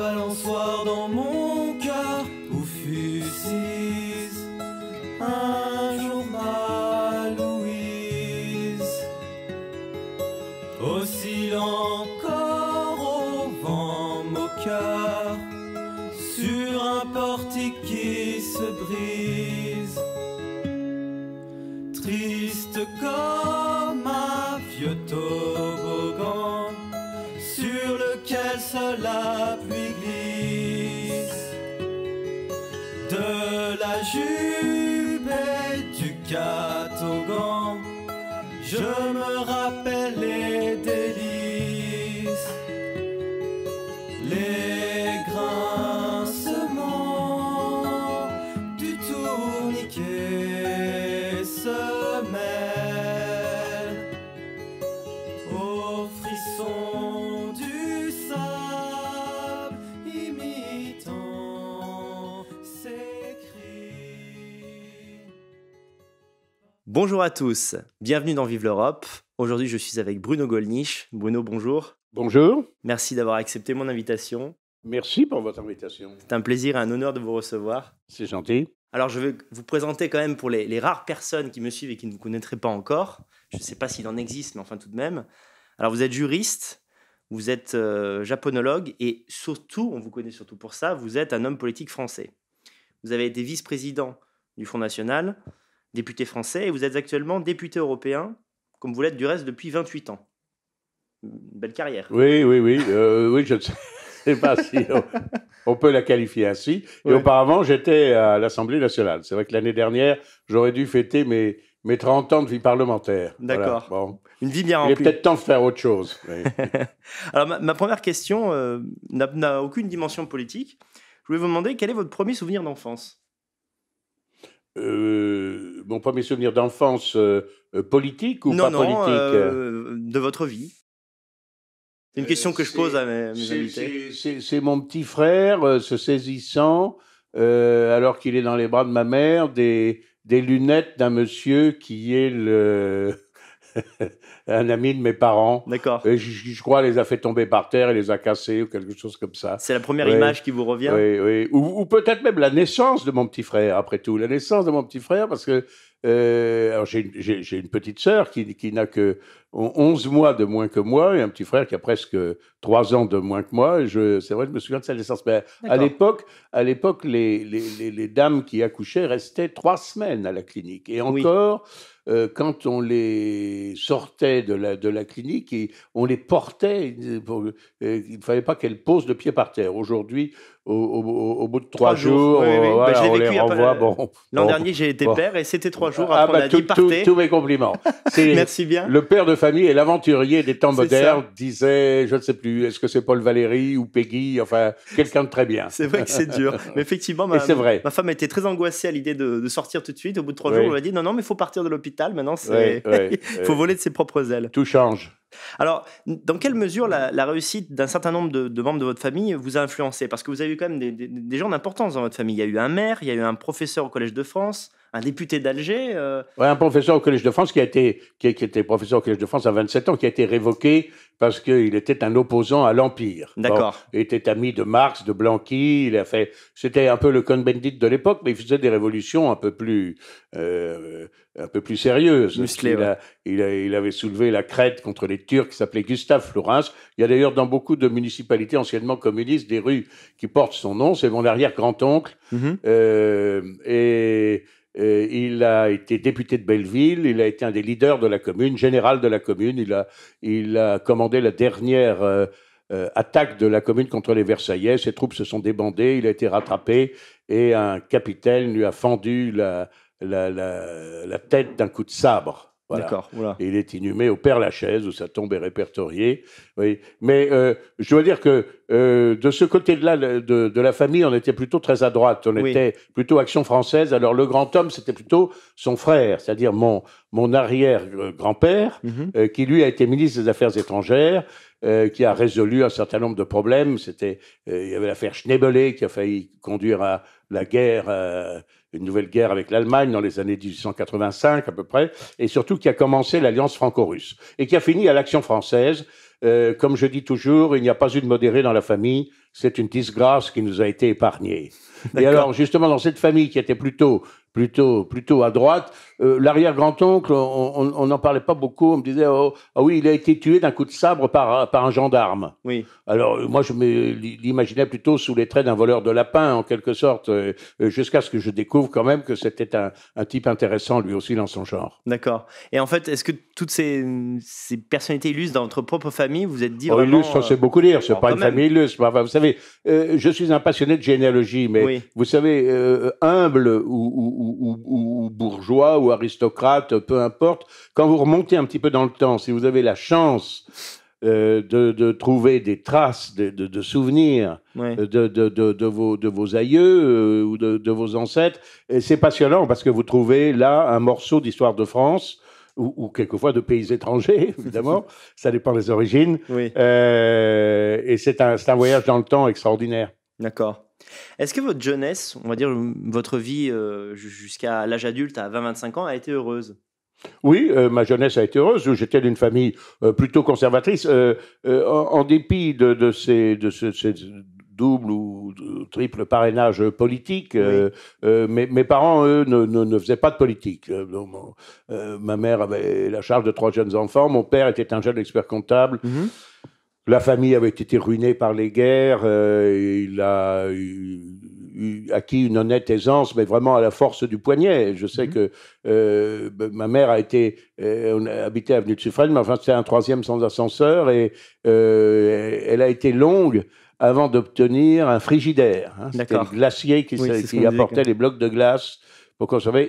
balançoire dans mon cœur Bonjour à tous, bienvenue dans Vive l'Europe. Aujourd'hui, je suis avec Bruno Golnisch. Bruno, bonjour. Bonjour. Merci d'avoir accepté mon invitation. Merci pour votre invitation. C'est un plaisir et un honneur de vous recevoir. C'est gentil. Alors, je vais vous présenter quand même pour les, rares personnes qui me suivent et qui ne vous connaîtraient pas encore. Je ne sais pas s'il en existe, mais enfin tout de même. Alors, vous êtes juriste, vous êtes euh, japonologue et surtout, on vous connaît surtout pour ça, vous êtes un homme politique français. Vous avez été vice-président du Front National, député français, et vous êtes actuellement député européen, comme vous l'êtes du reste depuis 28 ans. Une belle carrière. Oui, oui, oui. Euh, oui, je ne sais pas si on, peut la qualifier ainsi. Et auparavant, j'étais à l'Assemblée nationale. C'est vrai que l'année dernière, j'aurais dû fêter mes, mes 30 ans de vie parlementaire. D'accord. Bon. Une vie bien remplie. Il est peut-être temps de faire autre chose. Alors, ma, première question euh, n'a aucune dimension politique. Je voulais vous demander quel est votre premier souvenir d'enfance euh, mon premier souvenir d'enfance euh, euh, politique ou pas politique De votre vie. C'est une question que je pose à mes, amis. C'est mon petit frère se saisissant, alors qu'il est dans les bras de ma mère, des lunettes d'un monsieur qui est le. un ami de mes parents. D'accord. Et je, crois les a fait tomber par terre et les a cassés ou quelque chose comme ça. C'est la première image qui vous revient Oui, oui. Ou, peut-être même la naissance de mon petit frère, après tout. La naissance de mon petit frère, parce que euh, j'ai une petite sœur qui n'a que ont 11 mois de moins que moi et un petit frère qui a presque 3 ans de moins que moi. c'est vrai, je me souviens de sa naissance. Mais à l'époque, à l'époque les, les, dames qui accouchaient restaient 3 semaines à la clinique. Et encore, euh, quand on les sortait de la, de la clinique, et on les portait. Euh, il ne fallait pas qu'elles posent de pied par terre. Aujourd'hui, au, bout de 3, jours, L'an dernier, j'ai été père et c'était 3 ah jours. Bah, après, tous mes compliments. Merci bien. Le père de famille et l'aventurier des temps modernes, disait, je ne sais plus, est-ce que c'est Paul Valéry ou Peggy, enfin, quelqu'un de très bien. c'est vrai que c'est dur. Mais effectivement, ma, ma femme était très angoissée à l'idée de, sortir tout de suite. Au bout de trois jours, on m'a dit, non, non, mais il faut partir de l'hôpital, maintenant, il faut voler de ses propres ailes. Tout change. Alors, dans quelle mesure la, réussite d'un certain nombre de, membres de votre famille vous a influencé Parce que vous avez eu quand même des, des gens d'importance dans votre famille. Il y a eu un maire, il y a eu un professeur au Collège de France, un député d'Alger. Euh, un professeur au Collège de France qui a été qui, était professeur au Collège de France à 27 ans, qui a été révoqué parce qu'il était un opposant à l'Empire. D'accord. il était ami de Marx, de Blanqui. Il a fait. C'était un peu le Cohn-Bendit de l'époque, mais il faisait des révolutions un peu plus euh, un peu plus sérieuses. il, a, il, il, avait soulevé la crête contre les Turcs, qui s'appelait Gustave Florence. Il y a d'ailleurs dans beaucoup de municipalités anciennement communistes des rues qui portent son nom. C'est mon arrière grand-oncle. Mm-hmm. euh, et euh, il a été député de Belleville, il a été un des leaders de la commune, général de la commune, il a, commandé la dernière euh, euh, attaque de la commune contre les Versaillais, ses troupes se sont débandées, il a été rattrapé et un capitaine lui a fendu la tête d'un coup de sabre. Voilà. il est inhumé au Père Lachaise, où sa tombe est répertoriée. Mais euh, je dois dire que euh, de ce côté-là de, la famille, on était plutôt très à droite. On était plutôt Action française. Alors le grand homme, c'était plutôt son frère, c'est-à-dire mon, mon arrière-grand-père, mhm. euh, qui lui a été ministre des Affaires étrangères. qui a résolu un certain nombre de problèmes. C'était, il y avait l'affaire Schneebelé qui a failli conduire à la guerre une nouvelle guerre avec l'Allemagne dans les années 1885 à peu près, et surtout qui a commencé l'alliance franco-russe, et qui a fini à l'action française. Euh, comme je dis toujours, il n'y a pas eu de modéré dans la famille, c'est une disgrâce qui nous a été épargnée. Et alors justement, dans cette famille qui était plutôt plutôt plutôt à droite, euh, l'arrière-grand-oncle, on n'en parlait pas beaucoup. On me disait, oh, ah oui, il a été tué d'un coup de sabre par, un gendarme. Oui. Alors, euh, moi, je l'imaginais plutôt sous les traits d'un voleur de lapin, en quelque sorte, euh, jusqu'à ce que je découvre quand même que c'était un, type intéressant, lui aussi, dans son genre. D'accord. Et en fait, est-ce que toutes ces, personnalités illustres dans votre propre famille, vous êtes dit. Oh, illustre, c'est beaucoup dire, c'est pas une famille illustre. vous savez, je suis un passionné de généalogie, mais vous savez, humble ou, ou bourgeois aristocrate, peu importe, quand vous remontez un petit peu dans le temps, si vous avez la chance euh, de, trouver des traces, de, souvenirs euh, de, vos, aïeux euh, ou de, vos ancêtres. c'est passionnant parce que vous trouvez là un morceau d'histoire de France ou, quelquefois de pays étrangers, évidemment, ça dépend des origines. et c'est un, un voyage dans le temps extraordinaire. D'accord. Est-ce que votre jeunesse, on va dire votre vie euh, jusqu'à l'âge adulte, à 20-25 ans, a été heureuse oui, euh, ma jeunesse a été heureuse. J'étais d'une famille euh, plutôt conservatrice. en, dépit de, ces, de ce, double ou triple parrainage politique. mes, parents, eux, ne, faisaient pas de politique. ma mère avait la charge de trois jeunes enfants. Mon père était un jeune expert comptable. Mmh la famille avait été ruinée par les guerres, euh, il a acquis une honnête aisance, mais vraiment à la force du poignet. Je sais mhm. que euh, ma mère a été euh, habitée à Avenue de Suffren, mais enfin c'était un troisième sans ascenseur, et elle a été longue avant d'obtenir un frigidaire. Hein. C'était le glacier qui, apportait les blocs de glace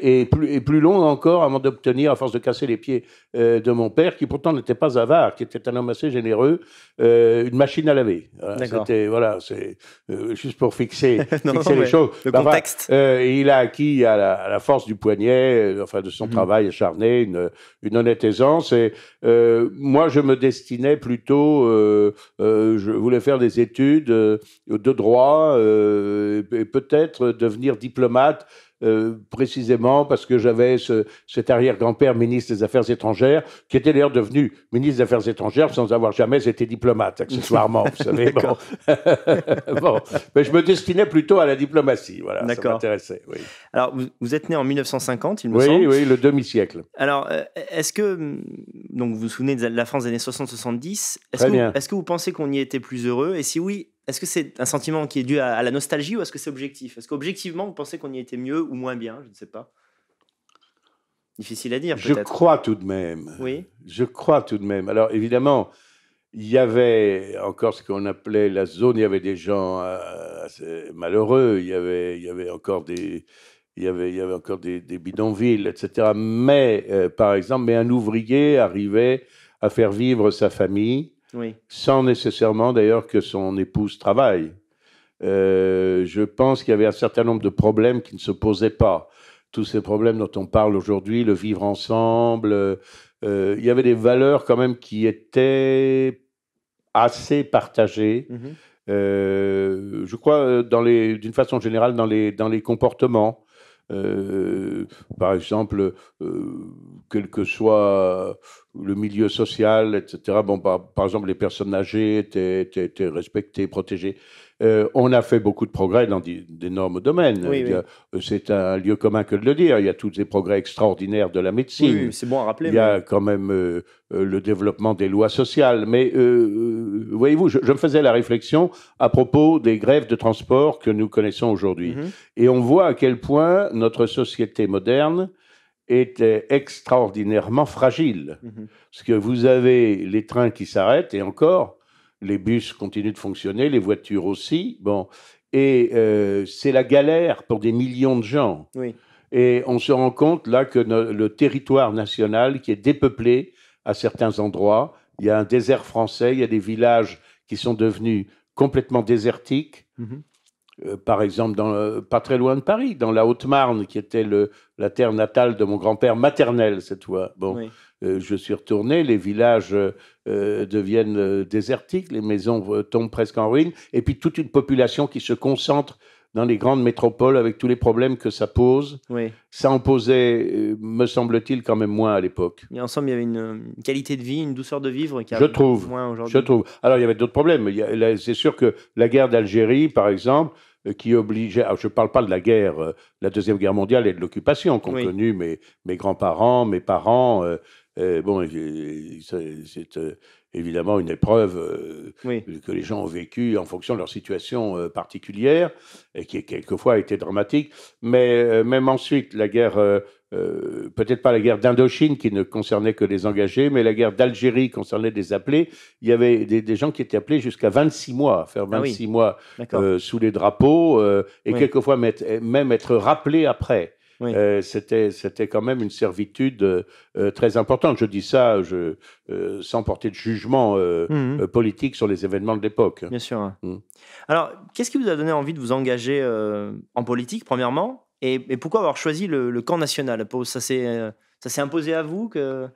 et plus, et plus long encore avant d'obtenir, à force de casser les pieds euh, de mon père, qui pourtant n'était pas avare, qui était un homme assez généreux, euh, une machine à laver. c'était, voilà, c'est euh, juste pour fixer, les choses. Le bah, contexte. il a acquis à la, force du poignet, enfin de son mm-hmm. travail acharné, une, une honnête aisance. Et moi, je me destinais plutôt, je voulais faire des études de droit, et peut-être devenir diplomate. Euh, précisément parce que j'avais cet arrière-grand-père ministre des Affaires étrangères, qui était d'ailleurs devenu ministre des Affaires étrangères sans avoir jamais été diplomate, accessoirement, vous savez. Mais je me destinais plutôt à la diplomatie, voilà, ça m'intéressait. Alors, vous, êtes né en 1950, il me semble. Oui, le demi-siècle. Alors, euh, est-ce que, donc vous vous souvenez de la France des années 60-70, est-ce que vous pensez qu'on y était plus heureux Et si oui, est-ce que c'est un sentiment qui est dû à, la nostalgie ou est-ce que c'est objectif Est-ce qu'objectivement, vous pensez qu'on y était mieux ou moins bien Je ne sais pas. Difficile à dire. Je crois tout de même. Oui. Je crois tout de même. Alors évidemment, il y avait encore ce qu'on appelait la zone. Il y avait des gens euh, assez malheureux. Il y avait, il y avait encore des, il y avait, encore des, bidonvilles, etc. Mais euh, par exemple, mais un ouvrier arrivait à faire vivre sa famille sans nécessairement d'ailleurs que son épouse travaille. Euh, je pense qu'il y avait un certain nombre de problèmes qui ne se posaient pas. Tous ces problèmes dont on parle aujourd'hui, le vivre ensemble, euh, euh, il y avait des valeurs quand même qui étaient assez partagées. Mm-hmm. je crois, d'une façon générale, dans les, dans les comportements. Euh, par exemple, euh, quel que soit le milieu social, etc. Bon, par, exemple, les personnes âgées étaient respectées, protégées. Euh, on a fait beaucoup de progrès dans d'énormes domaines. Euh, c'est un lieu commun que de le dire. Il y a tous les progrès extraordinaires de la médecine. Oui, c'est bon à rappeler. Il y a quand même euh, le développement des lois sociales. Mais voyez-vous, je, me faisais la réflexion à propos des grèves de transport que nous connaissons aujourd'hui. Mm-hmm. Et on voit à quel point notre société moderne était extraordinairement fragile. Mm-hmm. Parce que vous avez les trains qui s'arrêtent, et encore, les bus continuent de fonctionner, les voitures aussi. Bon, et euh, c'est la galère pour des millions de gens. Et on se rend compte là que le territoire national qui est dépeuplé à certains endroits, il y a un désert français, il y a des villages qui sont devenus complètement désertiques. Mm-hmm. Euh, par exemple, dans, euh, pas très loin de Paris, dans la Haute-Marne, qui était le, la terre natale de mon grand-père maternel, cette fois. Bon, euh, je suis retourné, les villages deviennent désertiques, les maisons tombent presque en ruine, et puis toute une population qui se concentre dans les grandes métropoles avec tous les problèmes que ça pose. Ça en posait, me semble-t-il, quand même moins à l'époque. Mais ensemble, il y avait une, qualité de vie, une douceur de vivre qui a je trouve, moins aujourd'hui. Je trouve. Alors, il y avait d'autres problèmes. C'est sûr que la guerre d'Algérie, par exemple, euh, qui obligeait, ah, je ne parle pas de la guerre, euh, la Deuxième Guerre mondiale et de l'occupation qu'ont oui. mes, grands-parents, mes parents, euh, bon, c'est évidemment une épreuve euh, que les gens ont vécue en fonction de leur situation euh, particulière et qui quelquefois été dramatique. Mais euh, même ensuite, la guerre, peut-être pas la guerre d'Indochine qui ne concernait que les engagés, mais la guerre d'Algérie concernait des appelés. Il y avait des, gens qui étaient appelés jusqu'à 26 mois, faire 26 ah mois sous les drapeaux et quelquefois même être rappelés après. Euh, c'était, c'était quand même une servitude euh, très importante. Je dis ça je, euh, sans porter de jugement mmh politique sur les événements de l'époque. Bien sûr. Mmh. Alors, qu'est-ce qui vous a donné envie de vous engager en politique, premièrement et, pourquoi avoir choisi le, camp national Ça s'est, ça s'est imposé à vous que...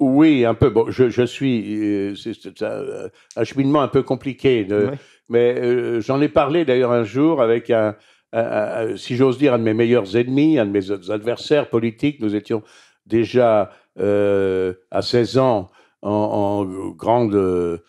Oui, un peu. Bon, je, suis. C'est un, cheminement un peu compliqué. De, Mais j'en ai parlé d'ailleurs un jour avec un euh, euh, euh, si j'ose dire, un de mes meilleurs ennemis, un de mes adversaires politiques. Nous étions déjà à 16 ans en, grande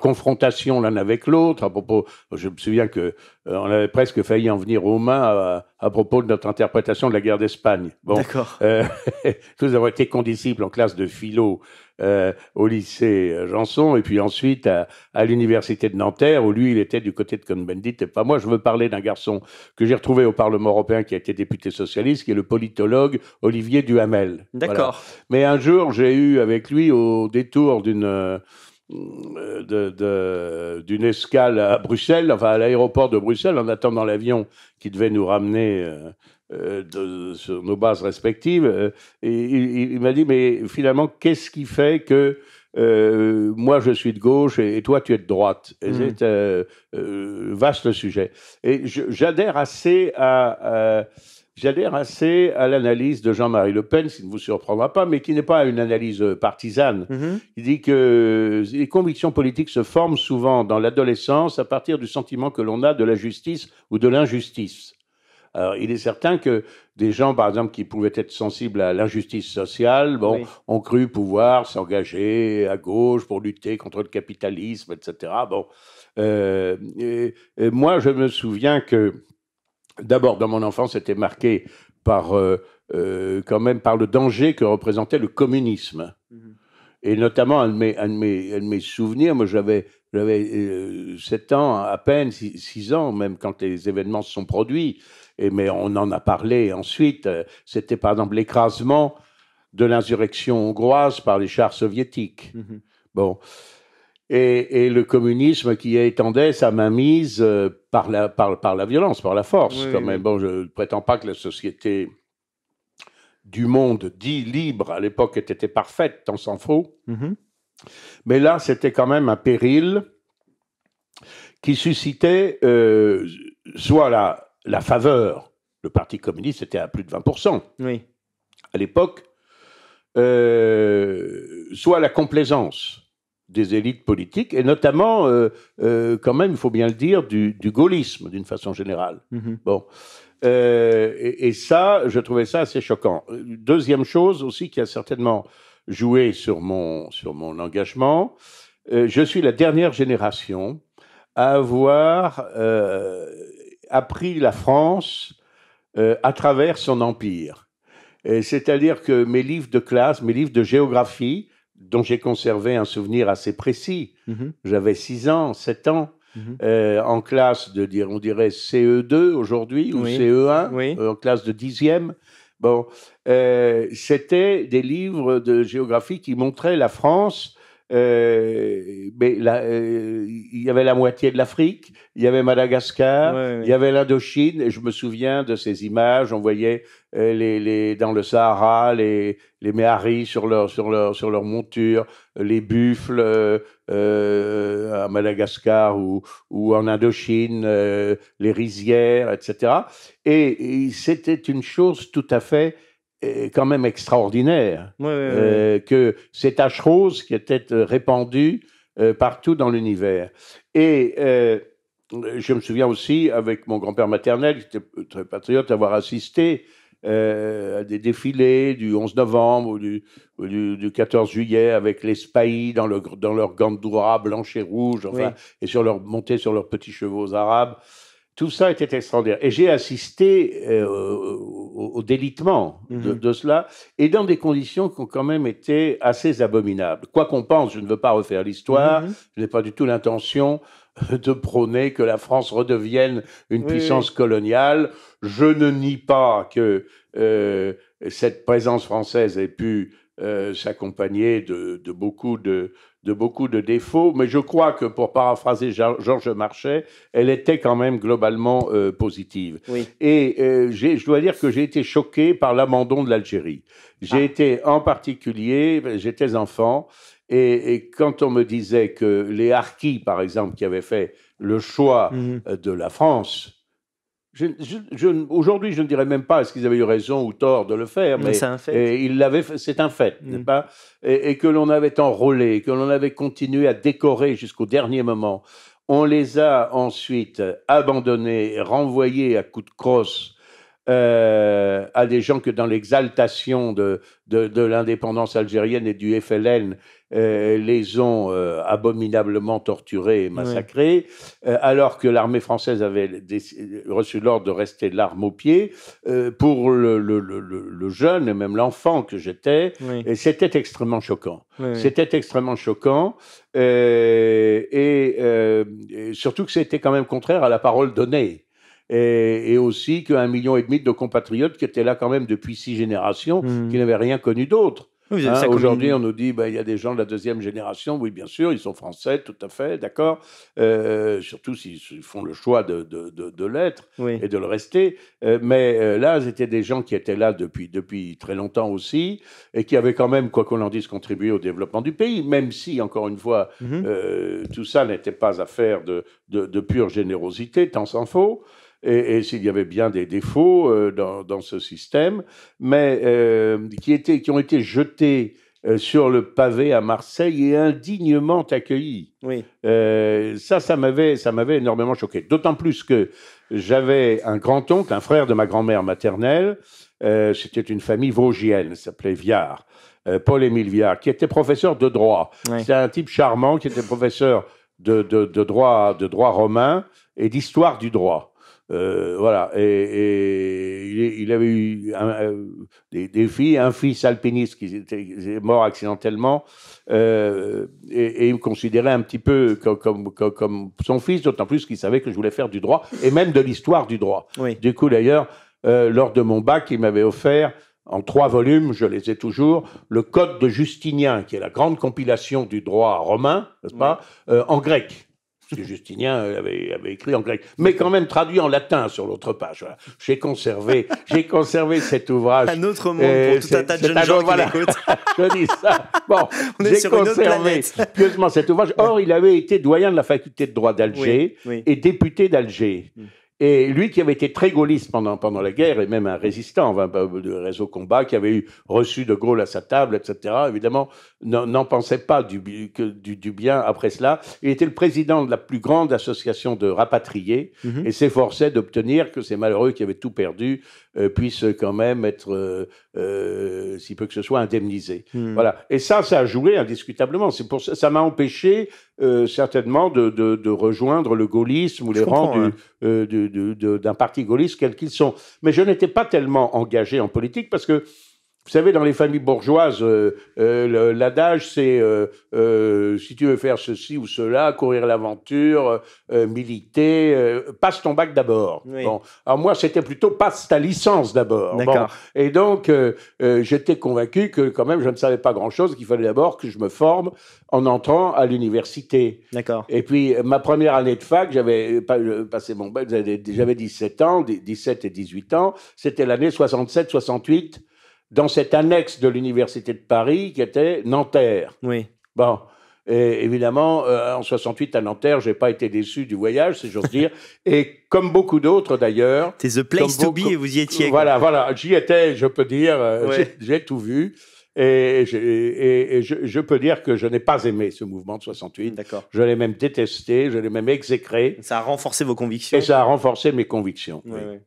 confrontation l'un avec l'autre. À propos, je me souviens que on avait presque failli en venir aux mains à, propos de notre interprétation de la guerre d'Espagne. Bon, nous avons été condisciples en classe de philo euh, au lycée Janson, et puis ensuite à, l'université de Nanterre, où lui, il était du côté de Cohn-Bendit et pas moi. Je veux parler d'un garçon que j'ai retrouvé au Parlement européen, qui a été député socialiste, qui est le politologue Olivier Duhamel. D'accord. Mais un jour, j'ai eu avec lui, au détour d'une euh, d'une escale à Bruxelles, enfin à l'aéroport de Bruxelles, en attendant l'avion qui devait nous ramener euh, euh, de, sur nos bases respectives. Euh, et il, m'a dit, mais finalement, qu'est-ce qui fait que euh, moi je suis de gauche et, toi tu es de droite. Mm. C'est un vaste sujet. Et j'adhère assez à, assez l'analyse de Jean-Marie Le Pen, qui ne vous surprendra pas, mais qui n'est pas une analyse partisane. Mm-hmm. Il dit que les convictions politiques se forment souvent dans l'adolescence à partir du sentiment que l'on a de la justice ou de l'injustice il est certain que des gens, par exemple, qui pouvaient être sensibles à l'injustice sociale, bon, ont cru pouvoir s'engager à gauche pour lutter contre le capitalisme, etc. Bon, euh, moi, je me souviens que d'abord, dans mon enfance, c'était marqué par euh, euh, quand même par le danger que représentait le communisme. Mmh et notamment, un de mes, souvenirs, moi j'avais sept 7 ans à peine, six 6 ans même, quand les événements se sont produits. Et, mais on en a parlé ensuite. Euh, c'était par exemple l'écrasement de l'insurrection hongroise par les chars soviétiques. Mm-hmm. Bon. Et, le communisme qui étendait sa mainmise euh, par la, par, par la violence, par la force. Comme Bon, je ne prétends pas que la société du monde dit libre à l'époque était parfaite, tant s'en faut. Mm-hmm. Mais là, c'était quand même un péril qui suscitait euh, soit la, la faveur. Le Parti communiste était à plus de 20%. Oui. À l'époque, euh, soit la complaisance des élites politiques, et notamment, euh, euh, quand même, il faut bien le dire, du, gaullisme, d'une façon générale. Mhm. Bon. Et, ça, je trouvais ça assez choquant. Deuxième chose aussi qui a certainement joué sur mon, sur mon engagement, je suis la dernière génération à avoir appris la France euh, à travers son empire. C'est-à-dire que mes livres de classe, mes livres de géographie, dont j'ai conservé un souvenir assez précis, mm-hmm. j'avais 6 ans, 7 ans, mm-hmm. euh, en classe de, on dirait CE2 aujourd'hui, ou CE1, euh, en classe de 10e. Bon, c'était des livres de géographie qui montraient la France euh, mais euh, il y avait la moitié de l'Afrique, il y avait Madagascar, il y avait l'Indochine. Et je me souviens de ces images. On voyait euh, les, les, dans le Sahara les, les méharis sur leur, sur, leur, sur leur monture, les buffles à Madagascar ou, ou en Indochine, les rizières, etc. Et, et c'était une chose tout à fait quand même extraordinaire. Euh, que ces taches roses qui étaient euh, répandues euh, partout dans l'univers. Et je me souviens aussi, avec mon grand-père maternel, qui était très patriote, avoir assisté à des défilés du 11 novembre ou du, 14 juillet avec les spahis dans, dans leurs gants blanches et rouges, et sur leur, montés sur leurs petits chevaux arabes. Tout ça était extraordinaire. Et j'ai assisté euh, au, délitement mhm. de, cela, et dans des conditions qui ont quand même été assez abominables. Quoi qu'on pense, je ne veux pas refaire l'histoire, mhm. je n'ai pas du tout l'intention de prôner que la France redevienne une puissance coloniale. Je ne nie pas que euh, cette présence française ait pu euh, s'accompagner de, beaucoup de, de beaucoup de défauts, mais je crois que pour paraphraser Georges Marchais, elle était quand même globalement euh, positive. Oui. Et euh, je dois dire que j'ai été choqué par l'abandon de l'Algérie. J'ai ah. été en particulier, j'étais enfant, et, quand on me disait que les Harkis, par exemple, qui avaient fait le choix mmh. euh, de la France, Aujourd'hui, je ne dirais même pas est-ce qu'ils avaient eu raison ou tort de le faire, mais, c'est un fait. c'est un fait, mm. n'est-ce pas et, et, que l'on avait enrôlé, que l'on avait continué à décorer jusqu'au dernier moment. On les a ensuite abandonnés, renvoyés à coups de crosse euh, à des gens que dans l'exaltation de, de, l'indépendance algérienne et du FLN, euh, les ont euh, abominablement torturés et massacrés, alors que l'armée française avait reçu l'ordre de rester l'arme au pied. pour le, jeune et même l'enfant que j'étais, et c'était extrêmement choquant. C'était extrêmement choquant. et surtout que c'était quand même contraire à la parole donnée et, aussi qu'un million et demi de compatriotes qui étaient là quand même depuis six générations, hmm. qui n'avaient rien connu d'autre. Hein, aujourd'hui, on nous dit ben, il y a des gens de la deuxième génération. Oui, bien sûr, ils sont français, tout à fait, d'accord. Euh, surtout s'ils font le choix de, l'être et de le rester. Euh, mais euh, là, c'était des gens qui étaient là depuis, depuis très longtemps aussi et qui avaient quand même, quoi qu'on en dise, contribué au développement du pays, même si, encore une fois, mhm. tout ça n'était pas affaire de, de, pure générosité, tant s'en faut et, s'il y avait bien des défauts euh, dans, ce système, mais euh, qui, étaient, qui ont été jetés euh, sur le pavé à Marseille et indignement accueillis. Oui. ça, ça m'avait, ça m'avait énormément choqué. D'autant plus que j'avais un grand-oncle, un frère de ma grand-mère maternelle. c'était une famille vosgienne, s'appelait Viard, Paul-Émile Viard, qui était professeur de droit. C'est un type charmant qui était professeur de droit, de droit romain et d'histoire du droit. Euh, voilà, et, il, avait eu euh, des, filles, un fils alpiniste qui était mort accidentellement, euh, et, il me considérait un petit peu comme, son fils, d'autant plus qu'il savait que je voulais faire du droit, et même de l'histoire du droit. Du coup, d'ailleurs, lors de mon bac, il m'avait offert en trois volumes, je les ai toujours, le Code de Justinien, qui est la grande compilation du droit romain, n'est-ce pas, en grec que Justinien euh, avait, écrit en grec, mais quand même traduit en latin sur l'autre page. J'ai conservé, j'ai conservé cet ouvrage. Un autre monde pour euh, tout un tas de jeunes gens qui voilà. Je dis ça. Bon, j'ai conservé pieusement cet ouvrage. Or, il avait été doyen de la faculté de droit d'Alger et député d'Alger. Mm. Et lui qui avait été très gaulliste pendant, pendant la guerre, et même un résistant enfin du réseau combat, qui avait eu, reçu de Gaulle à sa table, etc., évidemment, n'en pensait pas du, du, bien après cela. Il était le président de la plus grande association de rapatriés mhm. et s'efforçait d'obtenir que ces malheureux qui avaient tout perdu euh, puissent quand même être euh, euh, si peu que ce soit, indemnisé. Hmm. Voilà. Et ça, ça a joué indiscutablement. C'est pour ça, m'a empêché euh, certainement de, rejoindre le gaullisme ou les rangs euh, d'un parti gaulliste, quel qu'ils sont. Mais je n'étais pas tellement engagé en politique parce que vous savez, dans les familles bourgeoises, euh, euh, l'adage, c'est euh, si tu veux faire ceci ou cela, courir l'aventure, militer, passe ton bac d'abord. Bon. Alors moi, c'était plutôt passe ta licence d'abord. Et donc, j'étais convaincu que quand même, je ne savais pas grand-chose, qu'il fallait d'abord que je me forme en entrant à l'université. D'accord. Et puis, ma première année de fac, j'avais passé mon bac, j'avais 17 ans, 17 et 18 ans, c'était l'année 67-68 dans cette annexe de l'Université de Paris qui était Nanterre. Oui. Bon. Et évidemment, euh, en 68 à Nanterre, j'ai pas été déçu du voyage, si j'ose dire. Et comme beaucoup d'autres d'ailleurs. C'est the place to be et vous y étiez. Voilà, voilà. J'y étais, je peux dire. Euh, j'ai tout vu. Et, je, et, je, peux dire que je n'ai pas aimé ce mouvement de 68. D'accord. Je l'ai même détesté, je l'ai même exécré. Ça a renforcé vos convictions. Et ça a renforcé mes convictions. oui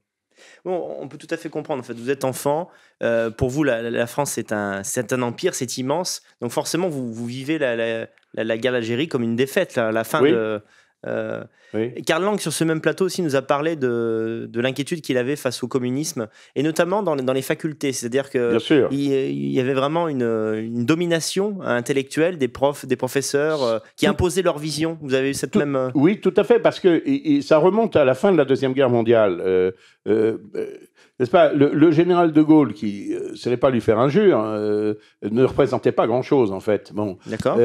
on, peut tout à fait comprendre. En fait, vous êtes enfant. Euh, pour vous, la, France, c'est un, empire, c'est immense. Donc forcément, vous, vivez la, guerre d'Algérie comme une défaite, la, fin de euh, Lang, sur ce même plateau aussi, nous a parlé de, l'inquiétude qu'il avait face au communisme, et notamment dans, les facultés. C'est-à-dire qu'il il y avait vraiment une, domination intellectuelle des profs, des professeurs, euh, qui imposaient leur vision. Vous avez eu cette même... Euh, oui, tout à fait, parce que ça remonte à la fin de la Deuxième Guerre mondiale. Euh, n'est-ce pas le, général de Gaulle, qui, ce n'est pas lui faire injure, hein, ne représentait pas grand-chose, en fait. Bon. D'accord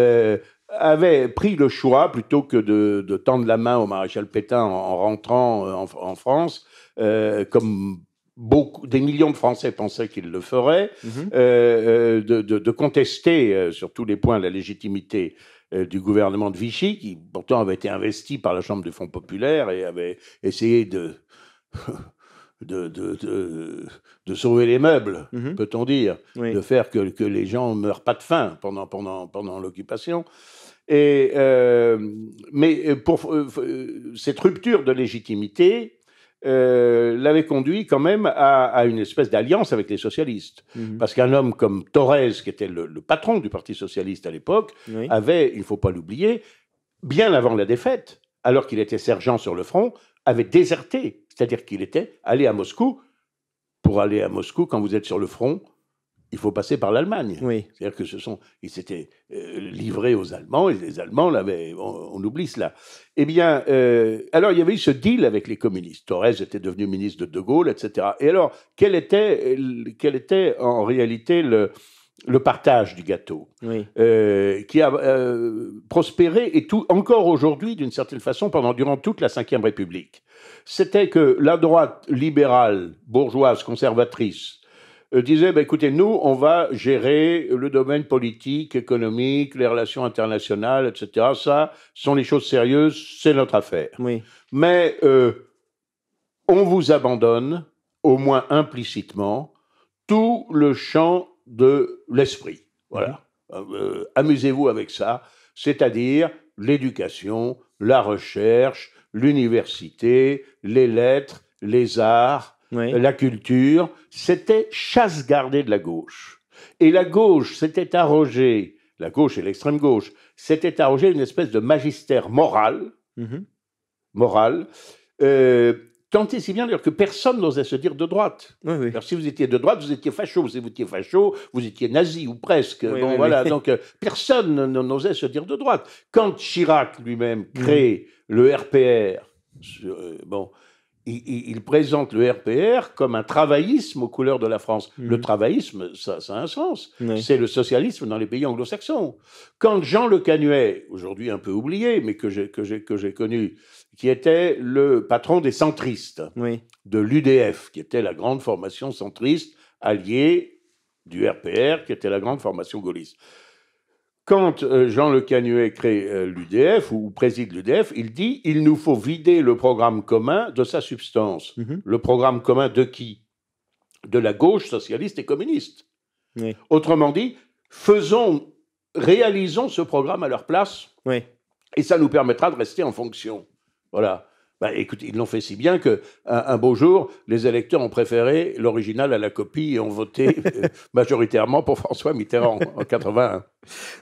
avait pris le choix, plutôt que de, tendre la main au maréchal Pétain en, rentrant euh, en, France, euh, comme beaucoup, des millions de Français pensaient qu'il le ferait, mhm. euh, de, contester sur tous les points la légitimité du gouvernement de Vichy, qui pourtant avait été investi par la Chambre du Fonds populaire et avait essayé de... De, sauver les meubles, mhm. peut-on dire, de faire que, les gens ne meurent pas de faim pendant, pendant l'occupation. Euh, mais euh, pour, euh, cette rupture de légitimité l'avait conduit quand même à, une espèce d'alliance avec les socialistes. Mhm. Parce qu'un homme comme Torres, qui était le, patron du Parti socialiste à l'époque, avait, il ne faut pas l'oublier, bien avant la défaite, alors qu'il était sergent sur le front, avait déserté. C'est-à-dire qu'il était allé à Moscou. Pour aller à Moscou, quand vous êtes sur le front, il faut passer par l'Allemagne. C'est-à-dire que ce sont, ils s'étaient euh, livrés aux Allemands et les Allemands l'avaient. On, oublie cela. Eh bien, euh, alors il y avait eu ce deal avec les communistes. Torres était devenu ministre de De Gaulle, etc. Et alors, quel était, euh, quel était en réalité le, partage du gâteau, qui a prospéré et tout encore aujourd'hui d'une certaine façon pendant durant toute la Ve République. C'était que la droite libérale, bourgeoise, conservatrice euh, disait bah, écoutez, nous, on va gérer le domaine politique, économique, les relations internationales, etc. Ça, ce sont les choses sérieuses, c'est notre affaire. Oui. Mais euh, on vous abandonne, au moins implicitement, tout le champ de l'esprit. Voilà. Mm-hmm. Euh, amusez-vous avec ça, c'est-à-dire l'éducation, la recherche, l'université, les lettres, les arts, la culture, c'était chasse gardée de la gauche. Et la gauche s'était arrogée, la gauche et l'extrême gauche, s'était arrogée une espèce de magistère moral, mmh moral, euh, tant et si bien d'ailleurs que personne n'osait se dire de droite. Alors si vous étiez de droite, vous étiez facho. Si vous étiez facho, vous étiez nazi ou presque. voilà, donc euh, personne n'osait se dire de droite. Quand Chirac lui-même mmh. crée le RPR, euh, bon, il, présente le RPR comme un travaillisme aux couleurs de la France. Mhm. Le travaillisme, ça, a un sens. C'est le socialisme dans les pays anglo-saxons. Quand Jean Le Canuet, aujourd'hui un peu oublié, mais que j'ai, connu, qui était le patron des centristes de l'UDF, qui était la grande formation centriste alliée du RPR, qui était la grande formation gaulliste quand euh, Jean Le Canuet crée euh, l'UDF ou préside l'UDF, il dit il nous faut vider le programme commun de sa substance. Mhm. Le programme commun de qui De la gauche socialiste et communiste. Autrement dit, faisons, réalisons ce programme à leur place. Oui. Et ça nous permettra de rester en fonction. Voilà. Bah, écoute, ils l'ont fait si bien que un, beau jour, les électeurs ont préféré l'original à la copie et ont voté euh, majoritairement pour François Mitterrand en 81.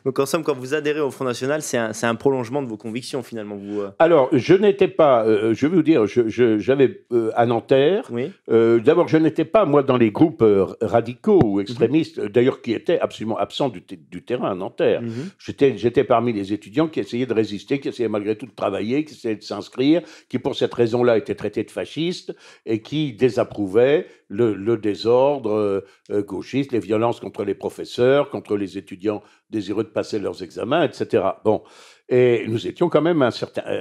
Donc en somme, quand vous adhérez au Front National, c'est un, prolongement de vos convictions finalement. Vous, euh Alors, je n'étais pas, euh, je vais vous dire, j'avais à Nanterre, d'abord, je n'étais pas, moi, dans les groupes radicaux ou extrémistes, mhm. d'ailleurs qui étaient absolument absents du, terrain à Nanterre. Mhm. J'étais parmi les étudiants qui essayaient de résister, qui essayaient malgré tout de travailler, qui essayaient de s'inscrire, qui pour cette raison-là, était traité de fasciste et qui désapprouvait le, désordre euh, euh, gauchiste, les violences contre les professeurs, contre les étudiants désireux de passer leurs examens, etc. Bon. Et nous étions quand même euh,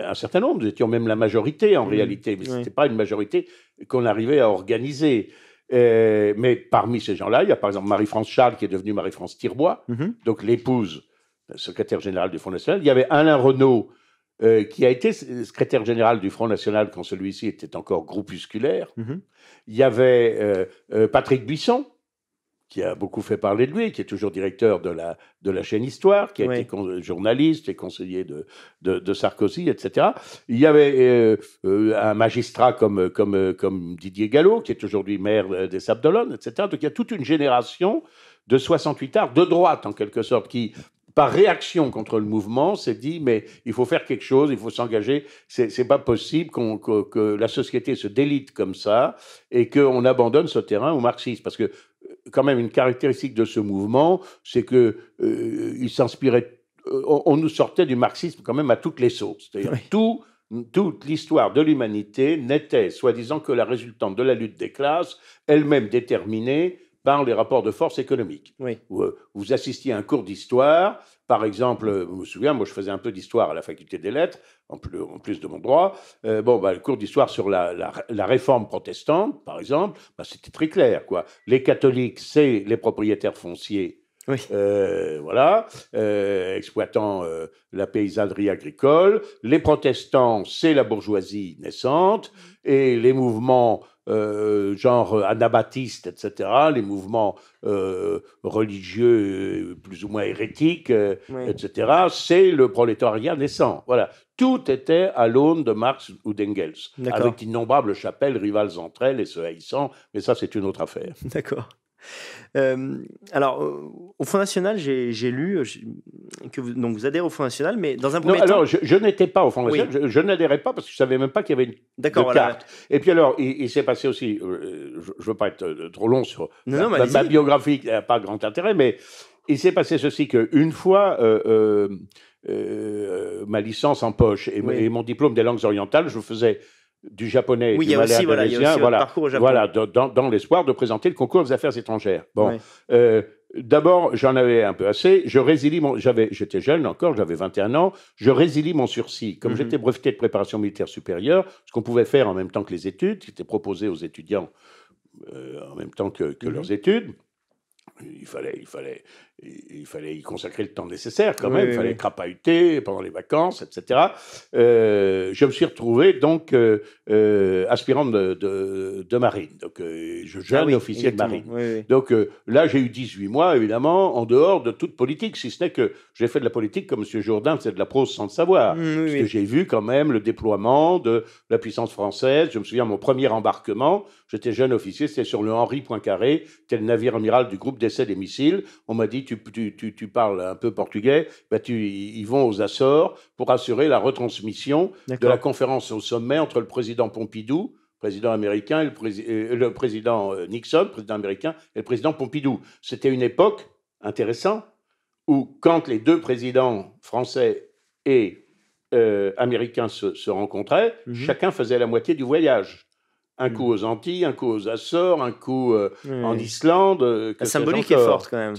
un certain, nombre, nous étions même la majorité en mmh. réalité, mais ce n'était pas une majorité qu'on arrivait à organiser. mais parmi ces gens-là, il y a par exemple Marie-France Charles qui est devenue Marie-France Tirbois, mmh donc l'épouse secrétaire générale du fonds National. Il y avait Alain Renaud, euh, qui a été secrétaire général du Front National quand celui-ci était encore groupusculaire. Mm-hmm. Il y avait euh, euh, Patrick Buisson, qui a beaucoup fait parler de lui, qui est toujours directeur de la, de la chaîne Histoire, qui a été journaliste et conseiller de, de, Sarkozy, etc. Il y avait un magistrat comme, comme, comme Didier Gallo, qui est aujourd'hui maire des Sables-d'Olonne, etc. Donc il y a toute une génération de 68 arts de droite, en quelque sorte, qui, par réaction contre le mouvement, c'est dit mais il faut faire quelque chose, il faut s'engager. C'est pas possible qu'on que, la société se délite comme ça et qu'on abandonne ce terrain au marxisme. Parce que, euh, quand même, une caractéristique de ce mouvement, c'est que euh, il s'inspirait. Euh, on, nous sortait du marxisme quand même à toutes les sources. C'est-à-dire tout toute l'histoire de l'humanité n'était, soi-disant, que la résultante de la lutte des classes, elle-même déterminée par les rapports de force économiques. Oui. Vous, euh, assistiez à un cours d'histoire, par exemple, vous vous souvenez, moi je faisais un peu d'histoire à la faculté des lettres, en plus, en plus de mon droit. Euh, bon, bah, le cours d'histoire sur la, réforme protestante, par exemple, bah, c'était très clair. Quoi. Les catholiques, c'est les propriétaires fonciers. Euh, voilà, exploitant la paysannerie agricole. Les protestants, c'est la bourgeoisie naissante. Et les mouvements euh, genre euh, anabaptiste, etc., les mouvements euh, religieux plus ou moins hérétiques, etc., c'est le prolétariat naissant. Voilà. Tout était à l'aune de Marx ou d'Engels, avec innombrables chapelles rivales entre elles et se haïssant, mais ça, c'est une autre affaire. D'accord. Euh, alors, au fond National, j'ai lu euh, que vous, donc vous adhérez au Fonds National, mais dans un premier temps. Alors, je, n'étais pas au fond National, je, n'adhérais pas parce que je ne savais même pas qu'il y avait une carte. Et puis alors, il, s'est passé aussi, euh, je ne veux pas être trop long sur ma, biographie, n'a pas grand intérêt, mais il s'est passé ceci qu'une fois. ma licence en poche et mon diplôme des langues orientales, je faisais du japonais et du malaisien. voilà, dans, l'espoir de présenter le concours des affaires étrangères. Bon, euh, d'abord, j'en avais un peu assez. Je résilie mon, j'avais, j'étais jeune encore, j'avais 21 ans. Je résilie mon sursis. Comme mhm. j'étais breveté de préparation militaire supérieure, ce qu'on pouvait faire en même temps que les études, qui était proposé aux étudiants euh, en même temps que, que mhm. leurs études. Il fallait, il fallait, il fallait y consacrer le temps nécessaire quand même, il fallait oui. crapahuter pendant les vacances, etc. Euh, je me suis retrouvé donc euh, euh aspirant de, marine, donc euh, jeune ah officier de marine. Donc là, j'ai eu 18 mois, évidemment, en dehors de toute politique, si ce n'est que j'ai fait de la politique comme M. Jourdain c'est de la prose sans le savoir, mmh, parce que j'ai vu quand même le déploiement de la puissance française. Je me souviens, mon premier embarquement, j'étais jeune officier, c'était sur le Henri Poincaré, tel navire amiral du groupe d'essai des missiles. On m'a dit tu, parles un peu portugais, ben, ils vont aux Açores pour assurer la retransmission de la conférence au sommet entre le président Pompidou, président américain, et le, euh, président euh, Nixon, président américain, et le président Pompidou. C'était une époque intéressante où, quand les deux présidents français et euh, américains se, rencontraient, mhm. chacun faisait la moitié du voyage. Un hmm. coup aux Antilles, un coup aux Açores, un coup euh, en Islande. Euh, symbolique est forte quand même.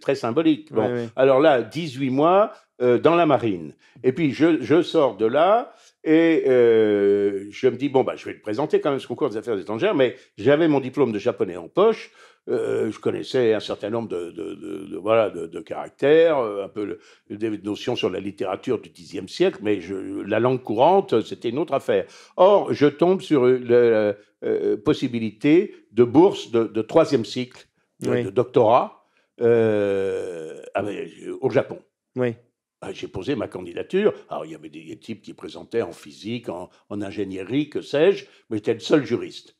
Très, symbolique. Alors là, 18 mois euh, dans la marine. Et puis je, sors de là et je me dis, bon, bah, je vais le présenter quand même ce concours des affaires étrangères, mais j'avais mon diplôme de japonais en poche. Euh, je connaissais un certain nombre de, voilà, de, caractères, euh, un peu des notions sur la littérature du Xe siècle, mais je, la langue courante, c'était une autre affaire. Or, je tombe sur la euh, possibilité de bourse de, troisième cycle, de, doctorat, ah ben, au Japon. Oui. Ah, j'ai posé ma candidature. Alors, ah, il y avait des, types qui présentaient en physique, en, ingénierie, que sais-je, mais j'étais le seul juriste.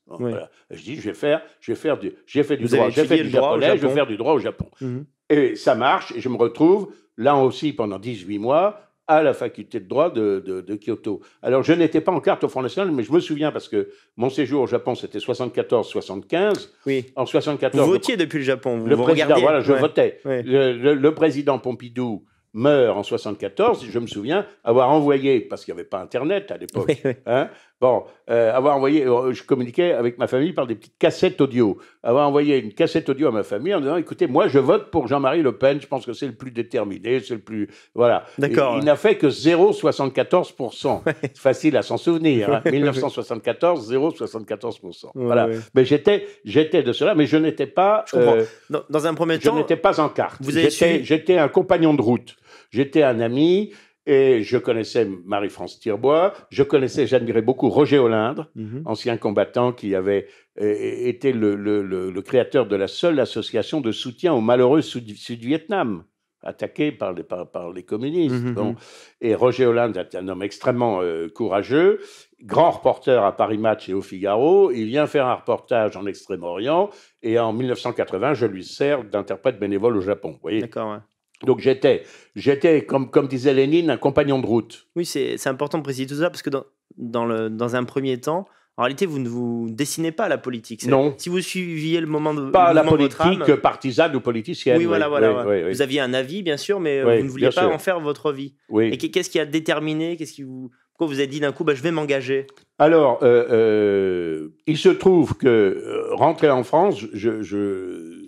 Je dis, je vais faire, je vais faire du, j'ai fait du droit, j'ai fait du droit je vais faire du droit au Japon. Mmh. Et ça marche, et je me retrouve, là aussi, pendant 18 mois, à la faculté de droit de, Kyoto. Alors, je n'étais pas en carte au Front National, mais je me souviens parce que mon séjour au Japon, c'était 74-75. Oui. En 74. Vous votiez depuis le Japon, vous, le Voilà, je votais. Le, le, président Pompidou meurt en 74, je me souviens avoir envoyé, parce qu'il n'y avait pas Internet à l'époque, Hein, bon, euh, avoir envoyé, euh, je communiquais avec ma famille par des petites cassettes audio, avoir envoyé une cassette audio à ma famille en disant, écoutez, moi je vote pour Jean-Marie Le Pen, je pense que c'est le plus déterminé, c'est le plus, voilà. D'accord. Il, n'a fait que 0,74%. facile à s'en souvenir. 1974, hein. 0,74%. voilà. Mais j'étais, j'étais de cela, mais je n'étais pas. Je comprends. Euh, dans, un premier temps. Je n'étais pas en carte. Vous j'étais un compagnon de route. J'étais un ami et je connaissais Marie-France Tirbois, je connaissais, j'admirais beaucoup Roger Olindre, mhm. ancien combattant qui avait euh, été le, créateur de la seule association de soutien aux malheureux Sud-Vietnam. attaqués par les, communistes. Mhm, mhm. Et Roger Hollande est un homme extrêmement euh, courageux, grand reporter à Paris Match et au Figaro. Il vient faire un reportage en Extrême-Orient et en 1980, je lui sers d'interprète bénévole au Japon. D'accord. Ouais. Donc j'étais, j'étais comme, comme disait Lénine, un compagnon de route. Oui, c'est important de préciser tout ça, parce que dans, dans, le, dans un premier temps, en réalité, vous ne vous dessinez pas à la politique. Non. Si vous suiviez le moment de pas la politique partisane ou politicienne. Oui, voilà, voilà. vous aviez un avis, bien sûr, mais euh, vous ne vouliez pas en faire votre vie. Et qu'est-ce qui a déterminé Qu'est-ce qui vous Pourquoi vous avez dit d'un coup, bah, je vais m'engager Alors, euh, euh, il se trouve que rentré en France, je, je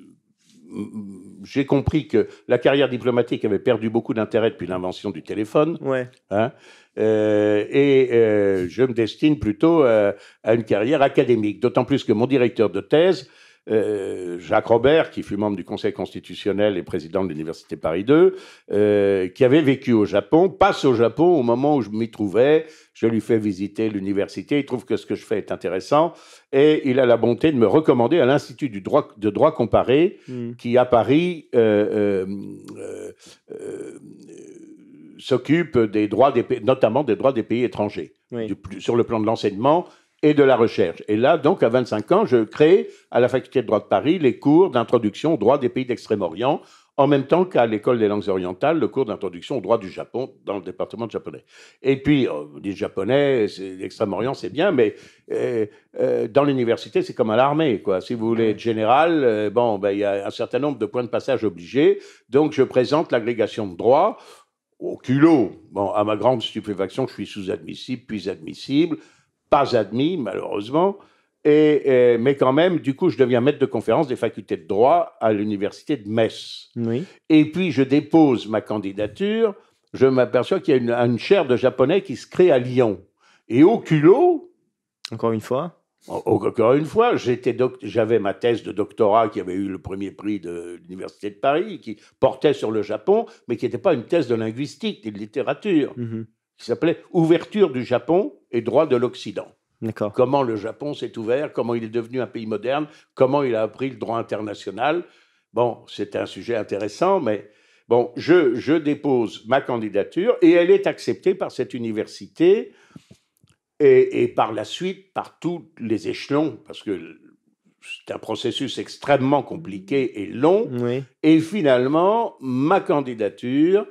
j'ai compris que la carrière diplomatique avait perdu beaucoup d'intérêt depuis l'invention du téléphone. Ouais. Hein, euh, et euh, je me destine plutôt euh, à, une carrière académique, d'autant plus que mon directeur de thèse, Jacques Robert, qui fut membre du Conseil constitutionnel et président de l'Université Paris 2, qui avait vécu au Japon, passe au Japon au moment où je m'y trouvais, je lui fais visiter l'université. Il trouve que ce que je fais est intéressant et il a la bonté de me recommander à l'Institut du droit, de droit comparé hmm. qui, à Paris, euh, euh, euh, s'occupe des droits notamment des droits des pays étrangers sur le plan de l'enseignement et de la recherche. Et là, donc, à 25 ans, je crée à la faculté de droit de Paris les cours d'introduction au droit des pays d'Extrême-Orient en même temps qu'à l'école des langues orientales, le cours d'introduction au droit du Japon dans le département japonais. Et puis, vous euh, dites japonais, l'Extrême-Orient, c'est bien, mais euh, euh, dans l'université, c'est comme à l'armée. Quoi. Si vous voulez être général, bon, ben, il y a un certain nombre de points de passage obligés. Donc, je présente l'agrégation de droit au culot. Bon, à ma grande stupéfaction, je suis sous-admissible, puis admissible, pas admis, malheureusement. Et, euh, mais quand même, du coup, je deviens maître de conférence des facultés de droit à l'université de Metz. Et puis, je dépose ma candidature. Je m'aperçois qu'il y a une, chaire de japonais qui se crée à Lyon. Et au culot. Encore une fois. Encore une fois, j'avais ma thèse de doctorat qui avait eu le premier prix de l'Université de Paris, qui portait sur le Japon, mais qui n'était pas une thèse de linguistique, de littérature, mhm. qui s'appelait Ouverture du Japon et droit de l'Occident. Comment le Japon s'est ouvert, comment il est devenu un pays moderne, comment il a appris le droit international. Bon, c'est un sujet intéressant, mais bon, je, dépose ma candidature et elle est acceptée par cette université et, par la suite par tous les échelons, parce que c'est un processus extrêmement compliqué et long. Et finalement, ma candidature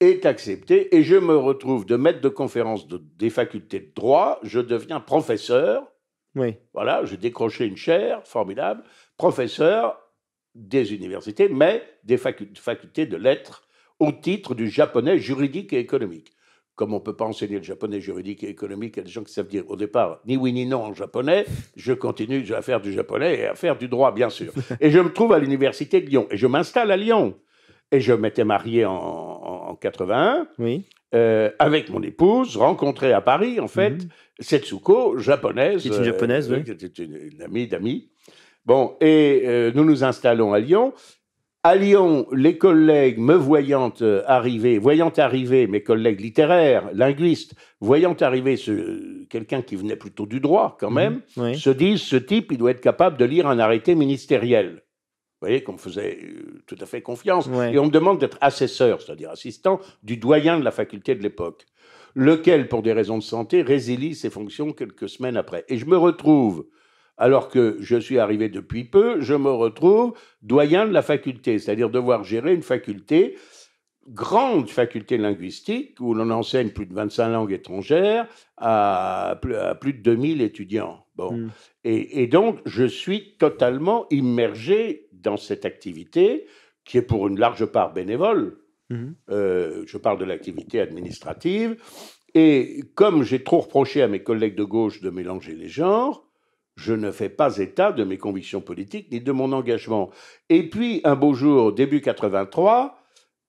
est accepté et je me retrouve de maître de conférence de, des facultés de droit, je deviens professeur. Oui. Voilà, j'ai décroché une chaire formidable, professeur des universités, mais des facultés de lettres au titre du japonais juridique et économique. Comme on ne peut pas enseigner le japonais juridique et économique à des gens qui savent dire au départ ni oui ni non en japonais, je continue à faire du japonais et à faire du droit, bien sûr. Et je me trouve à l'université de Lyon. Et je m'installe à Lyon. Et je m'étais marié en en 81, oui. Euh, avec mon épouse, rencontrée à Paris, en fait, mhm. Setsuko, japonaise. Qui une japonaise, euh, oui. une, amie d'amis. Bon, et euh, nous nous installons à Lyon. À Lyon, les collègues me voyant arriver, voyant arriver mes collègues littéraires, linguistes, voyant arriver quelqu'un qui venait plutôt du droit quand mhm, même, se disent ce type, il doit être capable de lire un arrêté ministériel. Vous voyez qu'on faisait euh, tout à fait confiance. Et on me demande d'être assesseur, c'est-à-dire assistant, du doyen de la faculté de l'époque, lequel, pour des raisons de santé, résilie ses fonctions quelques semaines après. Et je me retrouve, alors que je suis arrivé depuis peu, je me retrouve doyen de la faculté, c'est-à-dire devoir gérer une faculté, grande faculté linguistique, où l'on enseigne plus de 25 langues étrangères à, plus de 2000 étudiants. Bon. Hmm. Et, et donc, je suis totalement immergé dans cette activité, qui est pour une large part bénévole. Mmh. Euh, je parle de l'activité administrative. Et comme j'ai trop reproché à mes collègues de gauche de mélanger les genres, je ne fais pas état de mes convictions politiques ni de mon engagement. Et puis, un beau jour, début 83,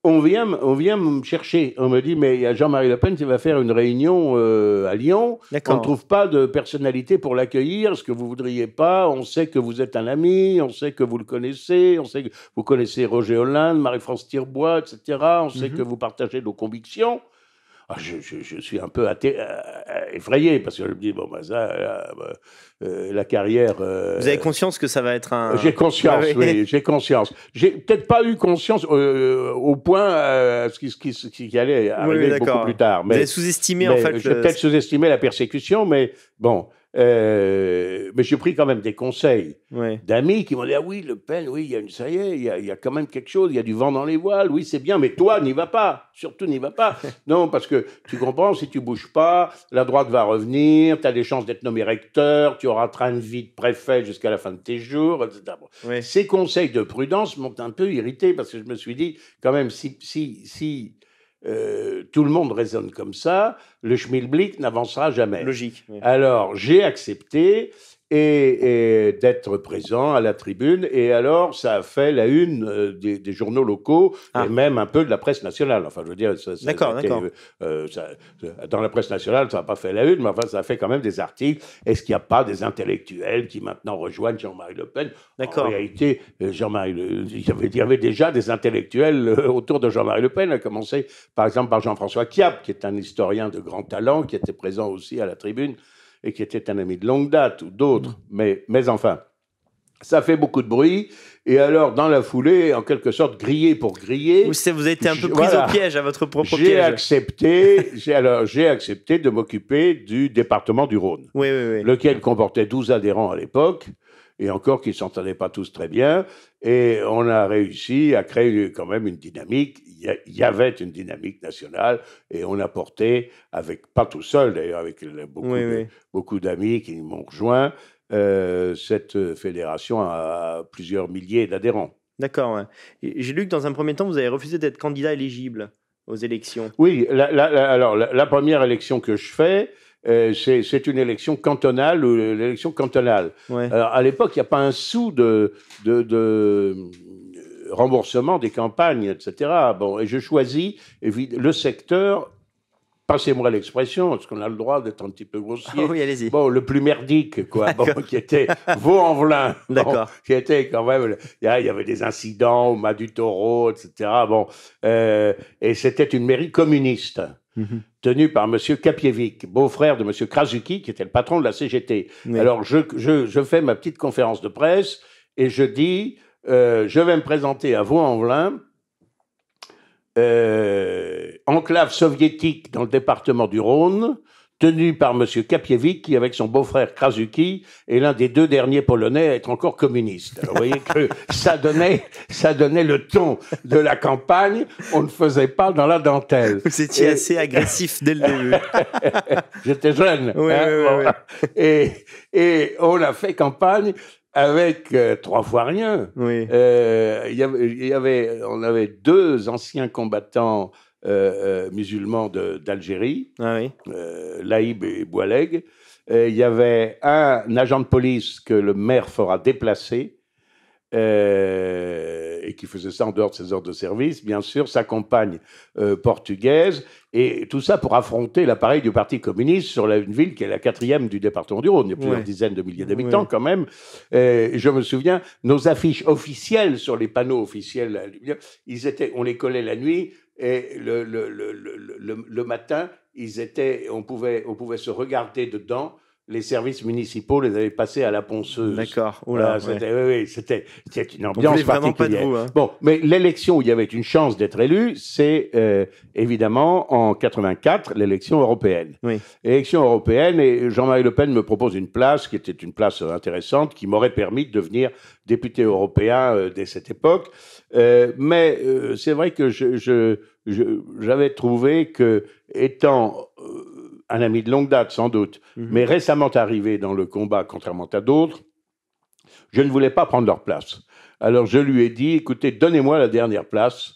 on vient, on vient me chercher. On me dit, mais il y a Jean-Marie Le Pen qui va faire une réunion euh, à Lyon. On ne trouve pas de personnalité pour l'accueillir, ce que vous voudriez pas. On sait que vous êtes un ami, on sait que vous le connaissez, on sait que vous connaissez Roger Hollande, Marie-France Tirbois, etc. On sait mhm. que vous partagez nos convictions. Ah, je, suis un peu euh, effrayé parce que je me dis, bon, ben, ça, euh, euh, la carrière. Vous avez conscience que ça va être un. J'ai conscience, oui, j'ai conscience. J'ai peut-être pas eu conscience au point ce qui, ce, qui, allait arriver beaucoup plus tard. Mais, Vous avez sous-estimé, en fait. J'ai peut-être sous-estimé la persécution, mais bon. Euh, mais j'ai pris quand même des conseils d'amis qui m'ont dit Ah oui, Le Pen, oui, il y a une, ça y est, il y, a quand même quelque chose, il y a du vent dans les voiles, oui, c'est bien, mais toi, n'y va pas, surtout n'y va pas. non, parce que tu comprends, si tu bouges pas, la droite va revenir, tu as des chances d'être nommé recteur, tu auras train de vie de préfet jusqu'à la fin de tes jours, etc. Ces conseils de prudence m'ont un peu irrité parce que je me suis dit Quand même, si, si, si euh, tout le monde raisonne comme ça, le schmilblick n'avancera jamais. Logique. Alors, j'ai accepté et, d'être présent à la tribune. Et alors, ça a fait la une euh, des, journaux locaux ah. et même un peu de la presse nationale. Enfin, je veux dire, d'accord, d'accord. Euh, euh, dans la presse nationale, ça n'a pas fait la une, mais enfin, ça a fait quand même des articles. Est-ce qu'il n'y a pas des intellectuels qui maintenant rejoignent Jean-Marie Le Pen D'accord. En réalité, Jean-Marie, il, y avait, déjà des intellectuels autour de Jean-Marie Le Pen, à commencer par exemple par Jean-François Kiap, qui est un historien de grand talent, qui était présent aussi à la tribune et qui était un ami de longue date ou d'autres, mm. mais, mais enfin, ça fait beaucoup de bruit et alors, dans la foulée, en quelque sorte, grillé pour griller. Vous, vous avez été un peu pris au piège, à votre propre piège. J'ai accepté, alors, j'ai accepté de m'occuper du département du Rhône. Lequel comportait 12 adhérents à l'époque, et encore qu'ils ne s'entendaient pas tous très bien. Et on a réussi à créer quand même une dynamique. Il y, avait une dynamique nationale, et on a porté, avec, pas tout seul d'ailleurs, avec euh, beaucoup, beaucoup d'amis qui m'ont rejoint, euh, cette fédération a plusieurs milliers d'adhérents. D'accord. J'ai lu que dans un premier temps, vous avez refusé d'être candidat éligible aux élections. Oui, alors la, première élection que je fais, euh, c'est une élection cantonale ou euh, l'élection cantonale. Alors, à l'époque, il n'y a pas un sou de, de, de, remboursement des campagnes, etc. Bon, et je choisis le secteur passez-moi l'expression, parce qu'on a le droit d'être un petit peu grossier. Ah allez-y. Bon, le plus merdique, quoi, qui était Vaux-en-Velin. D'accord. qui était quand même. Il y, avait des incidents au mât du taureau, etc. Bon, euh, et c'était une mairie communiste. Mhm. tenue par M. Kapievic, beau-frère de M. Krasuki, qui était le patron de la CGT. Alors, je, fais ma petite conférence de presse et je dis euh, je vais me présenter à Vaux-en-Velin euh, enclave soviétique dans le département du Rhône, tenue par M. Kapiewicz, qui, avec son beau-frère Krasuki, est l'un des deux derniers Polonais à être encore communiste. vous voyez que ça donnait, ça donnait le ton de la campagne, on ne faisait pas dans la dentelle. Vous étiez assez agressif dès le début. J'étais jeune. Hein. et on a fait campagne, avec euh, trois fois rien. Oui. Euh, y avait, on avait deux anciens combattants euh, musulmans d'Algérie, ah Laïb et Boualeg. Il y avait un agent de police que le maire fera déplacer euh, et qui faisait ça en dehors de ses heures de service, bien sûr, sa compagne euh, portugaise, et tout ça pour affronter l'appareil du Parti communiste sur une ville qui est la quatrième du département du Rhône. Il y a plusieurs dizaines de milliers d'habitants quand même. je me souviens, nos affiches officielles sur les panneaux officiels, ils étaient, on les collait la nuit, et le, le, le matin, ils étaient, on pouvait, on pouvait se regarder dedans les services municipaux les avaient passés à la ponceuse. D'accord. Voilà, c'était oui, une ambiance particulière. Hein. Bon, mais l'élection où il y avait une chance d'être élu, c'est euh, évidemment en 84, l'élection européenne. Oui. Élection européenne, et Jean-Marie Le Pen me propose une place qui était une place euh, intéressante, qui m'aurait permis de devenir député européen euh, dès cette époque. mais c'est vrai que j'avais je, trouvé que, étant un ami de longue date sans doute, mhm. mais récemment arrivé dans le combat, contrairement à d'autres, je ne voulais pas prendre leur place. Alors je lui ai dit, écoutez, donnez-moi la dernière place.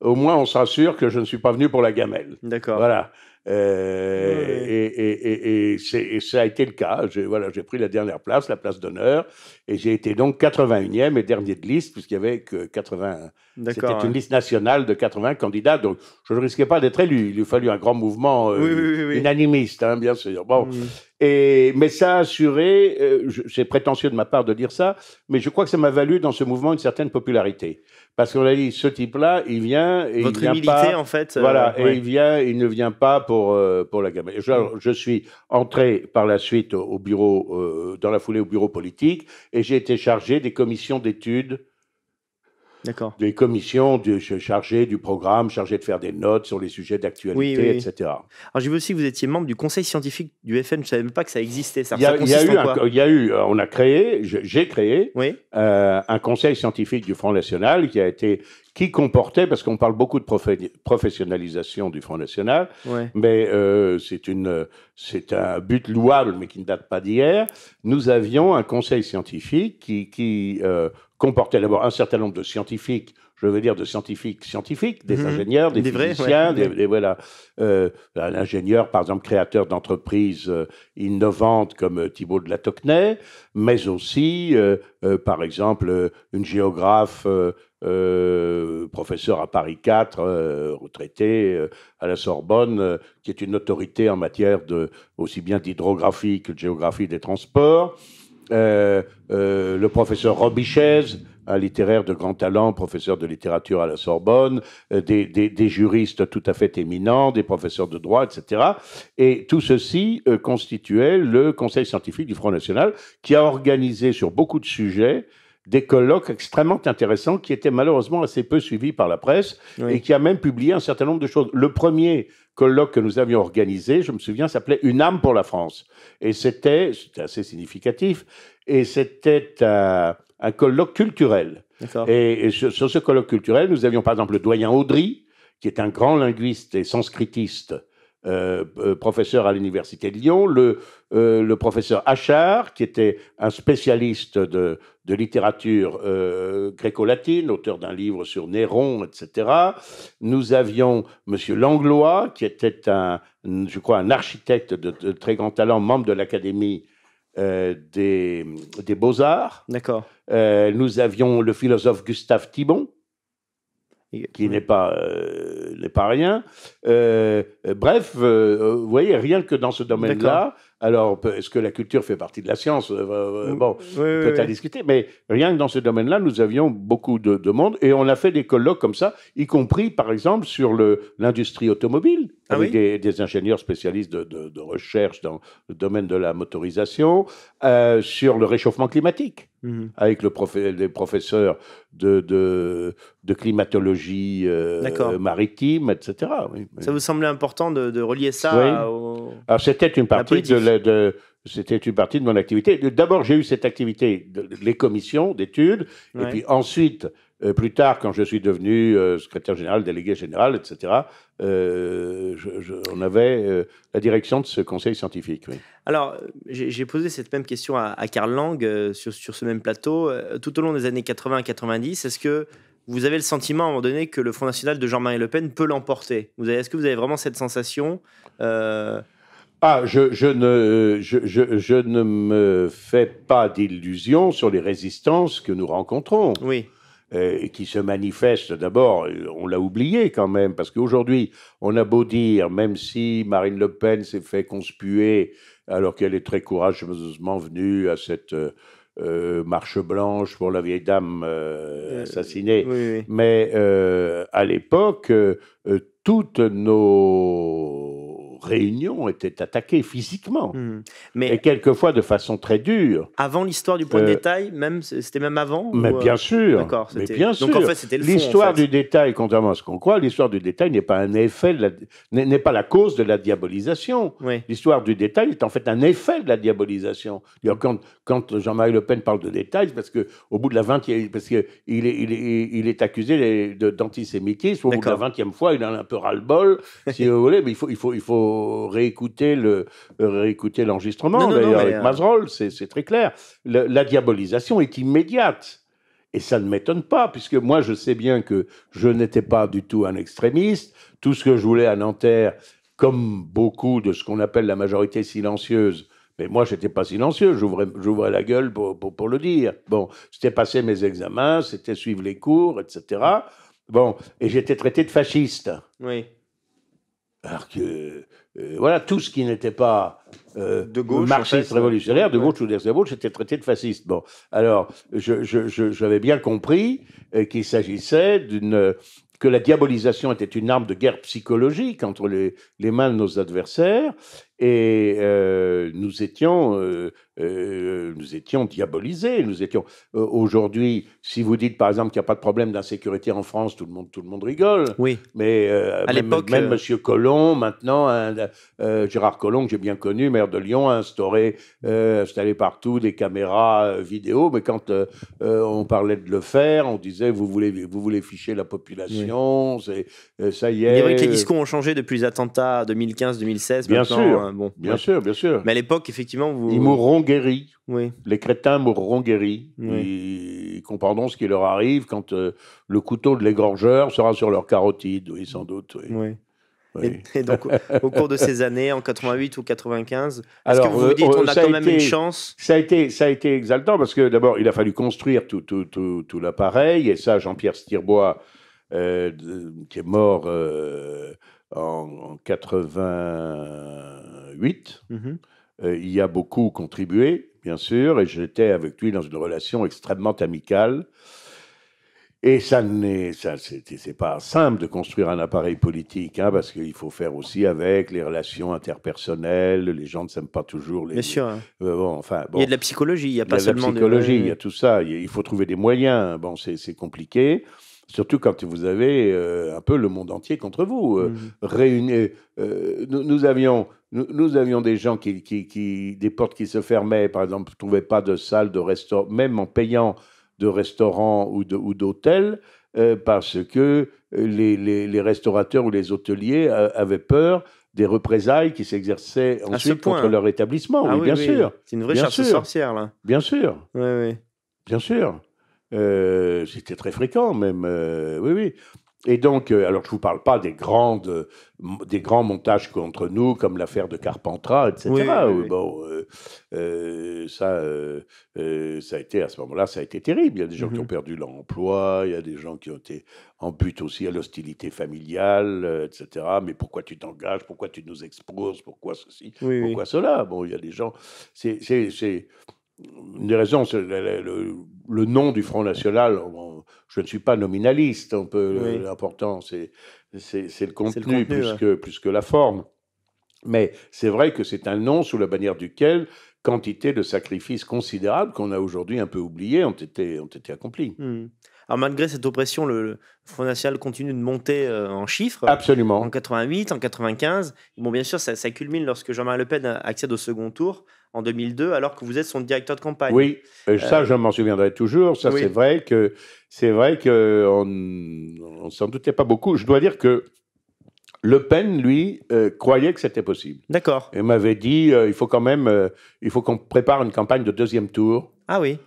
Au moins, on s'assure que je ne suis pas venu pour la gamelle. D'accord. Voilà. Euh, et, et, et, ça a été le cas. J'ai voilà, pris la dernière place, la place d'honneur, et j'ai été donc 81e et dernier de liste, puisqu'il y avait que 80. C'était une liste nationale de 80 candidats, donc je ne risquais pas d'être élu. Il lui fallu un grand mouvement euh, oui, unanimiste, hein, bien sûr. Bon. Et, mais ça a assuré, euh, c'est prétentieux de ma part de dire ça, mais je crois que ça m'a valu dans ce mouvement une certaine popularité. Parce qu'on a dit, ce type-là, il vient et Votre il humilité, en fait. Euh, voilà, et il vient, il ne vient pas pour, euh, pour la gamme. Je, mm. je, suis entré par la suite au bureau, dans la foulée au bureau politique, et j'ai été chargé des commissions d'études des commissions chargées du programme, chargées de faire des notes sur les sujets d'actualité, etc. Alors je veux aussi que vous étiez membre du conseil scientifique du FN, je ne savais même pas que ça existait. Il y, a eu, euh, on a créé, j'ai créé euh, un conseil scientifique du Front National qui a été qui comportait, parce qu'on parle beaucoup de professionnalisation du Front National, mais euh, c'est un but louable, mais qui ne date pas d'hier. Nous avions un conseil scientifique qui, comportait d'abord un certain nombre de scientifiques, je veux dire de scientifiques scientifiques, des mhm. ingénieurs, des, physiciens, des, voilà. Euh, un ingénieur, par exemple, créateur d'entreprises euh, innovantes comme euh, Thibault de la Toqueney, mais aussi, euh, par exemple, une géographe. Euh, professeur à Paris 4, euh, retraité à la Sorbonne, qui est une autorité en matière de aussi bien d'hydrographie que de géographie des transports. Euh, euh, le professeur Robichez, un littéraire de grand talent, professeur de littérature à la Sorbonne, euh, des, des, juristes tout à fait éminents, des professeurs de droit, etc. Et tout ceci constituait le Conseil scientifique du Front National, qui a organisé sur beaucoup de sujets des colloques extrêmement intéressants qui étaient malheureusement assez peu suivis par la presse et qui a même publié un certain nombre de choses. Le premier colloque que nous avions organisé, je me souviens, s'appelait Une âme pour la France. Et c'était, c'était assez significatif, et c'était un, colloque culturel. Et, sur, ce colloque culturel, nous avions par exemple le doyen Audry, qui est un grand linguiste et sanscritiste euh, euh, professeur à l'Université de Lyon, euh, le, professeur Achard, qui était un spécialiste de, littérature gréco-latine, auteur d'un livre sur Néron, etc. Nous avions M. Langlois, qui était un, je crois, un architecte de, très grand talent, membre de l'Académie des, Beaux-Arts. D'accord. nous avions le philosophe Gustave Thibon, qui n'est pas, euh, n'est pas rien. Euh, euh, bref, vous voyez, rien que dans ce domaine-là, alors est-ce que la culture fait partie de la science Bon, peut-être à discuter, mais rien que dans ce domaine-là, nous avions beaucoup de, monde et on a fait des colloques comme ça, y compris par exemple sur l'industrie automobile, ah avec des, ingénieurs spécialistes de, recherche dans le domaine de la motorisation, sur le réchauffement climatique, mmh avec le les professeurs de, de, climatologie euh, maritime, etc. Ça vous semblait important de, de relier ça au... Alors c'était une partie de, c'était une partie de mon activité. D'abord, j'ai eu cette activité, les commissions d'études, et puis ensuite, euh, plus tard, quand je suis devenu euh, secrétaire général, délégué général, etc., euh, on avait la direction de ce conseil scientifique. Alors, j'ai posé cette même question à, Karl Lang sur, ce même plateau. Tout au long des années 80-90, est-ce que vous avez le sentiment à un moment donné que le Front National de Jean-Marie Le Pen peut l'emporter Est-ce que vous avez vraiment cette sensation ah, je, ne, je ne me fais pas d'illusions sur les résistances que nous rencontrons. Oui. Euh, qui se manifeste d'abord, euh, on l'a oublié quand même, parce qu'aujourd'hui, on a beau dire, même si Marine Le Pen s'est fait conspuer, alors qu'elle est très courageusement venue à cette euh, marche blanche pour la vieille dame assassinée, mais à l'époque, toutes nos réunion était attaqué physiquement, hmm. mais et quelquefois de façon très dure. Avant l'histoire du point de euh, détail, même c'était même avant. Mais euh, bien sûr. Mais bien sûr. Donc en fait, c'était l'histoire L'histoire du détail, contrairement à ce qu'on croit, l'histoire du détail n'est pas un effet, n'est pas la cause de la diabolisation. L'histoire du détail est en fait un effet de la diabolisation. Quand, quand Jean-Marie Le Pen parle de détail, c'est parce que au bout de la 20 parce qu'il il est, il est, accusé d'antisémitisme, au bout de la 20e fois, il en a un peu ras-le-bol, si vous voulez, mais il faut, il faut, il faut réécouter le réécouter l'enregistrement d'ailleurs avec euh... c'est très clair. la diabolisation est immédiate. Et ça ne m'étonne pas, puisque moi, je sais bien que je n'étais pas du tout un extrémiste. Tout ce que je voulais à Nanterre, comme beaucoup de ce qu'on appelle la majorité silencieuse, mais moi, je n'étais pas silencieux, j'ouvrais la gueule pour, pour, pour, le dire. Bon, c'était passer mes examens, c'était suivre les cours, etc. Bon, et j'étais traité de fasciste. Oui. Alors que, euh, voilà, tout ce qui n'était pas euh, de gauche, marxiste révolutionnaire, de gauche ou d'extrême gauche, était traité de fasciste. Bon, alors, j'avais je, je, bien compris euh, qu'il s'agissait d'une. que la diabolisation était une arme de guerre psychologique entre les, les mains de nos adversaires et nous, étions, nous étions diabolisés. Nous étions aujourd'hui, si vous dites par exemple qu'il n'y a pas de problème d'insécurité en France, tout le monde, tout le monde rigole. Oui. Mais euh, à l'époque, même, euh Monsieur Collomb, maintenant, hein, euh, Gérard Collomb que j'ai bien connu, maire de Lyon, a instauré, installé partout des caméras vidéo. Mais quand on parlait de le faire, on disait vous voulez, vous voulez ficher la population, ça y est. Il les discours ont changé depuis les attentats 2015-2016. Bien sûr. Hein. Hein, bon, bien sûr, bien sûr. Mais à l'époque, effectivement, vous. Ils mourront guéris. Oui. Les crétins mourront guéris. Oui. Ils comprendront ce qui leur arrive quand euh, le couteau de l'égorgeur sera sur leur carotide, oui, sans doute. Oui. Et, donc, au, cours de ces années, en 88 ou 95, est-ce que vous vous euh, dites on euh, a quand même une chance ça a, été, ça a été exaltant parce que d'abord, il a fallu construire tout, l'appareil et ça, Jean-Pierre Stirbois, qui est mort en, 88. Mmh euh, il y a beaucoup contribué, bien sûr, et j'étais avec lui dans une relation extrêmement amicale. Et ça n'est, c'est pas simple de construire un appareil politique, hein, parce qu'il faut faire aussi avec les relations interpersonnelles. Les gens ne s'aiment pas toujours. Les, Bien sûr. Hein. Euh, bon, enfin, bon, il y a de la psychologie, il n'y a pas seulement de la psychologie, il y a tout ça. Il faut trouver des moyens. Bon, c'est compliqué. Surtout quand vous avez euh, un peu le monde entier contre vous. Euh, mmh euh, nous, avions, nous, avions des gens qui, des portes qui se fermaient, par exemple, ne trouvaient pas de salle de restaurant, même en payant de restaurants ou d'hôtels, parce que les, restaurateurs ou les hôteliers avaient peur des représailles qui s'exerçaient ensuite contre hein. leur établissement. oui, ah bien sûr. C'est une vraie chasse sorcière, là. Bien sûr. Oui, oui. Bien sûr. Euh, c'était très fréquent même, euh, oui, oui. Et donc, euh, alors je ne vous parle pas des, grandes, des grands montages contre nous, comme l'affaire de Carpentras, etc. bon, ça, ça a été, à ce moment-là, ça a été terrible. Il y a des gens qui mm-hmm. ont perdu leur emploi, il y a des gens qui ont été en but aussi à l'hostilité familiale, etc. Mais pourquoi tu t'engages Pourquoi tu nous exposes Pourquoi ceci Pourquoi cela Bon, il y a des gens... C'est une des raisons, c'est le, nom du Front National. je ne suis pas nominaliste, Un peu l'important, c'est, c'est, le contenu, plus, que, plus que la forme. Mais c'est vrai que c'est un nom sous la bannière duquel quantité de sacrifices considérables qu'on a aujourd'hui un peu oubliés ont été, ont été accomplis. Hmm. Alors, malgré cette oppression, le, Front National continue de monter euh, en chiffres. Absolument. En 88, en 95. Bon, bien sûr, ça, culmine lorsque Jean-Marie Le Pen euh, accède au second tour en 2002, alors que vous êtes son directeur de campagne. Oui, euh, ça, je m'en souviendrai toujours. Ça, c'est vrai que c'est vrai que on, s'en doutait pas beaucoup. Je dois dire que le Pen, lui, croyait que c'était possible. D'accord. Il m'avait dit, il faut quand même, il faut qu'on prépare une campagne de deuxième tour. Ah oui.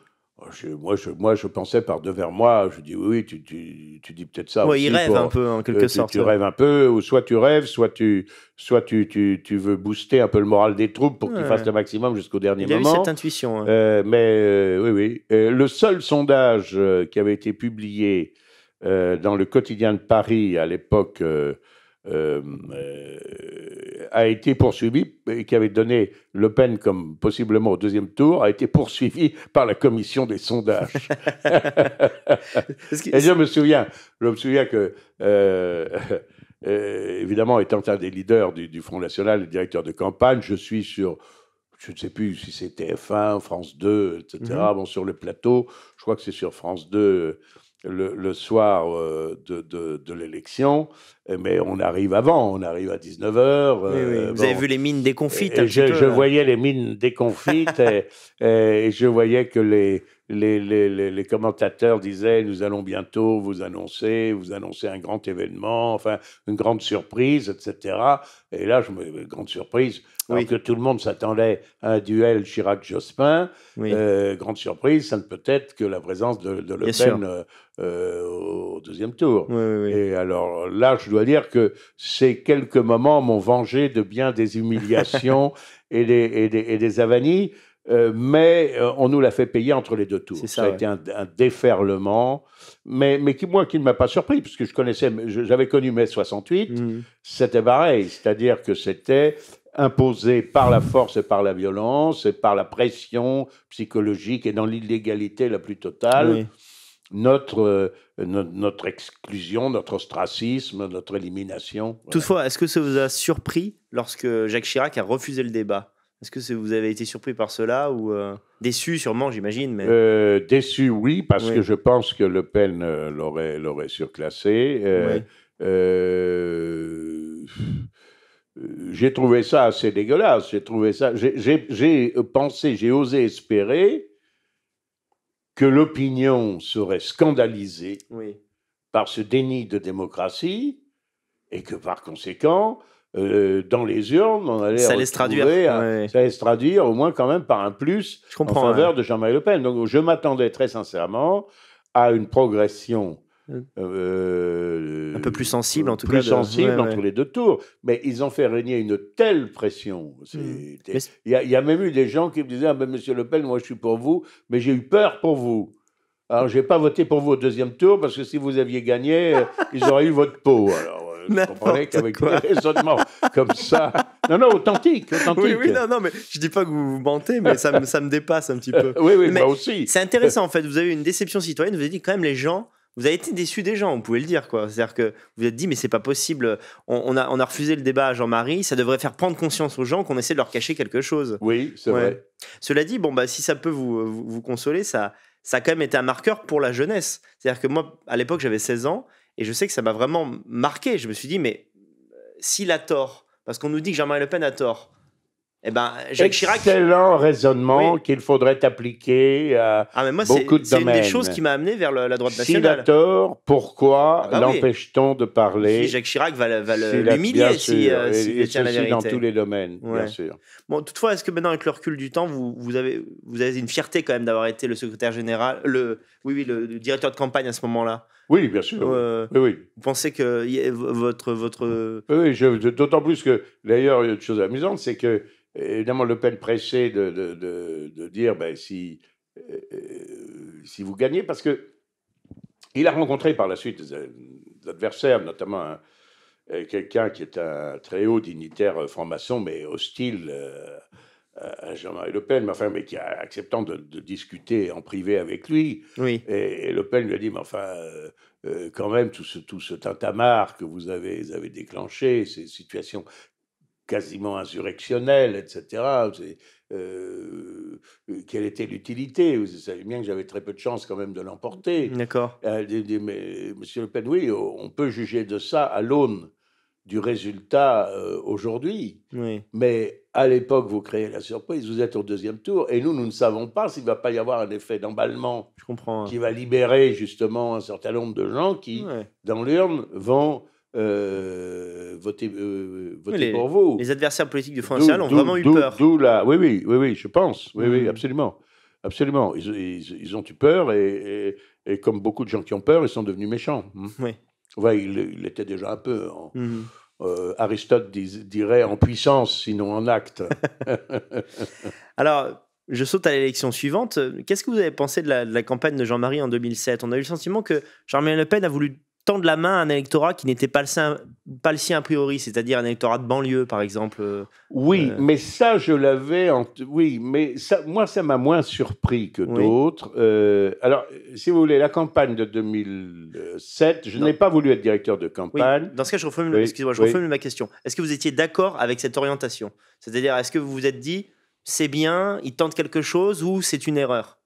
Bah, moi, je, moi, je pensais par deux vers moi, je dis oui, tu, tu, dis peut-être ça. Oui, il rêve un peu, en euh, quelque sorte. Tu, rêves un peu, ou soit tu rêves, soit tu, soit tu, tu veux booster un peu le moral des troupes pour qu'ils fassent le maximum jusqu'au dernier moment. Il a eu cette intuition. Hein. Euh, mais euh, oui, oui. le seul sondage qui avait été publié dans le quotidien de Paris à l'époque euh, a été poursuivi, et euh, qui avait donné Le Pen comme possiblement au deuxième tour, a été poursuivi par la commission des sondages. et je me souviens, je me souviens que, euh, évidemment, étant un des leaders du, Front National, le directeur de campagne, je suis sur je ne sais plus si c'est TF1, France 2, etc. Mhm. Bon, sur le plateau, je crois que c'est sur France 2, le, soir euh, de, de, l'élection, eh, mais on arrive avant, on arrive à 19h. Euh, Vous avez vu les mines déconfites je, hein. voyais les mines déconfites et, je voyais que les, les, commentateurs disaient nous allons bientôt vous annoncer, vous annoncer un grand événement, enfin une grande surprise, etc. Et là, je me euh, grande surprise, oui. que tout le monde s'attendait à un duel Chirac-Jospin. Euh, grande surprise, ça ne peut être que la présence de, de Le Pen euh, au deuxième tour. Et alors là, je dois dire que ces quelques moments m'ont vengé de bien des humiliations et des avanies. Euh, mais euh, on nous l'a fait payer entre les deux tours. Ça, ça, a été un, déferlement, mais, mais qui, moi, qui ne m'a pas surpris, puisque je connaissais, j'avais connu mai 68, mmh. c'était pareil, c'est-à-dire que c'était imposé par la force et par la violence, et par la pression psychologique et dans l'illégalité la plus totale. Notre, euh, notre exclusion, notre ostracisme, notre élimination. Toutefois, est-ce que ça vous a surpris lorsque Jacques Chirac a refusé le débat est-ce que vous avez été surpris par cela ou euh, déçu sûrement, j'imagine mais... Euh, déçu, oui, parce que je pense que Le Pen euh, l'aurait, surclassé. j'ai trouvé ça assez dégueulasse. J'ai trouvé ça. J'ai, pensé, j'ai osé espérer que l'opinion serait scandalisée oui. par ce déni de démocratie et que par conséquent, euh, dans les urnes, on allait ça allait, se traduire. Hein. se traduire au moins quand même par un plus je en faveur de Jean-Marie Le Pen. Donc je m'attendais très sincèrement à une progression hum. euh, un peu plus sensible en tout cas. sensible entre les deux tours. Mais ils ont fait régner une telle pression. Hum. Il y, a même eu des gens qui me disaient ah, ben, Monsieur Le Pen, moi je suis pour vous, mais j'ai eu peur pour vous. Alors n'ai pas voté pour vous au deuxième tour parce que si vous aviez gagné, euh, ils auraient eu votre peau. Alors qu'avec comme ça. Non, non, authentique, authentique. Oui, oui, non, non, mais je dis pas que vous, vous mentez, mais ça me, ça me dépasse un petit peu. oui, oui, mais moi aussi. C'est intéressant, en fait. Vous avez eu une déception citoyenne, vous avez dit quand même les gens vous avez été déçu des gens, vous pouvez le dire. quoi. C'est-à-dire que vous vous êtes dit, mais c'est pas possible, on, a, on, a, refusé le débat à Jean-Marie, ça devrait faire prendre conscience aux gens qu'on essaie de leur cacher quelque chose. Oui, c'est vrai. Cela dit, bon, bah, si ça peut vous, vous, consoler, ça, ça a quand même été un marqueur pour la jeunesse. C'est-à-dire que moi, à l'époque, j'avais 16 ans, et je sais que ça m'a vraiment marqué. Je me suis dit, mais euh, s'il a tort, parce qu'on nous dit que Jean-Marie Le Pen a tort, eh ben, Jacques Chirac. Excellent raisonnement qu'il faudrait appliquer à ah, beaucoup de domaines. C'est une des choses qui m'a amené vers la droite nationale. S'il a tort, pourquoi ah bah l'empêche-t-on de parler Si Jacques Chirac va, l'humilier si, euh, dans tous les domaines, bien sûr. Bon, toutefois, est-ce que maintenant, avec le recul du temps, vous, vous, avez, vous avez une fierté quand même d'avoir été le secrétaire général, le, oui, le directeur de campagne à ce moment-là oui, bien sûr. Euh, oui, Vous pensez que votre. votre... Oui, d'autant plus que, d'ailleurs, une chose amusante, c'est que, évidemment, Le Pen pressait de, dire ben, si, euh, si vous gagnez, parce que il a rencontré par la suite des, adversaires, notamment euh, quelqu'un qui est un très haut dignitaire franc-maçon, mais hostile à Jean-Marie Le Pen, mais mais qui a accepté de, discuter en privé avec lui. Oui. Et, Le Pen lui a dit, mais enfin, euh, euh, quand même, tout ce, tout ce tintamarre que vous avez, avez déclenché, ces situations quasiment insurrectionnelles, etc. Euh, quelle était l'utilité Vous savez bien que j'avais très peu de chance quand même de l'emporter. D'accord. mais Monsieur Le Pen, oui, on peut juger de ça à l'aune du résultat aujourd'hui. Oui. Mais à l'époque, vous créez la surprise, vous êtes au deuxième tour, et nous, nous ne savons pas s'il ne va pas y avoir un effet d'emballement hein. qui va libérer justement un certain nombre de gens qui, dans l'urne, vont euh, voter, euh, voter pour vous. Les adversaires politiques du Front National ont vraiment eu peur. d'où la- Oui, oui, oui, oui, je pense. Oui, oui, hmm. absolument. Absolument. Ils, ont eu peur et, comme beaucoup de gens qui ont peur, ils sont devenus méchants. Oui. Ouais, il, il déjà un peu en, hmm. Euh, Aristote dirait en puissance, sinon en acte. Alors, je saute à l'élection suivante. Qu'est-ce que vous avez pensé de la, de la campagne de Jean-Marie en 2007 On a eu le sentiment que Jean-Marie Le Pen a voulu tendre la main à un électorat qui n'était pas le sien, pas le a priori, c'est-à-dire un électorat de banlieue, par exemple. Euh, oui, euh. mais ça, je l'avais. En... Oui, mais ça, moi, ça m'a moins surpris que d'autres. Euh, alors, si vous voulez, la campagne de 2007, je n'ai pas voulu être directeur de campagne. Dans ce cas, je reformule, je reformule ma question. Est-ce que vous étiez d'accord avec cette orientation C'est-à-dire, est-ce que vous vous êtes dit, c'est bien, il tente quelque chose ou c'est une erreur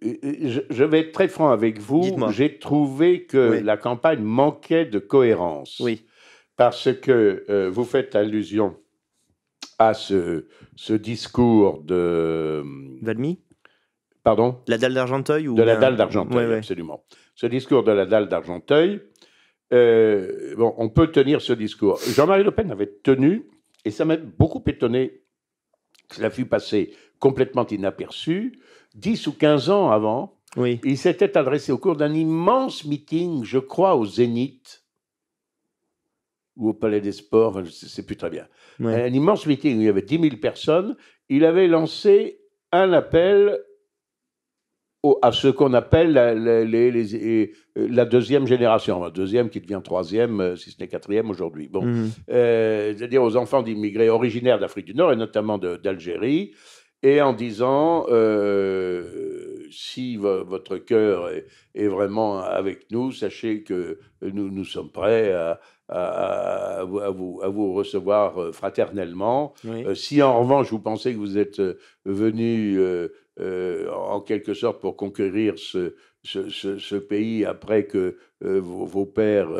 je vais être très franc avec vous. J'ai trouvé que la campagne manquait de cohérence. Oui. Parce que euh, vous faites allusion à ce, discours de. Euh, Valmy Pardon La dalle d'Argenteuil ou De la dalle d'Argenteuil, absolument. Ce discours de la dalle d'Argenteuil, euh, bon, on peut tenir ce discours. Jean-Marie Le Pen avait tenu, et ça m'a beaucoup étonné que cela fût passé complètement inaperçu, 10 ou 15 ans avant, oui. il s'était adressé au cours d'un immense meeting, je crois, au Zénith ou au Palais des Sports, c'est je ne sais plus très bien. Un immense meeting où il y avait 10 000 personnes. Il avait lancé un appel à ce qu'on appelle la, euh, deuxième génération, la deuxième qui devient troisième, euh, si ce n'est quatrième aujourd'hui. Bon, mhm. euh, c'est-à-dire aux enfants d'immigrés originaires d'Afrique du Nord et notamment d'Algérie et en disant euh, si votre cœur est, vraiment avec nous, sachez que nous, nous sommes prêts à, vous, à vous, recevoir euh, fraternellement. Euh, si en revanche vous pensez que vous êtes venu en quelque sorte pour conquérir ce, pays après que vos, pères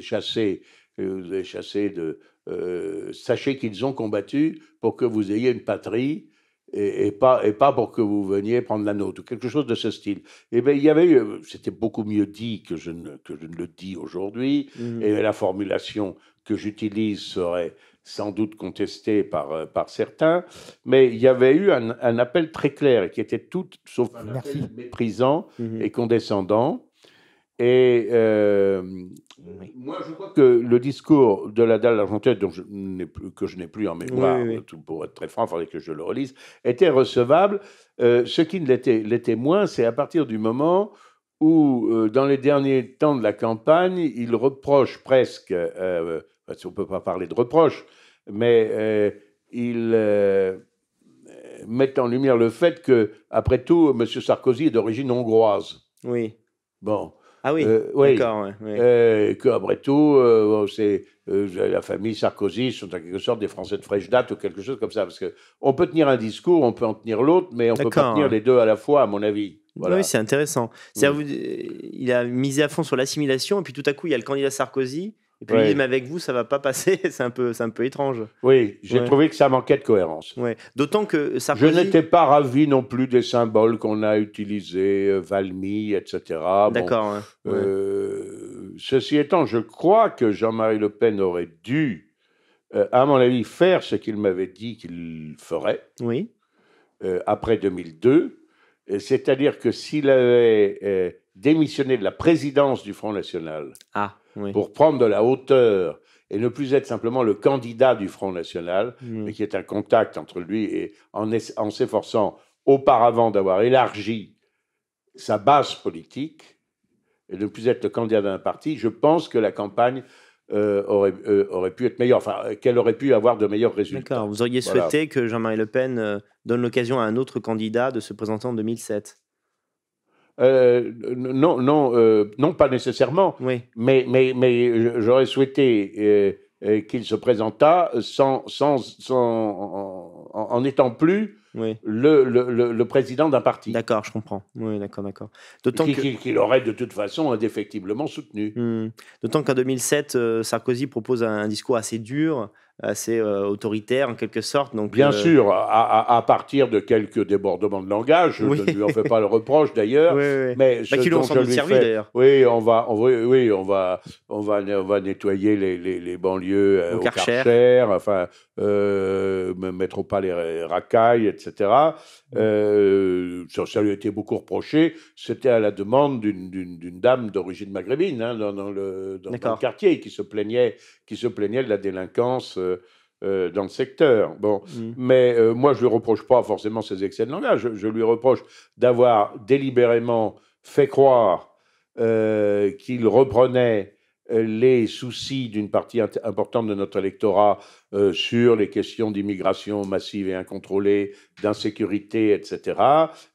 chassés, vous avez chassé de, euh, sachez qu'ils ont combattu pour que vous ayez une patrie et, pas, et pas pour que vous veniez prendre la nôtre, ou quelque chose de ce style. Et eh bien, il y avait, euh, c'était beaucoup mieux dit que je ne, le dis aujourd'hui, mmh. et la formulation que j'utilise serait sans doute contestée par, euh, par certains, mais il y avait eu un, appel très clair, qui était tout sauf un appel méprisant mmh et condescendant, et euh, moi, je crois que le discours de la dalle argentaise, dont je que je n'ai plus en mémoire, tout pour être très franc, il faudrait que je le relise, était recevable. Euh, ce qui ne l'était moins, c'est à partir du moment où, euh, dans les derniers temps de la campagne, il reproche presque, on ne peut pas parler de reproche, mais il met en lumière le fait que, après tout, M. Sarkozy est d'origine hongroise. Oui. Bon. Ah euh, oui, d'accord. Ouais, euh, que, après tout, euh, c'est la famille Sarkozy sont en quelque sorte des Français de fraîche date ou quelque chose comme ça. Parce qu'on peut tenir un discours, on peut en tenir l'autre, mais on ne peut pas tenir les deux à la fois, à mon avis. Voilà. Oui, c'est intéressant. cest vous. Il a misé à fond sur l'assimilation, et puis tout à coup, il y a le candidat Sarkozy et puis, mais avec vous, ça va pas passer. c'est un peu, c'est un peu étrange. Oui, j'ai trouvé que ça manquait de cohérence. Oui, D'autant que ça. Je n'étais pas ravi non plus des symboles qu'on a utilisés, euh, Valmy, etc. D'accord. Euh, ceci étant, je crois que Jean-Marie Le Pen aurait dû, euh, à mon avis, faire ce qu'il m'avait dit qu'il ferait. Oui. après 2002, c'est-à-dire que s'il avait démissionné de la présidence du Front National. Ah pour prendre de la hauteur et ne plus être simplement le candidat du Front National, mais qui est un contact entre lui et en, s'efforçant auparavant d'avoir élargi sa base politique et ne plus être le candidat d'un parti, je pense que la campagne euh, euh, aurait, pu être meilleure, enfin, euh, qu'elle aurait pu avoir de meilleurs résultats. D'accord, vous auriez souhaité que Jean-Marie Le Pen donne l'occasion à un autre candidat de se présenter en 2007 euh, non, non, euh, non, pas nécessairement. Mais, mais, mais j'aurais souhaité euh, qu'il se présentât sans, sans, sans en n'étant plus le, le, le, président d'un parti. D'accord, je comprends. Oui, d'accord, d'accord. D'autant qu'il aurait de toute façon indéfectiblement soutenu. Hmm. D'autant qu'en 2007, Sarkozy propose un discours assez dur assez euh, autoritaire en quelque sorte. Donc, Bien euh, sûr, à, partir de quelques débordements de langage, je ne lui en fais pas le reproche d'ailleurs. Mais bah, qui l'ont servi d'ailleurs. Oui, on va, oui, on va, on va, on va nettoyer les, les banlieues euh, au, enfin euh, mettront pas les racailles, etc. Mmh. Euh, ça, lui a été beaucoup reproché. C'était à la demande d'une dame d'origine maghrébine hein, dans, le, quartier qui se plaignait, qui se plaignait de la délinquance. Euh, euh, dans le secteur. Bon, mmh. mais moi je lui reproche pas forcément ses excès de langage. je lui reproche d'avoir délibérément fait croire qu'il reprenait euh, les soucis d'une partie importante de notre électorat euh, sur les questions d'immigration massive et incontrôlée, d'insécurité, etc.,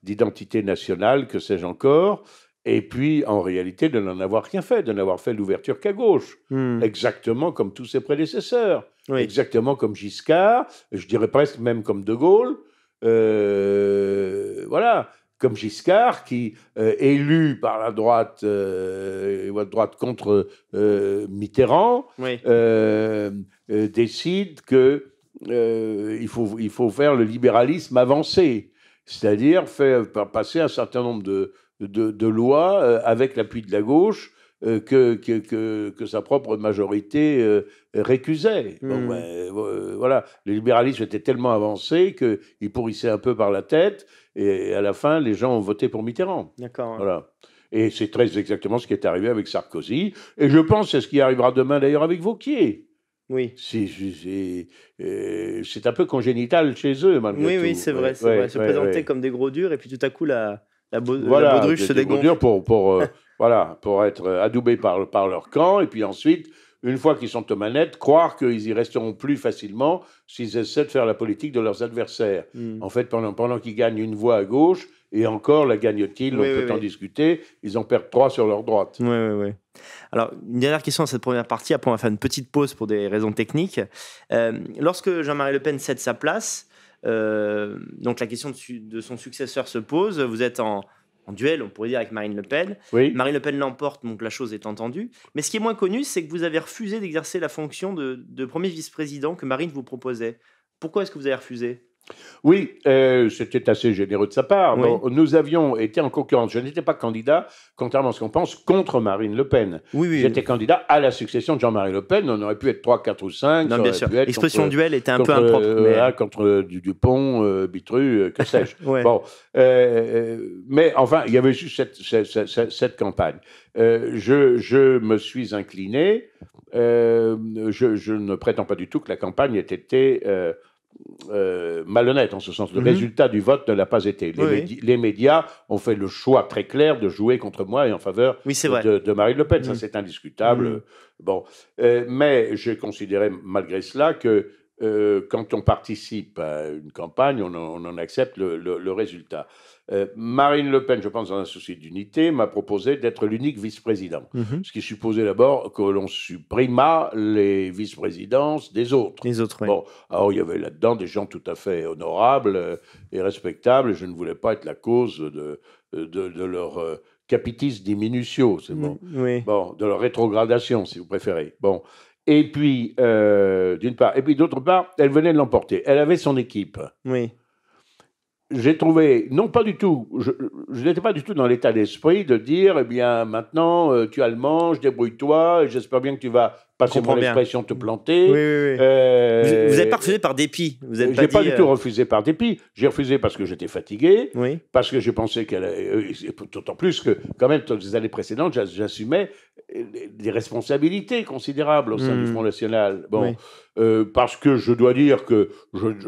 d'identité nationale, que sais-je encore, et puis en réalité de n'en avoir rien fait, de n'avoir fait l'ouverture qu'à gauche, hmm. exactement comme tous ses prédécesseurs, exactement comme Giscard, je dirais presque même comme De Gaulle. Euh, voilà, comme Giscard, qui, euh, élu par la droite, euh, droite contre euh, Mitterrand, décide qu'il il faut, il, faut, faire le libéralisme avancé, c'est-à-dire faire, passer un certain nombre de lois avec l'appui de la gauche euh, que, que, que, sa propre majorité euh, récusait. Mmh. Ben, euh, voilà, les libéralisme étaient tellement avancés qu'ils pourrissaient un peu par la tête, et à la fin, les gens ont voté pour Mitterrand. D'accord. Voilà. Et c'est très exactement ce qui est arrivé avec Sarkozy, et je pense c'est ce qui arrivera demain d'ailleurs avec Vauquier. Oui. C'est un peu congénital chez eux, malgré oui, tout. Oui, c'est vrai. Ouais, Se présenter comme des gros durs, et puis tout à coup, la, la, voilà, la baudruche se dégonfle. Pour, pour, Voilà, pour être adoubés par, par leur camp, et puis ensuite, une fois qu'ils sont aux manettes, croire qu'ils y resteront plus facilement s'ils essaient de faire la politique de leurs adversaires. Hmm. En fait, pendant, pendant qu'ils gagnent une voix à gauche, et encore la gagnent-ils, on peut en discuter, ils en perdent trois sur leur droite. Oui, oui, oui. Alors, une dernière question à cette première partie, après on va faire une petite pause pour des raisons techniques. Euh, lorsque Jean-Marie Le Pen cède sa place, euh, donc la question de son successeur se pose, vous êtes en duel, on pourrait dire, avec Marine Le Pen. Marine Le Pen l'emporte, donc la chose est entendue. Mais ce qui est moins connu, c'est que vous avez refusé d'exercer la fonction de premier vice-président que Marine vous proposait. Pourquoi est-ce que vous avez refusé oui, euh, c'était assez généreux de sa part. nous avions été en concurrence. Je n'étais pas candidat, contrairement à ce qu'on pense, contre Marine Le Pen. Oui, J'étais candidat à la succession de Jean-Marie Le Pen. On aurait pu être 3, 4 ou 5. L'expression duel était un peu impropre. Mais... contre Dupont, Bitru, que sais-je. mais enfin, il y avait juste cette, campagne. Euh, je, me suis incliné. Euh, je, ne prétends pas du tout que la campagne ait été euh, malhonnête en ce sens. Le mhm. résultat du vote ne l'a pas été. Les, médias ont fait le choix très clair de jouer contre moi et en faveur de, de, Marine Le Pen. Ça, mhm. c'est indiscutable. Mhm. Bon, euh, mais je considéré malgré cela que euh, quand on participe à une campagne, on, en accepte le résultat. Euh, Marine Le Pen, je pense, dans un souci d'unité, m'a proposé d'être l'unique vice-président. Mhm. Ce qui supposait d'abord que l'on supprimât les vice-présidences des autres. Les autres, Bon, alors il y avait là-dedans des gens tout à fait honorables euh, et respectables. Je ne voulais pas être la cause de, de, leur euh, capitis diminutio, c'est bon. Mm, bon, de leur rétrogradation, si vous préférez. Bon. Et puis, d'une part. Et puis, d'autre part, elle venait de l'emporter. Elle avait son équipe. Oui j'ai trouvé, non pas du tout, je, n'étais pas du tout dans l'état d'esprit de dire, eh bien maintenant, euh, tu as le manche, débrouille-toi, j'espère bien que tu vas passez l'expression te planter. Oui, oui, euh, vous n'avez pas refusé par dépit. Je n'ai pas, du tout euh, refusé par dépit. J'ai refusé parce que j'étais fatigué, parce que je pensais qu'elle. Euh, d'autant plus que, quand même, dans les années précédentes, j'assumais des responsabilités considérables au sein du hmm. Front National. Bon, parce que je dois dire que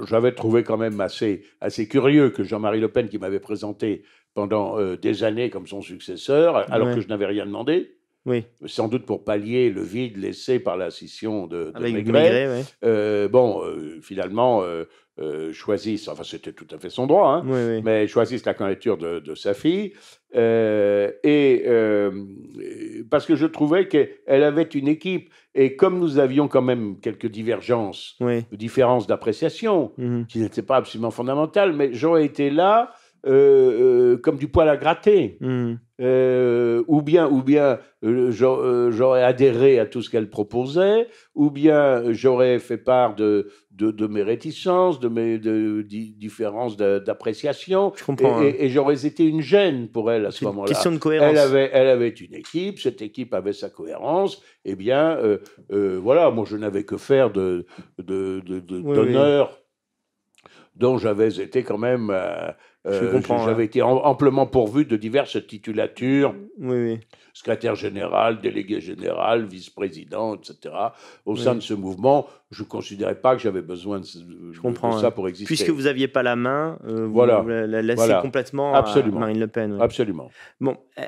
j'avais trouvé quand même assez, assez curieux que Jean-Marie Le Pen, qui m'avait présenté pendant des années comme son successeur, alors que je n'avais rien demandé. Sans doute pour pallier le vide laissé par la scission de, de euh, bon, euh, finalement, euh, euh, choisissent, enfin c'était tout à fait son droit, hein, mais choisissent la candidature de, sa fille. et parce que je trouvais qu'elle avait une équipe, et comme nous avions quand même quelques divergences, différences d'appréciation, mmh qui n'étaient pas absolument fondamentales, mais j'aurais été là euh, euh, comme du poil à gratter. Hmm. Euh, ou bien, ou bien j'aurais adhéré à tout ce qu'elle proposait, ou bien j'aurais fait part de, de, mes réticences, de mes différences d'appréciation, et, hein. et, j'aurais été une gêne pour elle à ce moment-là. Question de cohérence. Elle avait, elle avait une équipe, cette équipe avait sa cohérence. Eh bien, voilà, moi je n'avais que faire de d'honneur dont j'avais été quand même euh, hein. J'avais été amplement pourvu de diverses titulatures. Oui, oui. Secrétaire général, délégué général, vice-président, etc. Au sein de ce mouvement, je ne considérais pas que j'avais besoin de, ça pour exister. Puisque vous n'aviez pas la main, euh, vous, voilà. la laissez complètement à Marine Le Pen. Absolument. Bon, euh,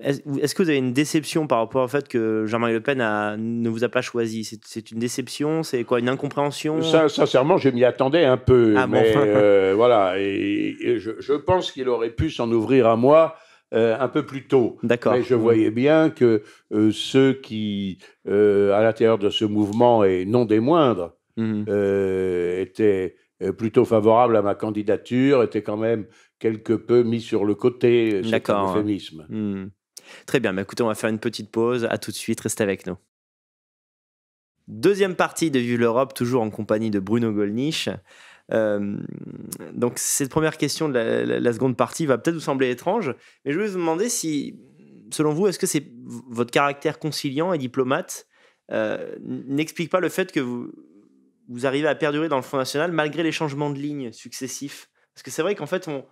est-ce que vous avez une déception par rapport au fait que Jean-Marie Le Pen ne vous a pas choisi C'est une déception C'est quoi Une incompréhension Sincèrement, je m'y attendais un peu. Ah mais euh, voilà, et, je, pense qu'il aurait pu s'en ouvrir à moi euh, un peu plus tôt. D'accord. Mais je voyais mmh. bien que euh, ceux qui, à l'intérieur de ce mouvement, et non des moindres, mmh. étaient plutôt favorables à ma candidature, étaient quand même quelque peu mis sur le côté, cet hein. euphémisme. Mmh. Très bien, mais bah, écoutez, on va faire une petite pause. À tout de suite, restez avec nous. Deuxième partie de Vue l'Europe, toujours en compagnie de Bruno Gollnisch. Euh, donc cette première question de la, seconde partie va peut-être vous sembler étrange, mais je voulais vous demander si, selon vous, est-ce que c'est votre caractère conciliant et diplomate euh, n'explique pas le fait que vous, vous arrivez à perdurer dans le Front National malgré les changements de ligne successifs Parce que c'est vrai qu'en fait, on,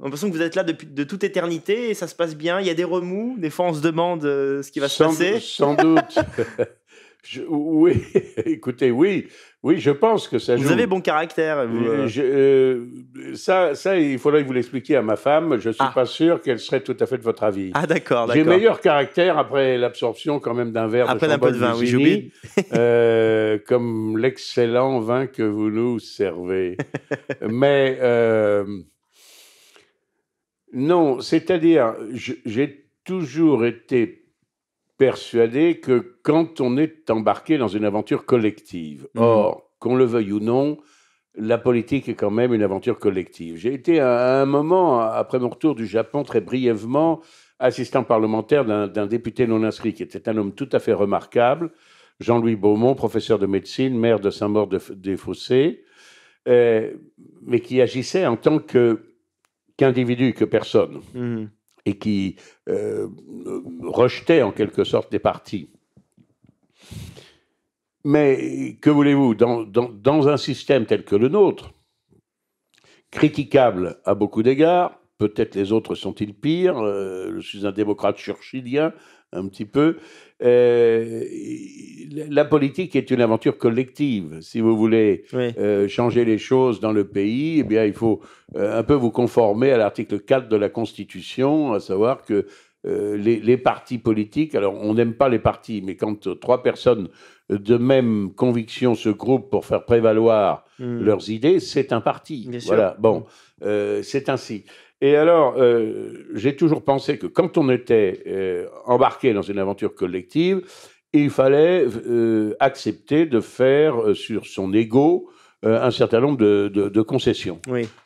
on l'impression que vous êtes là depuis de toute éternité et ça se passe bien. Il y a des remous. Des fois, on se demande euh, ce qui va se passer. Sans doute. oui, écoutez, oui, oui, je pense que ça Vous avez bon caractère. Euh, euh. ça, ça, il faudrait que vous l'expliquiez à ma femme. Je suis ah. pas sûr qu'elle serait tout à fait de votre avis. Ah, d'accord, J'ai meilleur caractère après l'absorption quand même d'un verre de Après un peu de vin, oui, j'oublie. comme l'excellent vin que vous nous servez. Mais... Non, c'est-à-dire, j'ai toujours été persuadé que quand on est embarqué dans une aventure collective, mhm. or, qu'on le veuille ou non, la politique est quand même une aventure collective. J'ai été à un moment, après mon retour du Japon, très brièvement, assistant parlementaire d'un député non inscrit, qui était un homme tout à fait remarquable, Jean-Louis Beaumont, professeur de médecine, maire de Saint-Maur-des-Fossés, euh, mais qui agissait en tant que qu'individu que personne, mm-hmm. et qui euh, rejetait en quelque sorte des partis. Mais que voulez-vous, dans, un système tel que le nôtre, critiquable à beaucoup d'égards, peut-être les autres sont-ils pires, euh, je suis un démocrate churchillien, un petit peu, euh, la politique est une aventure collective. Si vous voulez euh, changer les choses dans le pays, eh bien, il faut euh, un peu vous conformer à l'article 4 de la Constitution, à savoir que les, partis politiques, alors on n'aime pas les partis, mais quand trois personnes de même conviction se groupent pour faire prévaloir hmm. leurs idées, c'est un parti. voilà, bon, hmm. c'est ainsi. Et alors, euh, j'ai toujours pensé que quand on était euh, embarqué dans une aventure collective, il fallait euh, accepter de faire sur son ego un certain nombre de, concessions,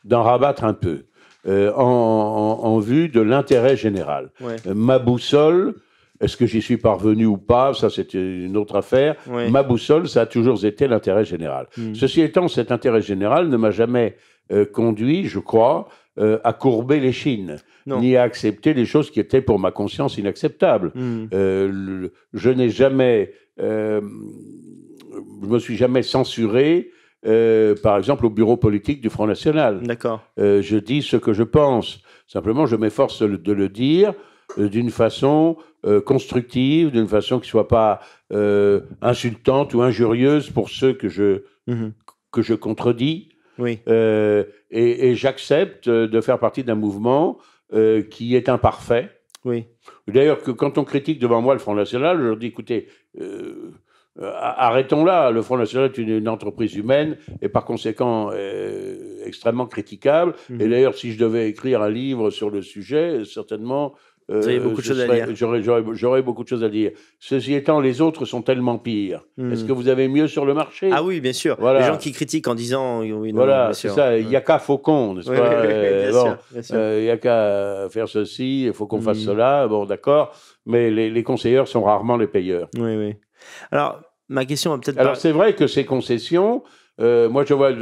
d'en rabattre un peu, en, vue de l'intérêt général. ma boussole, est-ce que j'y suis parvenu ou pas Ça, c'est une autre affaire. Ma boussole, ça a toujours été l'intérêt général. Hmm. Ceci étant, cet intérêt général ne m'a jamais conduit, je crois, euh, à courber les chines, ni à accepter les choses qui étaient pour ma conscience inacceptables. Hmm. Euh, je n'ai jamais, euh, je me suis jamais censuré. par exemple, au bureau politique du Front National. D'accord. je dis ce que je pense. Simplement, je m'efforce de le dire d'une façon constructive, d'une façon qui ne soit pas insultante ou injurieuse pour ceux que je, mhm. que je contredis. Oui. Euh, et, j'accepte euh, de faire partie d'un mouvement euh, qui est imparfait. Oui. D'ailleurs, que quand on critique devant moi le Front National, je leur dis écoutez, arrêtons là. Le Front National est une, entreprise humaine et par conséquent extrêmement critiquable. Mmh. Et d'ailleurs, si je devais écrire un livre sur le sujet, certainement J'aurais beaucoup, de choses à dire. Ceci étant, les autres sont tellement pires. Hmm. Est-ce que vous avez mieux sur le marché Ah oui, bien sûr. Les gens qui critiquent en disant. voilà, c'est ça. Il n'y a qu'à Faucon, n'est-ce pas Il n'y a qu'à faire ceci, il faut qu'on fasse hmm. cela. Bon, d'accord. Mais les, les conseilleurs sont rarement les payeurs. Oui, oui. Alors, ma question va peut-être. Alors, c'est vrai que ces concessions, euh, moi, je vois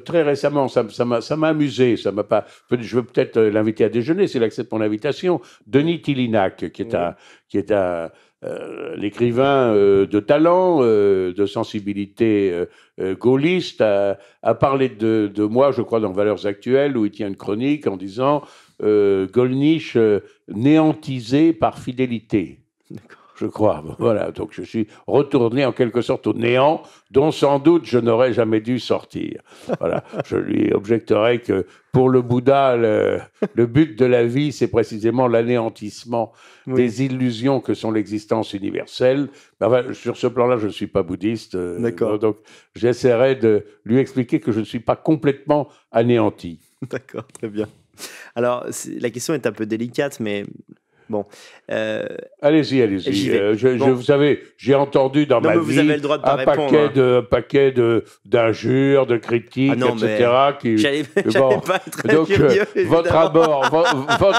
très récemment, ça, ça m'a amusé. Ça m'a pas. Je veux peut-être euh, l'inviter à déjeuner s'il accepte mon invitation. Denis Tillinac, qui est un, qui est un euh, l'écrivain euh, de talent, euh, de sensibilité gaulliste, a, parlé de, de, moi, je crois, dans Valeurs Actuelles, où il tient une chronique en disant Golniche néantisé par fidélité. D'accord je crois. Voilà, donc je suis retourné en quelque sorte au néant, dont sans doute je n'aurais jamais dû sortir. Voilà, je lui objecterai que pour le Bouddha, le, but de la vie, c'est précisément l'anéantissement des illusions que sont l'existence universelle. sur ce plan-là, je ne suis pas bouddhiste. Euh, D'accord. donc j'essaierai de lui expliquer que je ne suis pas complètement anéanti. D'accord, très bien. Alors, la question est un peu délicate, mais Bon. Euh, allez-y, allez-y. Euh, vous savez, j'ai entendu dans ma vie un, paquet hein. de, de, d'injures, de critiques, ah etc. Pas Donc, votre,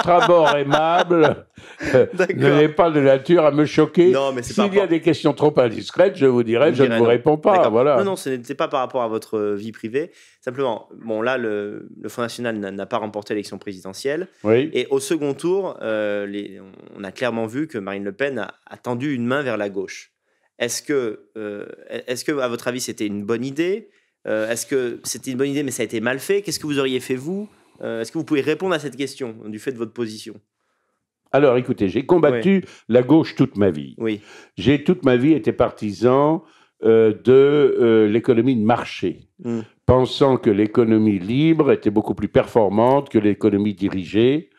abord, aimable euh, n'est pas de nature à me choquer. S'il y a des questions trop indiscrètes, je vous dirais je, ne vous réponds pas. Voilà. Non, non, ce n'était pas par rapport à votre vie privée. Simplement, bon, là, le, le Front National n'a pas remporté l'élection présidentielle. Et au second tour, les on, a clairement vu que Marine Le Pen a, tendu une main vers la gauche. Est-ce que, euh, est que, à votre avis, c'était une bonne idée euh, Est-ce que c'était une bonne idée, mais ça a été mal fait Qu'est-ce que vous auriez fait, vous euh, Est-ce que vous pouvez répondre à cette question du fait de votre position Alors, écoutez, j'ai combattu la gauche toute ma vie. Oui. J'ai toute ma vie été partisan de l'économie de marché, hmm. pensant que l'économie libre était beaucoup plus performante que l'économie dirigée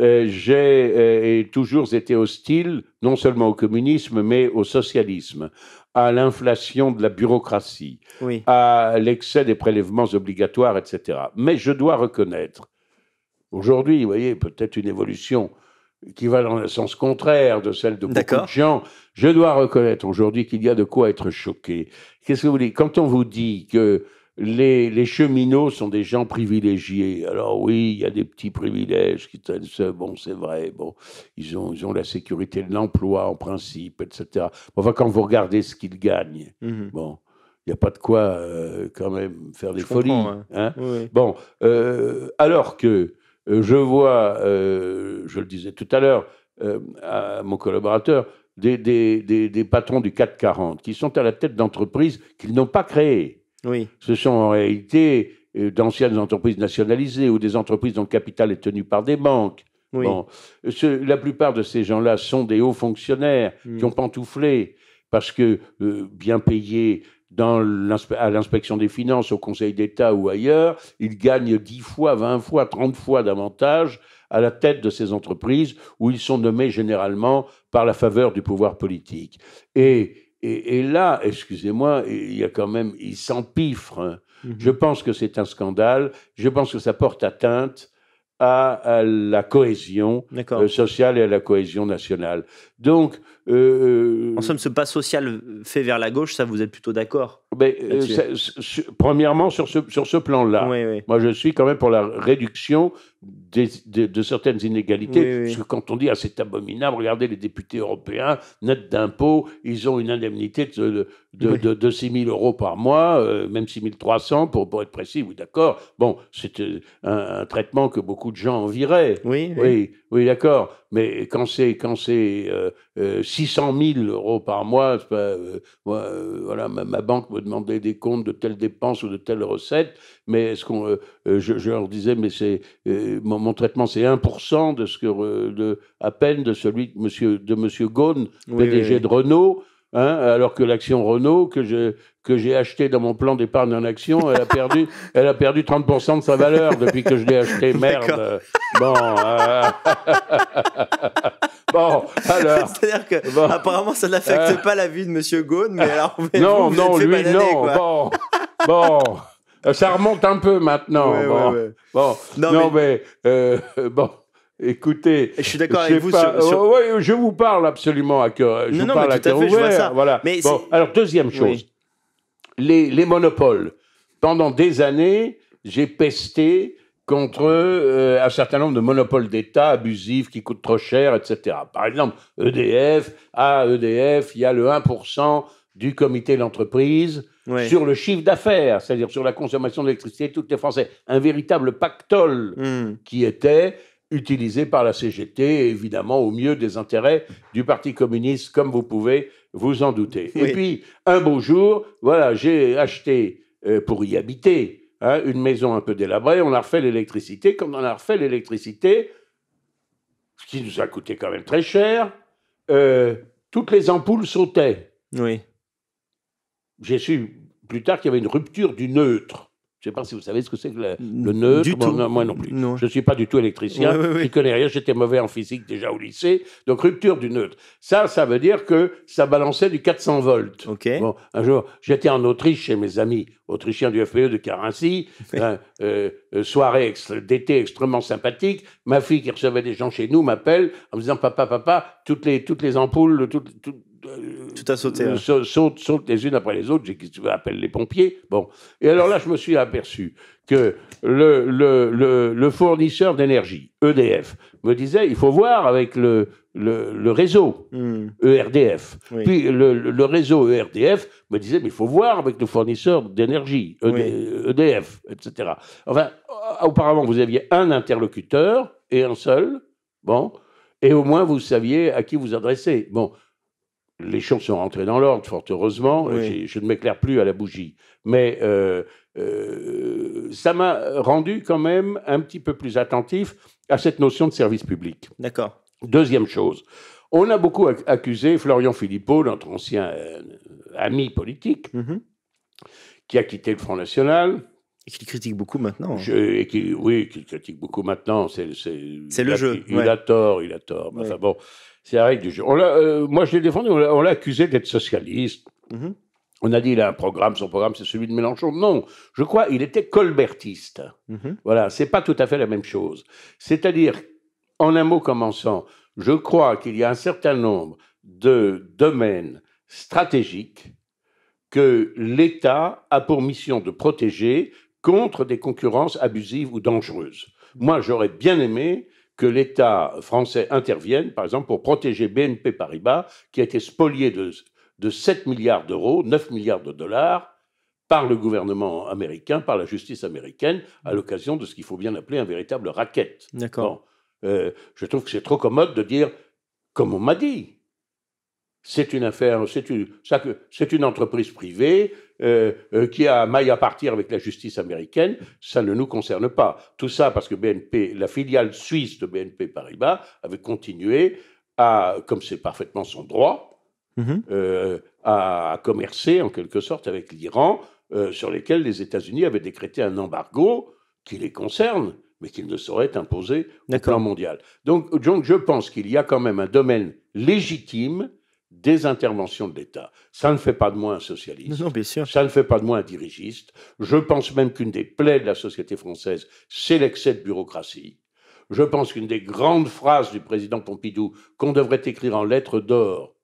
euh, j'ai euh, toujours été hostile non seulement au communisme, mais au socialisme, à l'inflation de la bureaucratie, à l'excès des prélèvements obligatoires, etc. Mais je dois reconnaître, aujourd'hui, vous voyez, peut-être une évolution qui va dans le sens contraire de celle de beaucoup de gens, je dois reconnaître aujourd'hui qu'il y a de quoi être choqué. Qu'est-ce que vous dites Quand on vous dit que les, cheminots sont des gens privilégiés. Alors oui, il y a des petits privilèges qui traînent bon, c'est vrai, bon, ils ont, ont la sécurité de l'emploi en principe, etc. Enfin, quand vous regardez ce qu'ils gagnent, mhm. bon, il n'y a pas de quoi euh, quand même faire des folies. Hein. Hein. Bon, euh, alors que euh, je vois, je le disais tout à l'heure à mon collaborateur, des, des, des, des patrons du 440 qui sont à la tête d'entreprises qu'ils n'ont pas créées. Ce sont en réalité euh, d'anciennes entreprises nationalisées ou des entreprises dont le capital est tenu par des banques. la plupart de ces gens-là sont des hauts fonctionnaires hmm. qui ont pantouflé parce que euh, bien payés à l'inspection des finances, au Conseil d'État ou ailleurs, ils gagnent 10 fois, 20 fois, 30 fois davantage à la tête de ces entreprises où ils sont nommés généralement par la faveur du pouvoir politique. Et et, là, excusez-moi, il y a quand même, il s'empiffre. Hein. Mhm. Je pense que c'est un scandale. Je pense que ça porte atteinte à, la cohésion euh, sociale et à la cohésion nationale. Donc, euh, euh, en somme, ce pas social fait vers la gauche, ça, vous êtes plutôt d'accord mais, euh, premièrement, sur ce, sur ce plan-là, moi je suis quand même pour la réduction de, certaines inégalités. parce que quand on dit ah, c'est abominable, regardez les députés européens, nets d'impôts, ils ont une indemnité de, de, de, 6 000 euros par mois, euh, même 6 300 pour, pour être précis, oui, d'accord. Bon, c'est euh, un, traitement que beaucoup de gens enviraient. Oui, oui. oui, d'accord. Mais quand c'est, quand c'est 600 000 euros par mois, voilà, ma, ma banque me demander des comptes de telles dépenses ou de telles recettes, mais est-ce qu'on, euh, euh, je, leur disais, mais c'est euh, mon, traitement, c'est 1% de ce que, de, à peine de celui de Monsieur, de monsieur Gaune, PDG de Renault. Hein, alors que l'action Renault que je, que j'ai acheté dans mon plan d'épargne en action, elle a perdu, elle a perdu 30% de sa valeur depuis que je l'ai achetée. Merde. Bon. Bon, alors. C'est-à-dire que, apparemment, ça n'affecte euh. pas la vie de M. Gaune, mais alors. non, non, lui, non. Bon, bon. Euh, ça remonte un peu maintenant. bon, bon, Non, mais, euh, bon. Écoutez, je suis d'accord avec vous. sur, oh, je vous parle absolument à cœur. Je non, vous parle mais tout à, cœur ouvert, ça. Voilà. Mais bon, alors deuxième chose, les, les, monopoles. Pendant des années, j'ai pesté contre euh, un certain nombre de monopoles d'État abusifs qui coûtent trop cher, etc. Par exemple, EDF, à EDF, il y a le 1% du comité d'entreprise sur le chiffre d'affaires, c'est-à-dire sur la consommation d'électricité de toutes les Français. Un véritable pactole hmm. qui était utilisé par la CGT, évidemment au mieux des intérêts du Parti communiste, comme vous pouvez vous en douter. Et puis, un beau jour, voilà, j'ai acheté euh, pour y habiter Hein, une maison un peu délabrée, on a refait l'électricité, comme on a refait l'électricité, ce qui nous a coûté quand même très cher, euh, toutes les ampoules sautaient. Oui. J'ai su plus tard qu'il y avait une rupture du neutre. Je ne sais pas si vous savez ce que c'est que le, neutre. Du Non, moi non plus. Non. Je ne suis pas du tout électricien. Je connais rien. J'étais mauvais en physique déjà au lycée. Donc, rupture du neutre. Ça, ça veut dire que ça balançait du 400 volts. Bon, un jour, j'étais en Autriche chez mes amis autrichiens du FPE de Carinci. Hein, euh, euh, soirée d'été extrêmement sympathique. Ma fille qui recevait des gens chez nous m'appelle en me disant Papa, papa, toutes les, toutes les ampoules, euh, Tout à sauté. Euh, hein. les unes après les autres. J'ai tu les pompiers. Bon. Et alors là, je me suis aperçu que le, le, fournisseur d'énergie, EDF, me disait il faut voir avec le, le, réseau hmm. ERDF. Puis le, réseau ERDF me disait mais il faut voir avec le fournisseur d'énergie, EDF, e etc. Enfin, auparavant, vous aviez un interlocuteur et un seul. Bon. Et au moins, vous saviez à qui vous adresser. Bon les choses sont rentrées dans l'ordre, fort heureusement. Je ne m'éclaire plus à la bougie. Mais euh, euh, ça m'a rendu quand même un petit peu plus attentif à cette notion de service public. D'accord. Deuxième chose, on a beaucoup accusé Florian Philippot, notre ancien euh, ami politique, mmh qui a quitté le Front National. Et critique beaucoup maintenant. Oui, hein. qui, oui, critique beaucoup maintenant. C'est le jeu. Il a tort, il a tort. Enfin bon. C'est la règle du jeu. Euh, moi, je l'ai défendu, on l'a accusé d'être socialiste. Mhm. On a dit, il a un programme, son programme, c'est celui de Mélenchon. Non, je crois, il était colbertiste. Mhm. Voilà, c'est pas tout à fait la même chose. C'est-à-dire, en un mot commençant, je crois qu'il y a un certain nombre de domaines stratégiques que l'État a pour mission de protéger contre des concurrences abusives ou dangereuses. Moi, j'aurais bien aimé que l'État français intervienne, par exemple, pour protéger BNP Paribas, qui a été spolié de, 7 milliards d'euros, 9 milliards de dollars, par le gouvernement américain, par la justice américaine, à mm. l'occasion de ce qu'il faut bien appeler un véritable racket. D'accord. Euh, je trouve que c'est trop commode de dire, comme on m'a dit, c'est une affaire, c'est une, une entreprise privée, euh, euh, qui a maille à partir avec la justice américaine, ça ne nous concerne pas. Tout ça parce que BNP, la filiale suisse de BNP Paribas avait continué à, comme c'est parfaitement son droit, mhm. euh, à, commercer en quelque sorte avec l'Iran, sur lesquels les États-Unis avaient décrété un embargo qui les concerne, mais qui ne saurait imposer au plan mondial. Donc, donc je pense qu'il y a quand même un domaine légitime des interventions de l'État. Ça ne fait pas de moi un socialiste. Non, Ça ne fait pas de moi un dirigiste. Je pense même qu'une des plaies de la société française, c'est l'excès de bureaucratie. Je pense qu'une des grandes phrases du président Pompidou, qu'on devrait écrire en lettres d'or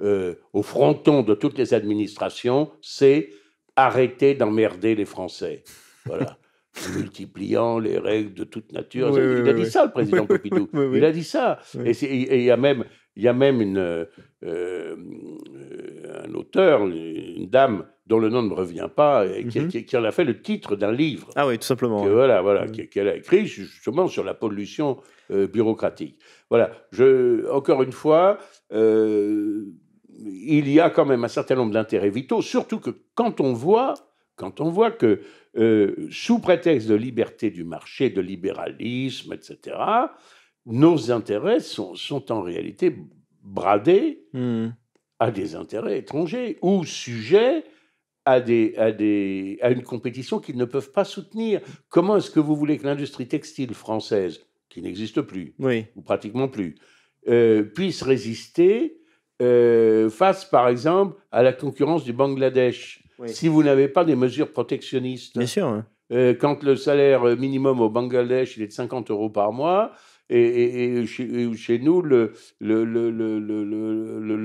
euh, au fronton de toutes les administrations, c'est arrêtez d'emmerder les Français. Voilà. multipliant les règles de toute nature. il, a dit ça, le président Pompidou. Il a dit ça. Et il y a même, il y a même une, euh, euh, un auteur, une dame dont le nom ne revient pas, et qui, mhm. en a fait le titre d'un livre. Ah oui, tout simplement. voilà, voilà, mhm. qu'elle a écrit justement sur la pollution euh, bureaucratique. Voilà, je, encore une fois, il y a quand même un certain nombre d'intérêts vitaux, surtout que quand on voit, quand on voit que sous prétexte de liberté du marché, de libéralisme, etc., nos intérêts sont, en réalité bradés hmm. à des intérêts étrangers ou sujets à, une compétition qu'ils ne peuvent pas soutenir. Comment est-ce que vous voulez que l'industrie textile française, qui n'existe plus, ou pratiquement plus, euh, puisse résister euh, face, par exemple, à la concurrence du Bangladesh si vous n'avez pas des mesures protectionnistes Bien sûr. Hein. Euh, quand le salaire minimum au Bangladesh il est de 50 euros par mois, et, chez, nous, le,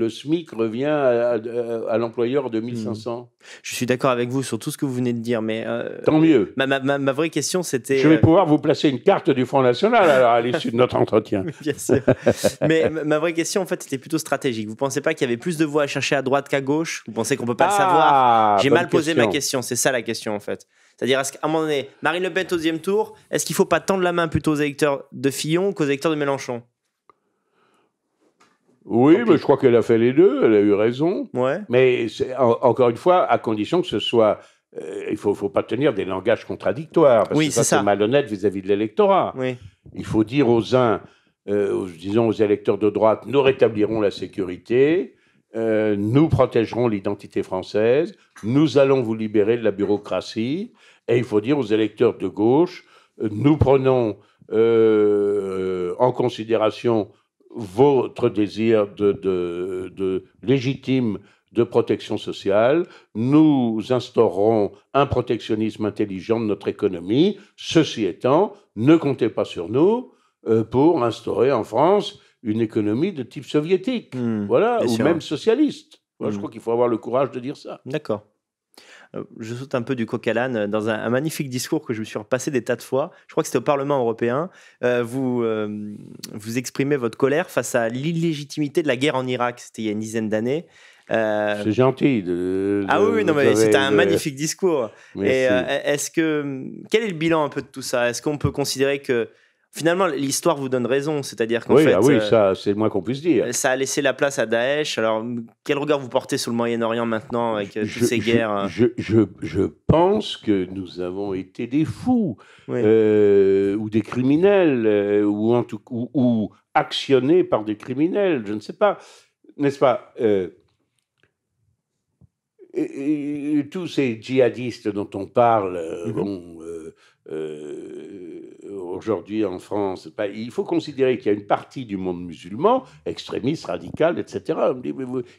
SMIC revient à, l'employeur de 1500. Mmh. Je suis d'accord avec vous sur tout ce que vous venez de dire, mais... Euh, Tant mieux. Ma, vraie question, c'était... Je vais euh, pouvoir vous placer une carte du Front National à l'issue de notre entretien. Bien sûr. mais ma vraie question, en fait, c'était plutôt stratégique. Vous pensez pas qu'il y avait plus de voix à chercher à droite qu'à gauche Vous pensez qu'on peut pas le savoir ah, J'ai mal posé ma question, c'est ça la question, en fait. C'est-à-dire, à ce un moment donné, Marine Le Pen au deuxième tour, est-ce qu'il ne faut pas tendre la main plutôt aux électeurs de Fillon qu'aux électeurs de Mélenchon oui, mais je crois qu'elle a fait les deux, elle a eu raison. Ouais. Mais encore une fois, à condition que ce soit. Euh, il ne faut, faut, pas tenir des langages contradictoires, parce oui, que ça, c'est malhonnête vis-à-vis de l'électorat. Oui. Il faut dire aux uns, euh, disons aux électeurs de droite, nous rétablirons la sécurité, euh, nous protégerons l'identité française, nous allons vous libérer de la bureaucratie, et il faut dire aux électeurs de gauche, euh, nous prenons euh, en considération votre désir de, de, légitime de protection sociale, nous instaurons un protectionnisme intelligent de notre économie. Ceci étant, ne comptez pas sur nous euh, pour instaurer en France une économie de type soviétique, hmm. voilà, ou même socialiste. Je hmm. crois qu'il faut avoir le courage de dire ça. D'accord. Euh, je saute un peu du coq à l'âne, euh, dans un, magnifique discours que je me suis repassé des tas de fois. Je crois que c'était au Parlement européen. Euh, vous, vous exprimez votre colère face à l'illégitimité de la guerre en Irak. C'était il y a une dizaine d'années. C'est gentil. De, ah oui, non, mais c'était un magnifique discours. Et est-ce que quel est le bilan un peu de tout ça Est-ce qu'on peut considérer que finalement, l'histoire vous donne raison. C'est-à-dire qu'en fait. Ah oui, euh, ça, c'est le moins qu'on puisse dire. Ça a laissé la place à Daesh. Alors, quel regard vous portez sur le Moyen-Orient maintenant avec euh, toutes ces guerres euh je, pense que nous avons été des fous, ou des criminels, ou, en tout, actionnés par des criminels. Je ne sais pas. N'est-ce pas tous ces djihadistes dont on parle, mm-hmm. bon, aujourd'hui en France, bah, il faut considérer qu'il y a une partie du monde musulman, extrémiste, radical, etc. Il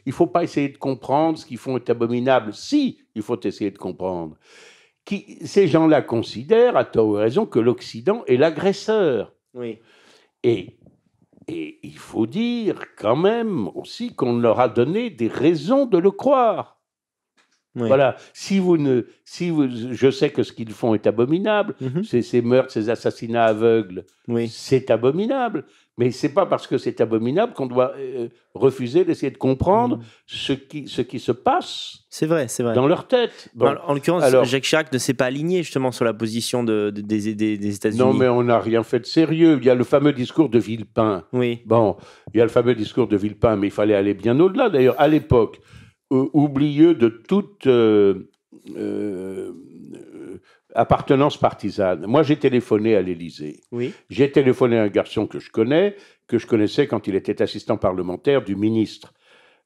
ne faut pas essayer de comprendre ce qu'ils font est abominable. Si, il faut essayer de comprendre. Qui, ces gens-là considèrent, à tort ou raison, que l'Occident est l'agresseur. Et, et il faut dire quand même aussi qu'on leur a donné des raisons de le croire. Voilà. Si vous ne, si vous, je sais que ce qu'ils font est abominable. Mhm. Ces meurtres, ces assassinats aveugles, oui. c'est abominable. Mais c'est pas parce que c'est abominable qu'on doit euh, refuser d'essayer de comprendre mhm. ce qui ce qui se passe. C'est vrai, c'est vrai. Dans leur tête. en l'occurrence, Jacques Chirac ne s'est pas aligné justement sur la position des, États-Unis. Non, mais on n'a rien fait de sérieux. Il y a le fameux discours de Villepin. Oui. Bon, il y a le fameux discours de Villepin, mais il fallait aller bien au-delà. D'ailleurs, à l'époque, oublieux de toute euh, euh, appartenance partisane. Moi, j'ai téléphoné à l'Élysée. Oui. J'ai téléphoné à un garçon que je connais, que je connaissais quand il était assistant parlementaire du ministre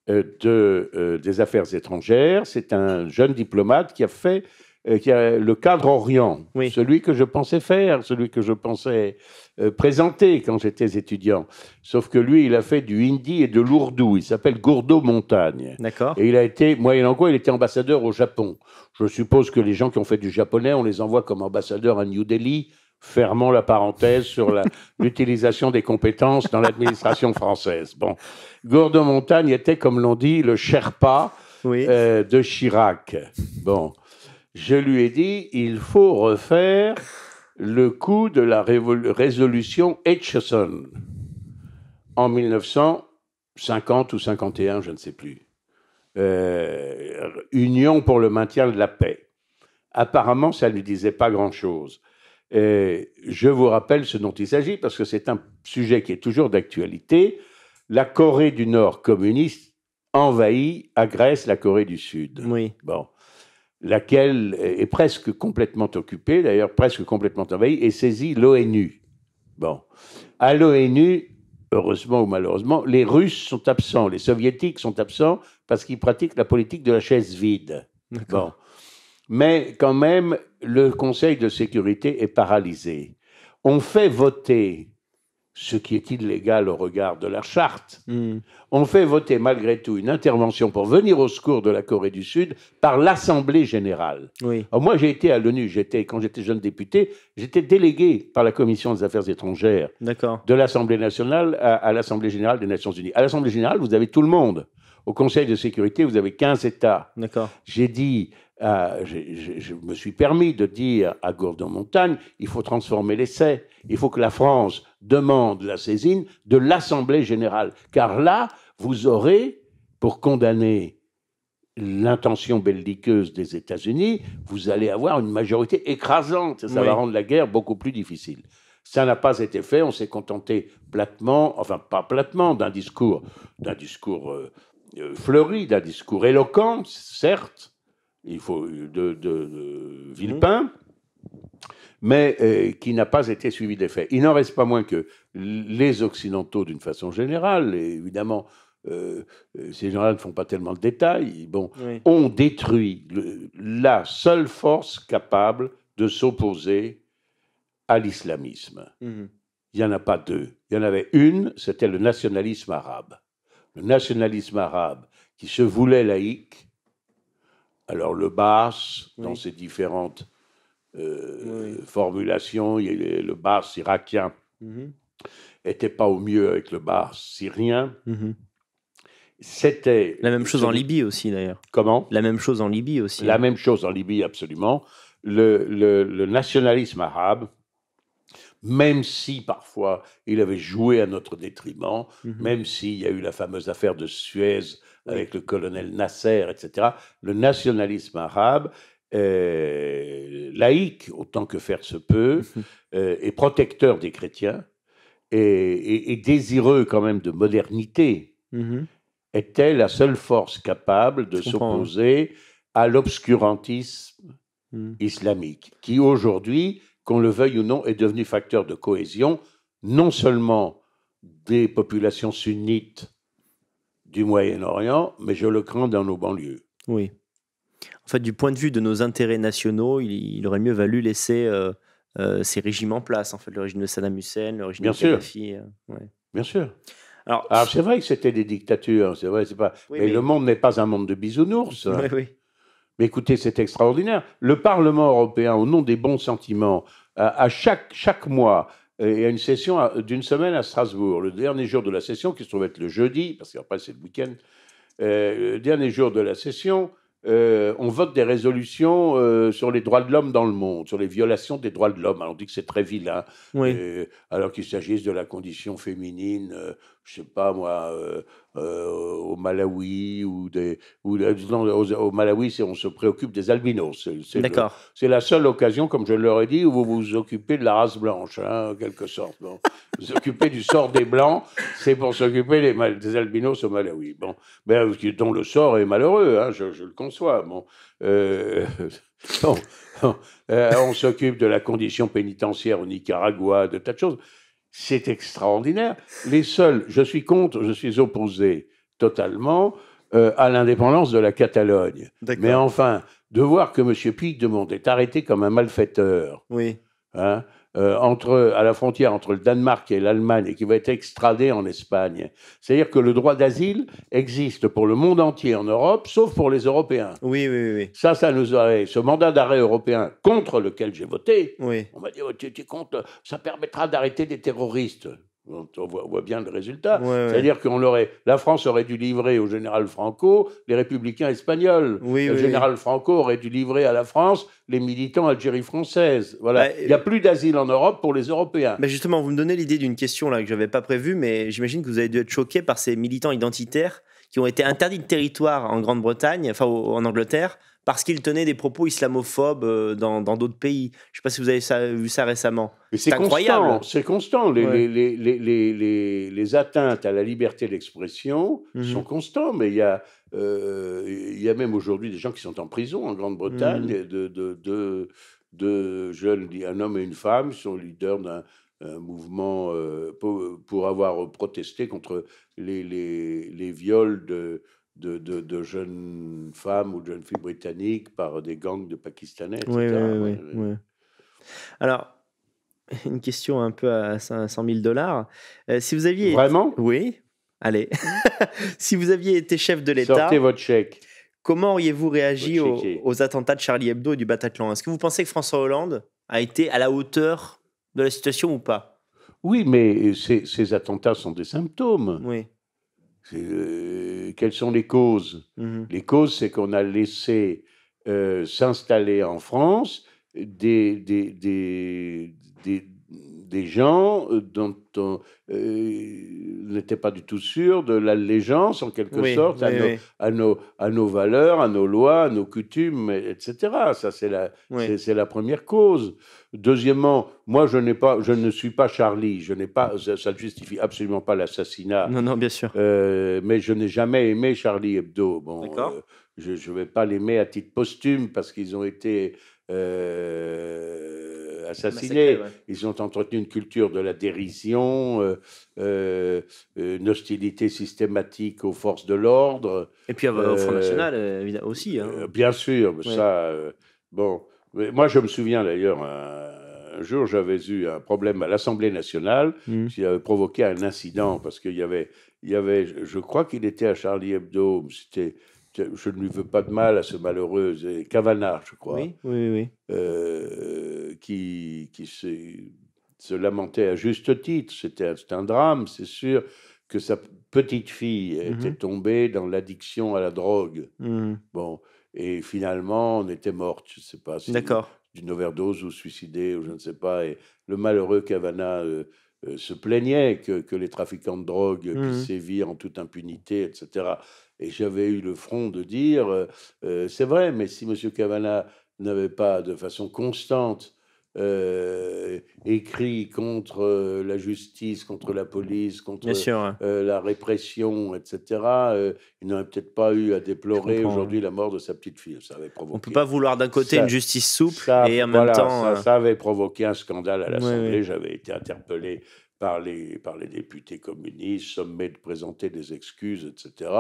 euh, des Affaires étrangères. C'est un jeune diplomate qui a fait euh, qui a le cadre Orient, celui que je pensais faire, celui que je pensais euh, présenter quand j'étais étudiant. Sauf que lui, il a fait du hindi et de l'ourdou. Il s'appelle Gourdeau Montagne. D'accord. Et il a été, moyennant quoi, il était ambassadeur au Japon. Je suppose que les gens qui ont fait du japonais, on les envoie comme ambassadeurs à New Delhi fermant la parenthèse sur l'utilisation des compétences dans l'administration française. Bon, gourdeau Montagne était, comme l'on dit, le Sherpa euh, de Chirac. Bon, je lui ai dit, il faut refaire le coup de la résolution Aitchison en 1950 ou 51, je ne sais plus. Euh, Union pour le maintien de la paix. Apparemment, ça ne lui disait pas grand-chose. Je vous rappelle ce dont il s'agit parce que c'est un sujet qui est toujours d'actualité. La Corée du Nord communiste envahit, agresse la Corée du Sud. Oui. Bon laquelle est presque complètement occupée, d'ailleurs presque complètement envahie, et saisit l'ONU. Bon. À l'ONU, heureusement ou malheureusement, les Russes sont absents, les Soviétiques sont absents parce qu'ils pratiquent la politique de la chaise vide. D'accord. Mais quand même, le Conseil de sécurité est paralysé. On fait voter ce qui est illégal au regard de la charte. Hmm. On fait voter malgré tout une intervention pour venir au secours de la Corée du Sud par l'Assemblée générale. Oui. moi, j'ai été à l'ONU, j'étais quand j'étais jeune député, j'étais délégué par la commission des affaires étrangères de l'Assemblée nationale à, l'Assemblée générale des Nations Unies. À l'Assemblée générale, vous avez tout le monde. Au Conseil de sécurité, vous avez 15 États. J'ai dit euh, je, me suis permis de dire à Gordon Montagne, il faut transformer l'essai. Il faut que la France demande la saisine de l'Assemblée générale. Car là, vous aurez, pour condamner l'intention belliqueuse des États-Unis, vous allez avoir une majorité écrasante. Ça va rendre la guerre beaucoup plus difficile. Ça n'a pas été fait. On s'est contenté platement, enfin pas platement, d'un discours, d'un discours euh, euh, fleuri, d'un discours éloquent, certes, il faut euh, de, de, mmh. Villepin mais euh, qui n'a pas été suivi des faits. Il n'en reste pas moins que les Occidentaux, d'une façon générale, et évidemment, euh, euh, ces gens-là ne font pas tellement de détails, bon, ont détruit la seule force capable de s'opposer à l'islamisme. Mhm. Il n'y en a pas deux. Il y en avait une, c'était le nationalisme arabe. Le nationalisme arabe qui se voulait laïque, alors le Baas, dans ses différentes euh, formulation, le bas irakien n'était mm-hmm. pas au mieux avec le bas syrien. Mm-hmm. C'était. La même chose en Libye aussi, d'ailleurs. Comment La même chose en Libye aussi. La hein. même chose en Libye, absolument. Le, le, nationalisme arabe, même si parfois il avait joué à notre détriment, mm-hmm. même s'il y a eu la fameuse affaire de Suez avec le colonel Nasser, etc., le nationalisme arabe euh, laïque autant que faire se peut, mmh euh, et protecteur des chrétiens, et, désireux quand même de modernité, mmh était la seule force capable de s'opposer à l'obscurantisme mmh. islamique, qui aujourd'hui, qu'on le veuille ou non, est devenu facteur de cohésion, non seulement des populations sunnites du Moyen-Orient, mais je le crains dans nos banlieues. Oui en fait, du point de vue de nos intérêts nationaux, il, aurait mieux valu laisser euh, euh, ces régimes en place. En fait, l'origine de Saddam Hussein, l'origine de Gaddafi. Euh, ouais. Bien sûr. Alors, ah, c'est vrai que c'était des dictatures, c'est vrai, c'est pas. mais, le monde n'est pas un monde de bisounours. Mais écoutez, c'est extraordinaire. Le Parlement européen, au nom des bons sentiments, à, chaque, chaque mois, et a une session d'une semaine à Strasbourg. Le dernier jour de la session, qui se trouve être le jeudi, parce qu'après c'est le week-end, le dernier jour de la session, euh, on vote des résolutions euh, sur les droits de l'homme dans le monde, sur les violations des droits de l'homme. On dit que c'est très vilain, euh, alors qu'il s'agisse de la condition féminine, je sais pas moi, euh, euh, au Malawi ou des. Ou, au, au, Malawi, on se préoccupe des albinos. C'est la seule occasion, comme je leur ai dit, où vous vous occupez de la race blanche, hein, en quelque sorte. Bon. vous occupez du sort des blancs, c'est pour s'occuper des, des, albinos au Malawi. Bon, ben, dont le sort est malheureux, hein, je, le conçois. Bon. Euh, on s'occupe de la condition pénitentiaire au Nicaragua, de tas de choses. C'est extraordinaire. Les seuls, je suis contre, je suis opposé totalement euh, à l'indépendance de la Catalogne. Mais enfin, de voir que M. Pic Monde est arrêté comme un malfaiteur. Oui. Hein, euh, entre, à la frontière entre le Danemark et l'Allemagne et qui va être extradé en Espagne. C'est-à-dire que le droit d'asile existe pour le monde entier en Europe, sauf pour les Européens. Oui, oui, oui. Ça, ça nous aurait. Ce mandat d'arrêt européen contre lequel j'ai voté, on m'a dit oh, tu comptes, ça permettra d'arrêter des terroristes. On, voit, bien le résultat. C'est-à-dire que la France aurait dû livrer au général Franco les républicains espagnols. le général Franco aurait dû livrer à la France les militants Algérie française. Bah, Il n'y a plus d'asile en Europe pour les Européens. Mais bah, justement, vous me donnez l'idée d'une question là que je n'avais pas prévue, mais j'imagine que vous avez dû être choqué par ces militants identitaires qui ont été interdits de territoire en Grande-Bretagne, enfin en Angleterre, parce qu'il tenait des propos islamophobes euh, dans d'autres pays. Je ne sais pas si vous avez vu ça récemment. C'est incroyable. C'est constant. Les, atteintes à la liberté d'expression mhm. sont constantes. Mais il y, a, euh, y a même aujourd'hui des gens qui sont en prison en Grande-Bretagne, mhm. de, un homme et une femme, sont leaders d'un mouvement euh, pour, avoir protesté contre les, les, les viols de, de, jeunes femmes ou de jeunes filles britanniques par des gangs de Pakistanais. Etc. Oui, oui, oui, Alors, une question un peu à 100 000 dollars. Euh, si vous aviez. Vraiment Oui. Allez. si vous aviez été chef de l'État. Sortez votre chèque. Comment auriez-vous réagi aux, attentats de Charlie Hebdo et du Bataclan Est-ce que vous pensez que François Hollande a été à la hauteur de la situation ou pas Oui, mais euh, ces, ces attentats sont des symptômes. Oui euh, quelles sont les causes mmh Les causes, c'est qu'on a laissé euh, s'installer en France des des gens euh, dont on euh, n'était pas du tout sûr de l'allégeance, en quelque sorte, à, nos, à, nos, valeurs, à nos lois, à nos coutumes, etc. Ça, c'est la, c'est, la première cause. Deuxièmement, moi, je, n'ai pas, je ne suis pas Charlie. Je n'ai pas, ça ne justifie absolument pas l'assassinat. Non, non, bien sûr. Euh, mais je n'ai jamais aimé Charlie Hebdo. Bon, D'accord. je ne vais pas l'aimer à titre posthume parce qu'ils ont été euh, assassinés. Ils ont entretenu une culture de la dérision, euh, euh, une hostilité systématique aux forces de l'ordre. Et puis au Front National aussi. Hein. bien sûr, ça. bon, moi je me souviens d'ailleurs. un, jour, j'avais eu un problème à l'Assemblée nationale mmh. qui avait provoqué un incident parce qu'il y avait, il y avait, je crois qu'il était à Charlie Hebdo, c'était je ne lui veux pas de mal à ce malheureux Cavana, je crois, oui, oui, euh, qui, qui se lamentait à juste titre. C'était un drame, c'est sûr, que sa petite fille mhm. était tombée dans l'addiction à la drogue. Mhm. Bon, et finalement, on était morte, je ne sais pas si. D'une overdose ou suicidée, ou je ne sais pas. Et le malheureux Cavana. Euh, euh, se plaignaient que, les trafiquants de drogue mmh. puissent en toute impunité, etc. Et j'avais eu le front de dire, euh, euh, c'est vrai, mais si M. Cavana n'avait pas de façon constante euh, écrit contre euh, la justice, contre la police, contre euh, la répression, etc. il n'aurait peut-être pas eu à déplorer aujourd'hui la mort de sa petite fille. on ne peut pas vouloir d'un côté une justice souple ça, et en même temps. Ça, avait provoqué un scandale à l'Assemblée. J'avais été interpellé par les, par les députés communistes, sommés de présenter des excuses, etc.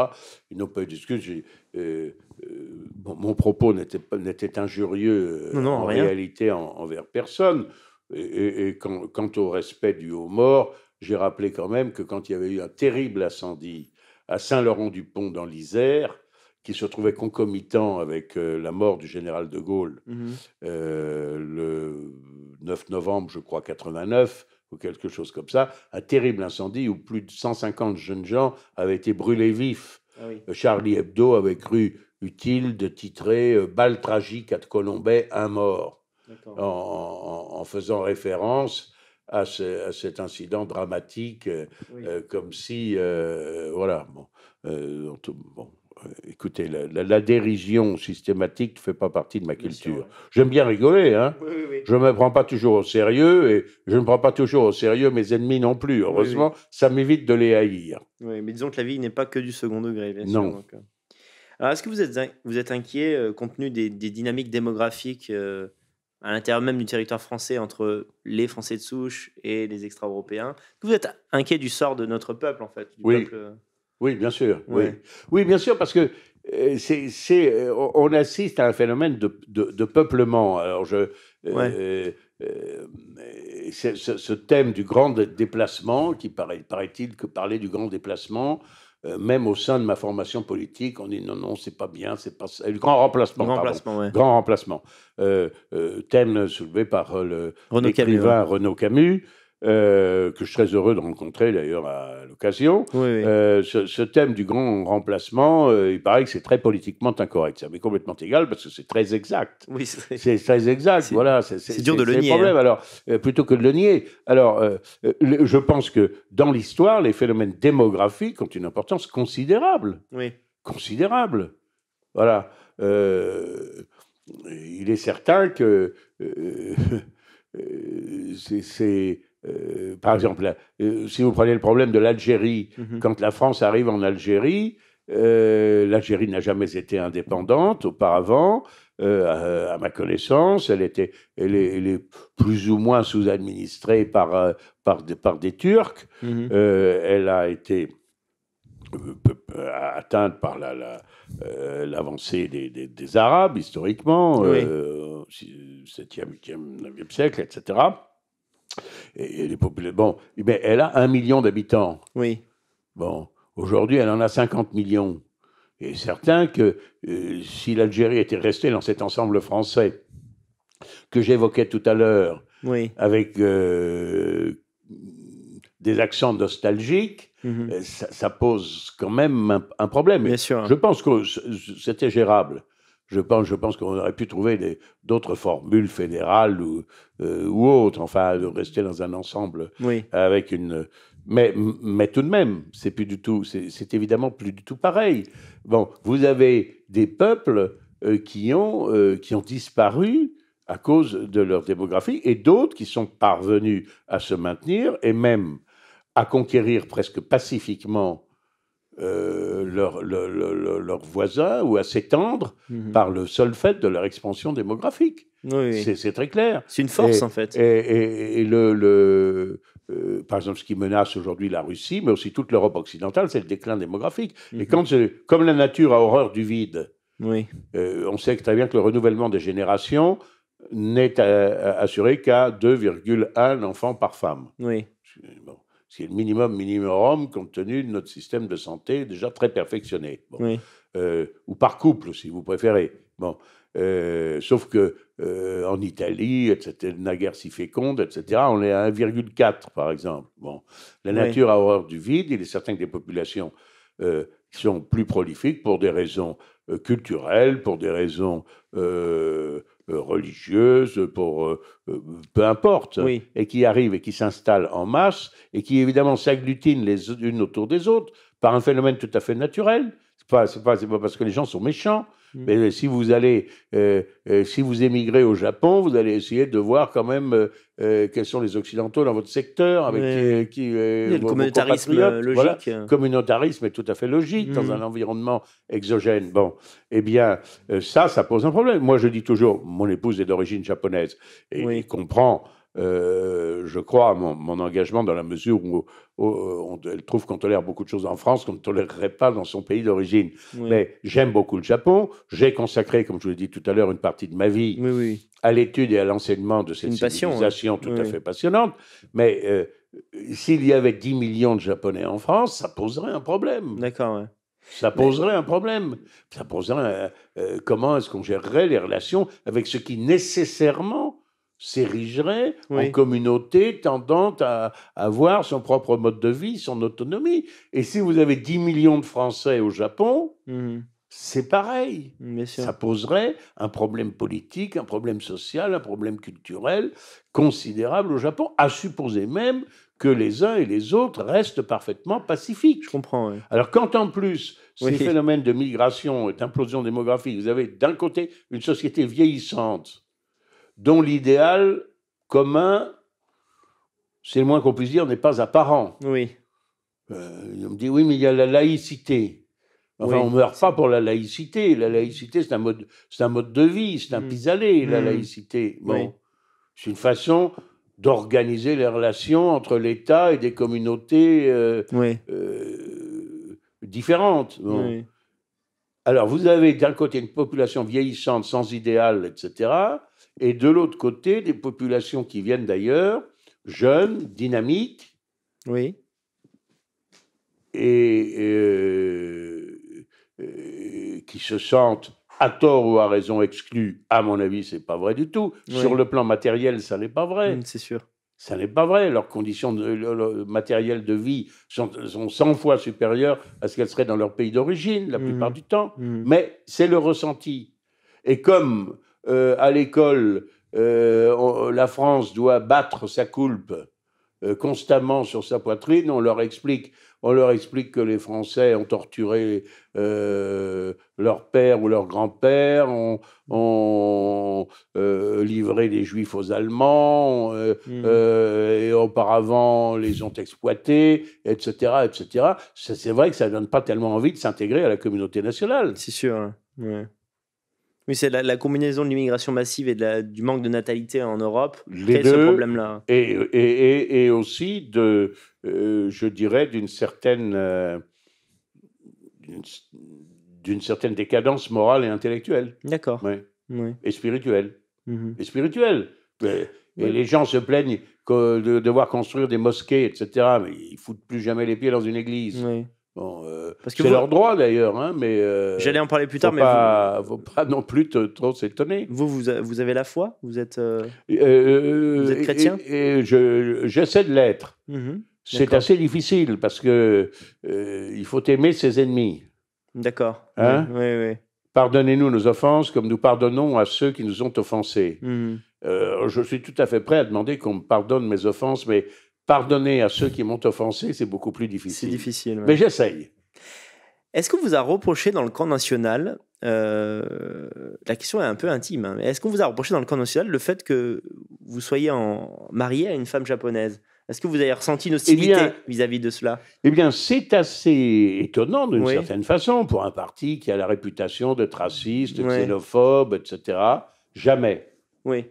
Ils n'ont pas eu d'excuses. Euh, euh, mon propos n'était injurieux euh, non, en réalité envers personne. Et, quant au respect du haut mort, j'ai rappelé quand même que quand il y avait eu un terrible incendie à Saint-Laurent-du-Pont dans l'Isère, qui se trouvait concomitant avec la mort du général de Gaulle mmh le 9 novembre, je crois, 89, ou quelque chose comme ça, un terrible incendie où plus de 150 jeunes gens avaient été brûlés vifs. Ah euh, Charlie Hebdo avait cru utile de titrer euh, bal tragique à Colombet, un mort, en, faisant référence à, cet incident dramatique, euh, comme si. voilà, bon écoutez, la, dérision systématique ne fait pas partie de ma culture. J'aime bien rigoler, hein. Je ne me prends pas toujours au sérieux et je ne prends pas toujours au sérieux mes ennemis non plus. Heureusement, ça m'évite de les haïr. Oui, mais disons que la vie n'est pas que du second degré, bien sûr. Euh. Alors, est-ce que vous êtes, vous êtes inquiet euh, compte tenu des, dynamiques démographiques euh, à l'intérieur même du territoire français entre les Français de souche et les extra-européens Est-ce que vous êtes inquiet du sort de notre peuple, en fait Oui. Oui, bien sûr. Oui, oui, bien sûr, parce que euh, euh, on assiste à un phénomène de, peuplement. Alors, je, euh, ce, thème du grand déplacement, qui paraît, paraît-il que parler du grand déplacement, même au sein de ma formation politique, on dit non, non, c'est pas bien, c'est pas le grand remplacement. Grand remplacement, grand thème soulevé par le Renaud hein. Renaud Camus euh, que je suis très heureux de rencontrer d'ailleurs à l'occasion. Euh, ce, thème du grand remplacement, euh, il paraît que c'est très politiquement incorrect. Ça m'est complètement égal parce que c'est très exact. Oui, c'est très exact. Voilà, c'est dur de le nier. Problème. Hein. Alors, plutôt que de le nier, alors je pense que dans l'histoire, les phénomènes démographiques ont une importance considérable. Considérable. Voilà. il est certain que c'est euh, par exemple, euh, si vous prenez le problème de l'Algérie, mhm. quand la France arrive en Algérie, euh, l'Algérie n'a jamais été indépendante auparavant, à, ma connaissance. Elle, était, elle est, plus ou moins sous-administrée par, par, des par, des, Turcs. Mhm. elle a été atteinte par l'avancée des, Arabes, historiquement, 7e, 8e, 9e siècle, etc. Et, les Bon, elle a un million d'habitants. Oui. Bon, aujourd'hui, elle en a 50 millions. Et certain que euh, si l'Algérie était restée dans cet ensemble français que j'évoquais tout à l'heure, avec euh, des accents nostalgiques, mhm. euh, ça, pose quand même un, un problème. Bien sûr. Je pense que c'était gérable je pense, je pense qu'on aurait pu trouver d'autres formules fédérales ou, euh, ou autres, enfin, de rester dans un ensemble avec une. Mais, mais tout de même, c'est plus du tout, c'est évidemment plus du tout pareil. Bon, vous avez des peuples euh, qui, ont, euh, qui ont disparu à cause de leur démographie et d'autres qui sont parvenus à se maintenir et même à conquérir presque pacifiquement leurs leur, leur, voisins ou à s'étendre mhm. par le seul fait de leur expansion démographique. C'est très clair. C'est une force, en fait. Et, le, le euh, par exemple, ce qui menace aujourd'hui la Russie, mais aussi toute l'Europe occidentale, c'est le déclin démographique. Mais Et mhm. quand, comme la nature a horreur du vide, oui. Euh, on sait très bien que le renouvellement des générations n'est euh, assuré qu'à 2,1 enfants par femme. Oui ce qui est le minimum minimum, compte tenu de notre système de santé déjà très perfectionné. Euh, ou par couple, si vous préférez. Bon. Euh, sauf que euh, en Italie, etc., naguère si féconde, etc., on est à 1,4 par exemple. Bon. La nature a horreur du vide. Il est certain que les populations sont plus prolifiques pour des raisons culturelles, pour des raisons euh, religieuses, pour euh, euh, peu importe, et qui arrivent et qui s'installent en masse, et qui évidemment s'agglutinent les unes autour des autres par un phénomène tout à fait naturel. Ce n'est pas parce que les gens sont méchants, Mm. Mais euh, si vous allez, euh, euh, si vous émigrez au Japon, vous allez essayer de voir quand même quels sont les Occidentaux dans votre secteur, avec qui, le communautarisme logique. Hein. Communautarisme est tout à fait logique dans mm. un environnement exogène. Bon, eh bien, ça, ça pose un problème. Moi, je dis toujours, mon épouse est d'origine japonaise et il comprend euh, je crois, mon, engagement dans la mesure où, euh, elle trouve qu'on tolère beaucoup de choses en France qu'on ne tolérerait pas dans son pays d'origine. Mais j'aime beaucoup le Japon. J'ai consacré, comme je vous l'ai dit tout à l'heure, une partie de ma vie oui, à l'étude et à l'enseignement de cette hein. civilisation tout à fait passionnante. Mais euh, s'il y avait 10 millions de Japonais en France, ça poserait un problème. D'accord, ouais. Ça poserait un problème. Ça poserait comment est-ce qu'on gérerait les relations avec ce qui nécessairement s'érigerait en communauté tendant à avoir son propre mode de vie, son autonomie. Et si vous avez 10 millions de Français au Japon, mmh. c'est pareil. Ça poserait un problème politique, un problème social, un problème culturel considérable au Japon, à supposer même que les uns et les autres restent parfaitement pacifiques. Je comprends. Alors quand en plus ce ces phénomènes de migration et d'implosion démographique, vous avez d'un côté une société vieillissante, dont l'idéal commun, c'est le moins qu'on puisse dire, n'est pas apparent. Oui. Euh, on me dit, oui, mais il y a la laïcité. on ne meurt pas pour la laïcité. La laïcité, c'est un mode, c'est un mode de vie, c'est un mm. pis-aller, la mm. laïcité. Bon, c'est une façon d'organiser les relations entre l'État et des communautés euh, euh, différentes. Alors, vous avez d'un côté une population vieillissante, sans idéal, etc., et de l'autre côté, des populations qui viennent d'ailleurs, jeunes, dynamiques. Oui. Et euh, euh, qui se sentent à tort ou à raison exclus, à mon avis, c'est pas vrai du tout. Sur le plan matériel, ça n'est pas vrai. Mm, c'est sûr. Ça n'est pas vrai. Leurs conditions de, matérielles de vie sont, 100 fois supérieures à ce qu'elles seraient dans leur pays d'origine, la mm. plupart du temps. Mm. Mais c'est le ressenti. Et comme euh, à l'école, euh, la France doit battre sa coulpe euh, constamment sur sa poitrine, on leur explique. On leur explique que les Français ont torturé leur père ou leur grand-père, ont, livré les Juifs aux Allemands, hmm. et auparavant les ont exploités, etc., etc. C'est vrai que ça donne pas tellement envie de s'intégrer à la communauté nationale. C'est sûr. Hein. Oui, c'est la, combinaison de l'immigration massive et de du manque de natalité en Europe Les est ce problème-là. Et, et, et, aussi, de, euh, je dirais, d'une certaine, euh, d'une certaine décadence morale et intellectuelle. D'accord. Oui. Et spirituelle. Mhm. Et spirituelle. Et, les gens se plaignent que de devoir construire des mosquées, etc. Mais ils foutent plus jamais les pieds dans une église. Euh, c'est leur droit d'ailleurs, hein, mais. Euh, J'allais en parler plus tard, mais. Faut pas non plus trop s'étonner. Vous, vous, vous, avez la foi Vous êtes. Euh, vous êtes chrétien et, J'essaie de l'être. Mhm. C'est assez difficile parce que il faut aimer ses ennemis. D'accord. Hein? Oui, oui, Pardonnez-nous nos offenses comme nous pardonnons à ceux qui nous ont offensés. Mhm. je suis tout à fait prêt à demander qu'on me pardonne mes offenses, mais Pardonner à ceux qui m'ont offensé, c'est beaucoup plus difficile. C'est difficile. Mais j'essaye. Est-ce qu'on vous a reproché dans le camp national, euh, la question est un peu intime, hein, est-ce qu'on vous a reproché dans le camp national le fait que vous soyez en, marié à une femme japonaise Est-ce que vous avez ressenti une hostilité eh vis-à-vis de cela Eh bien, c'est assez étonnant d'une certaine façon pour un parti qui a la réputation d'être raciste, xénophobe, etc. Jamais. Oui.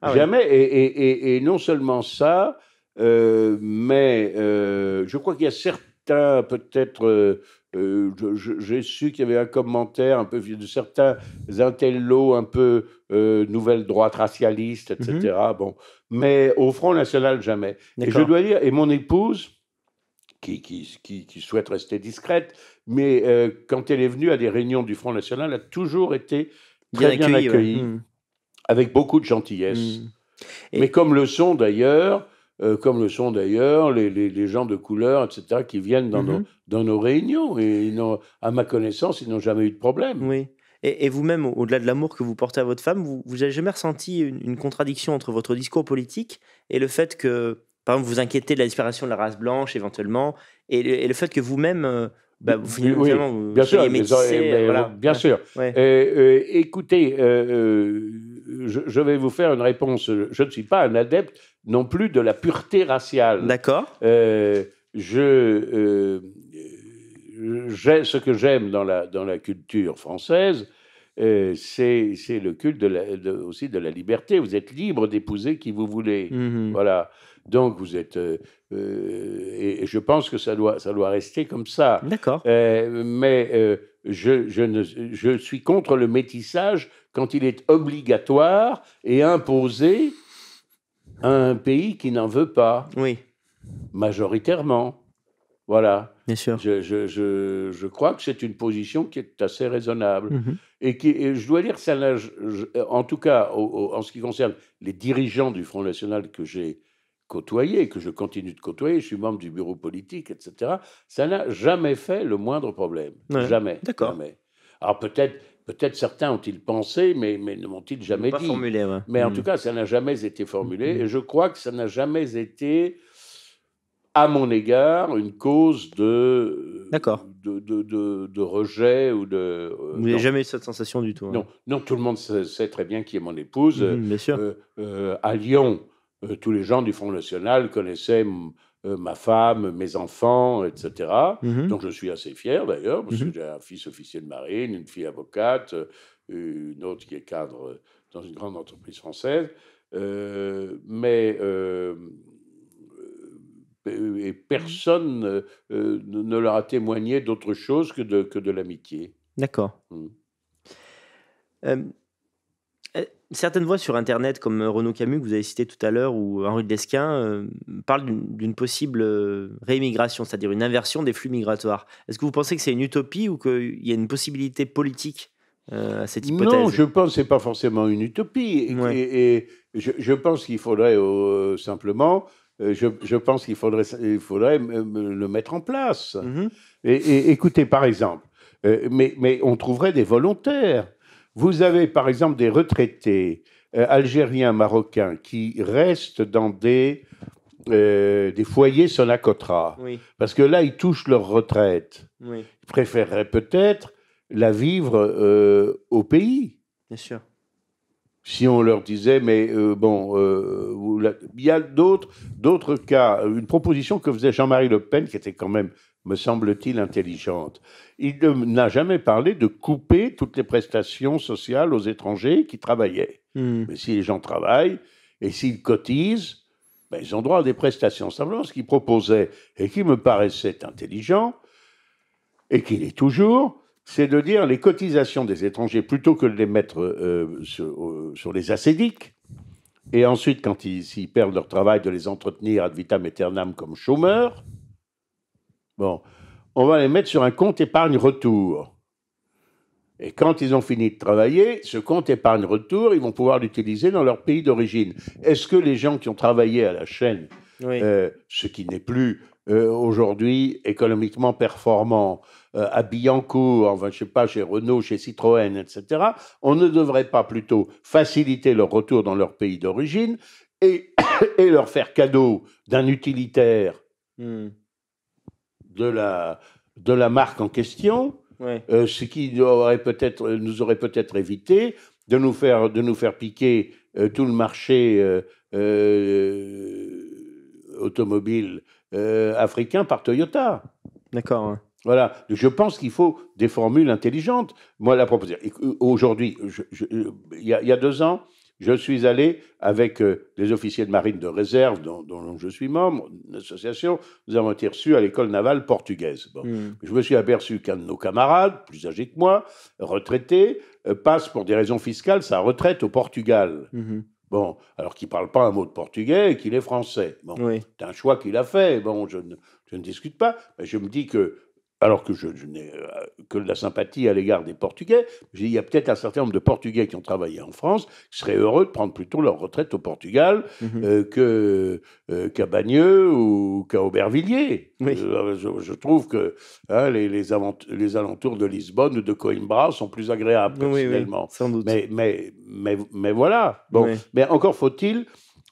Ah Jamais. Et, et, non seulement ça, euh, mais euh, je crois qu'il y a certains, peut-être, euh, j'ai su qu'il y avait un commentaire un peu de certains intellos un peu nouvelle droite racialiste, etc. Mhm. Bon, mais au Front National jamais. Et je dois dire, et mon épouse. Qui, qui, qui, souhaite rester discrète, mais quand elle est venue à des réunions du Front National, elle a toujours été très bien, accueillie, mhm. avec beaucoup de gentillesse. Mhm. Mais comme le sont d'ailleurs euh, comme le sont d'ailleurs les, les, gens de couleur, etc., qui viennent dans, nos, mhm. dans nos, réunions. Et à ma connaissance, ils n'ont jamais eu de problème. Oui. Et, vous-même, au-delà de l'amour que vous portez à votre femme, vous n'avez jamais ressenti une, contradiction entre votre discours politique et le fait que, par exemple, vous inquiétez de la disparition de la race blanche éventuellement, et le, fait que vous-même... Euh, oui, bien sûr, bien sûr. Euh, écoutez, euh, euh, je, vais vous faire une réponse. Je ne suis pas un adepte non plus de la pureté raciale. D'accord. je ce que j'aime dans la dans la culture française, c'est le culte de aussi de la liberté. Vous êtes libre d'épouser qui vous voulez. Mm-hmm. Voilà. Donc vous êtes. Euh, euh, et, je pense que ça doit, ça doit rester comme ça. D'accord. Euh, mais je, suis contre le métissage quand il est obligatoire et imposé à un pays qui n'en veut pas. Oui. Majoritairement. Voilà. Bien sûr. Je, crois que c'est une position qui est assez raisonnable. Mhm. Et, qui, je dois dire, ça, en tout cas, en ce qui concerne les dirigeants du Front National que j'ai côtoyer, que je continue de côtoyer, je suis membre du bureau politique, etc., ça n'a jamais fait le moindre problème. Jamais. D'accord. Alors peut-être Peut-être certains ont-ils pensé, mais, mais ne m'ont-ils jamais pas dit. Mais en hmm. tout cas, ça n'a jamais été formulé. Hmm, hmm. Et je crois que ça n'a jamais été, à mon égard, une cause de, de, de, rejet ou de. Euh, Vous n'avez jamais eu cette sensation du tout. Hein. Non, non, tout le monde sait, très bien qui est mon épouse. Euh, euh, à Lyon. Euh, tous les gens du Front National connaissaient euh, ma femme, mes enfants, etc. Mm-hmm. Donc je suis assez fier d'ailleurs, parce que mm-hmm. j'ai un fils officier de marine, une fille avocate, euh, une autre qui est cadre dans une grande entreprise française. mais et personne mm-hmm. ne leur a témoigné d'autre chose que de, l'amitié. D'accord. Mm certaines voix sur Internet, comme euh, Renaud Camus, que vous avez cité tout à l'heure, ou euh, Henri Desquin, euh, parlent d'une possible réémigration, c'est-à-dire une inversion des flux migratoires. Est-ce que vous pensez que c'est une utopie ou qu'il y a une possibilité politique à cette hypothèse Non, je pense que ce n'est pas forcément une utopie. Et, je, pense qu'il faudrait simplement. Je, pense qu'il faudrait, il faudrait le mettre en place. Mm-hmm. et, écoutez, par exemple, mais on trouverait des volontaires. Vous avez par exemple des retraités euh, algériens, marocains qui restent dans des, euh, des foyers Sonacotra. Parce que là, ils touchent leur retraite. Ils préféreraient peut-être la vivre euh, au pays. Bien sûr. Si on leur disait, mais bon, il y a d'autres cas. Une proposition que faisait Jean-Marie Le Pen, qui était quand même me semble-t-il, intelligente. Il n'a jamais parlé de couper toutes les prestations sociales aux étrangers qui travaillaient. Hmm. Mais si les gens travaillent et s'ils cotisent, ben, ils ont droit à des prestations. Simplement, ce qu'il proposait et qui me paraissait intelligent, et qu'il est toujours, c'est de dire les cotisations des étrangers, plutôt que de les mettre euh, euh, sur, les assédiques. et ensuite, quand ils, ils, perdent leur travail, de les entretenir ad vitam aeternam comme chômeurs, Bon, on va les mettre sur un compte épargne retour. Et quand ils ont fini de travailler, ce compte épargne retour, ils vont pouvoir l'utiliser dans leur pays d'origine. Est-ce que les gens qui ont travaillé à la chaîne, euh, ce qui n'est plus euh, aujourd'hui économiquement performant, euh, à Billancourt, enfin, je sais pas, chez Renault, chez Citroën, etc., on ne devrait pas plutôt faciliter leur retour dans leur pays d'origine et, leur faire cadeau d'un utilitaire hmm de la, de la marque en question, euh, ce qui aurait peut-être, nous aurait peut-être évité de nous faire, de nous faire piquer euh, tout le marché euh, automobile africain par Toyota. D'accord. Voilà, je pense qu'il faut des formules intelligentes. Moi, la proposition. Aujourd'hui, il y, a deux ans, je suis allé avec euh, des officiers de marine de réserve dont, je suis membre, une association, nous avons été reçus à l'école navale portugaise. Bon. Hmm. Je me suis aperçu qu'un de nos camarades, plus âgé que moi, retraité, euh, passe pour des raisons fiscales sa retraite au Portugal. Hmm. Bon, alors qu'il ne parle pas un mot de portugais et qu'il est français. c'est un choix qu'il a fait. Bon, je ne, je ne discute pas, mais je me dis que alors que je, n'ai euh, que de la sympathie à l'égard des Portugais, il y a peut-être un certain nombre de Portugais qui ont travaillé en France, qui seraient heureux de prendre plutôt leur retraite au Portugal mhm. euh, que, euh, qu'à Bagneux ou qu'à Aubervilliers. je, trouve que hein, les, alentours de Lisbonne ou de Coimbra sont plus agréables, personnellement. Mais, voilà. Mais encore faut-il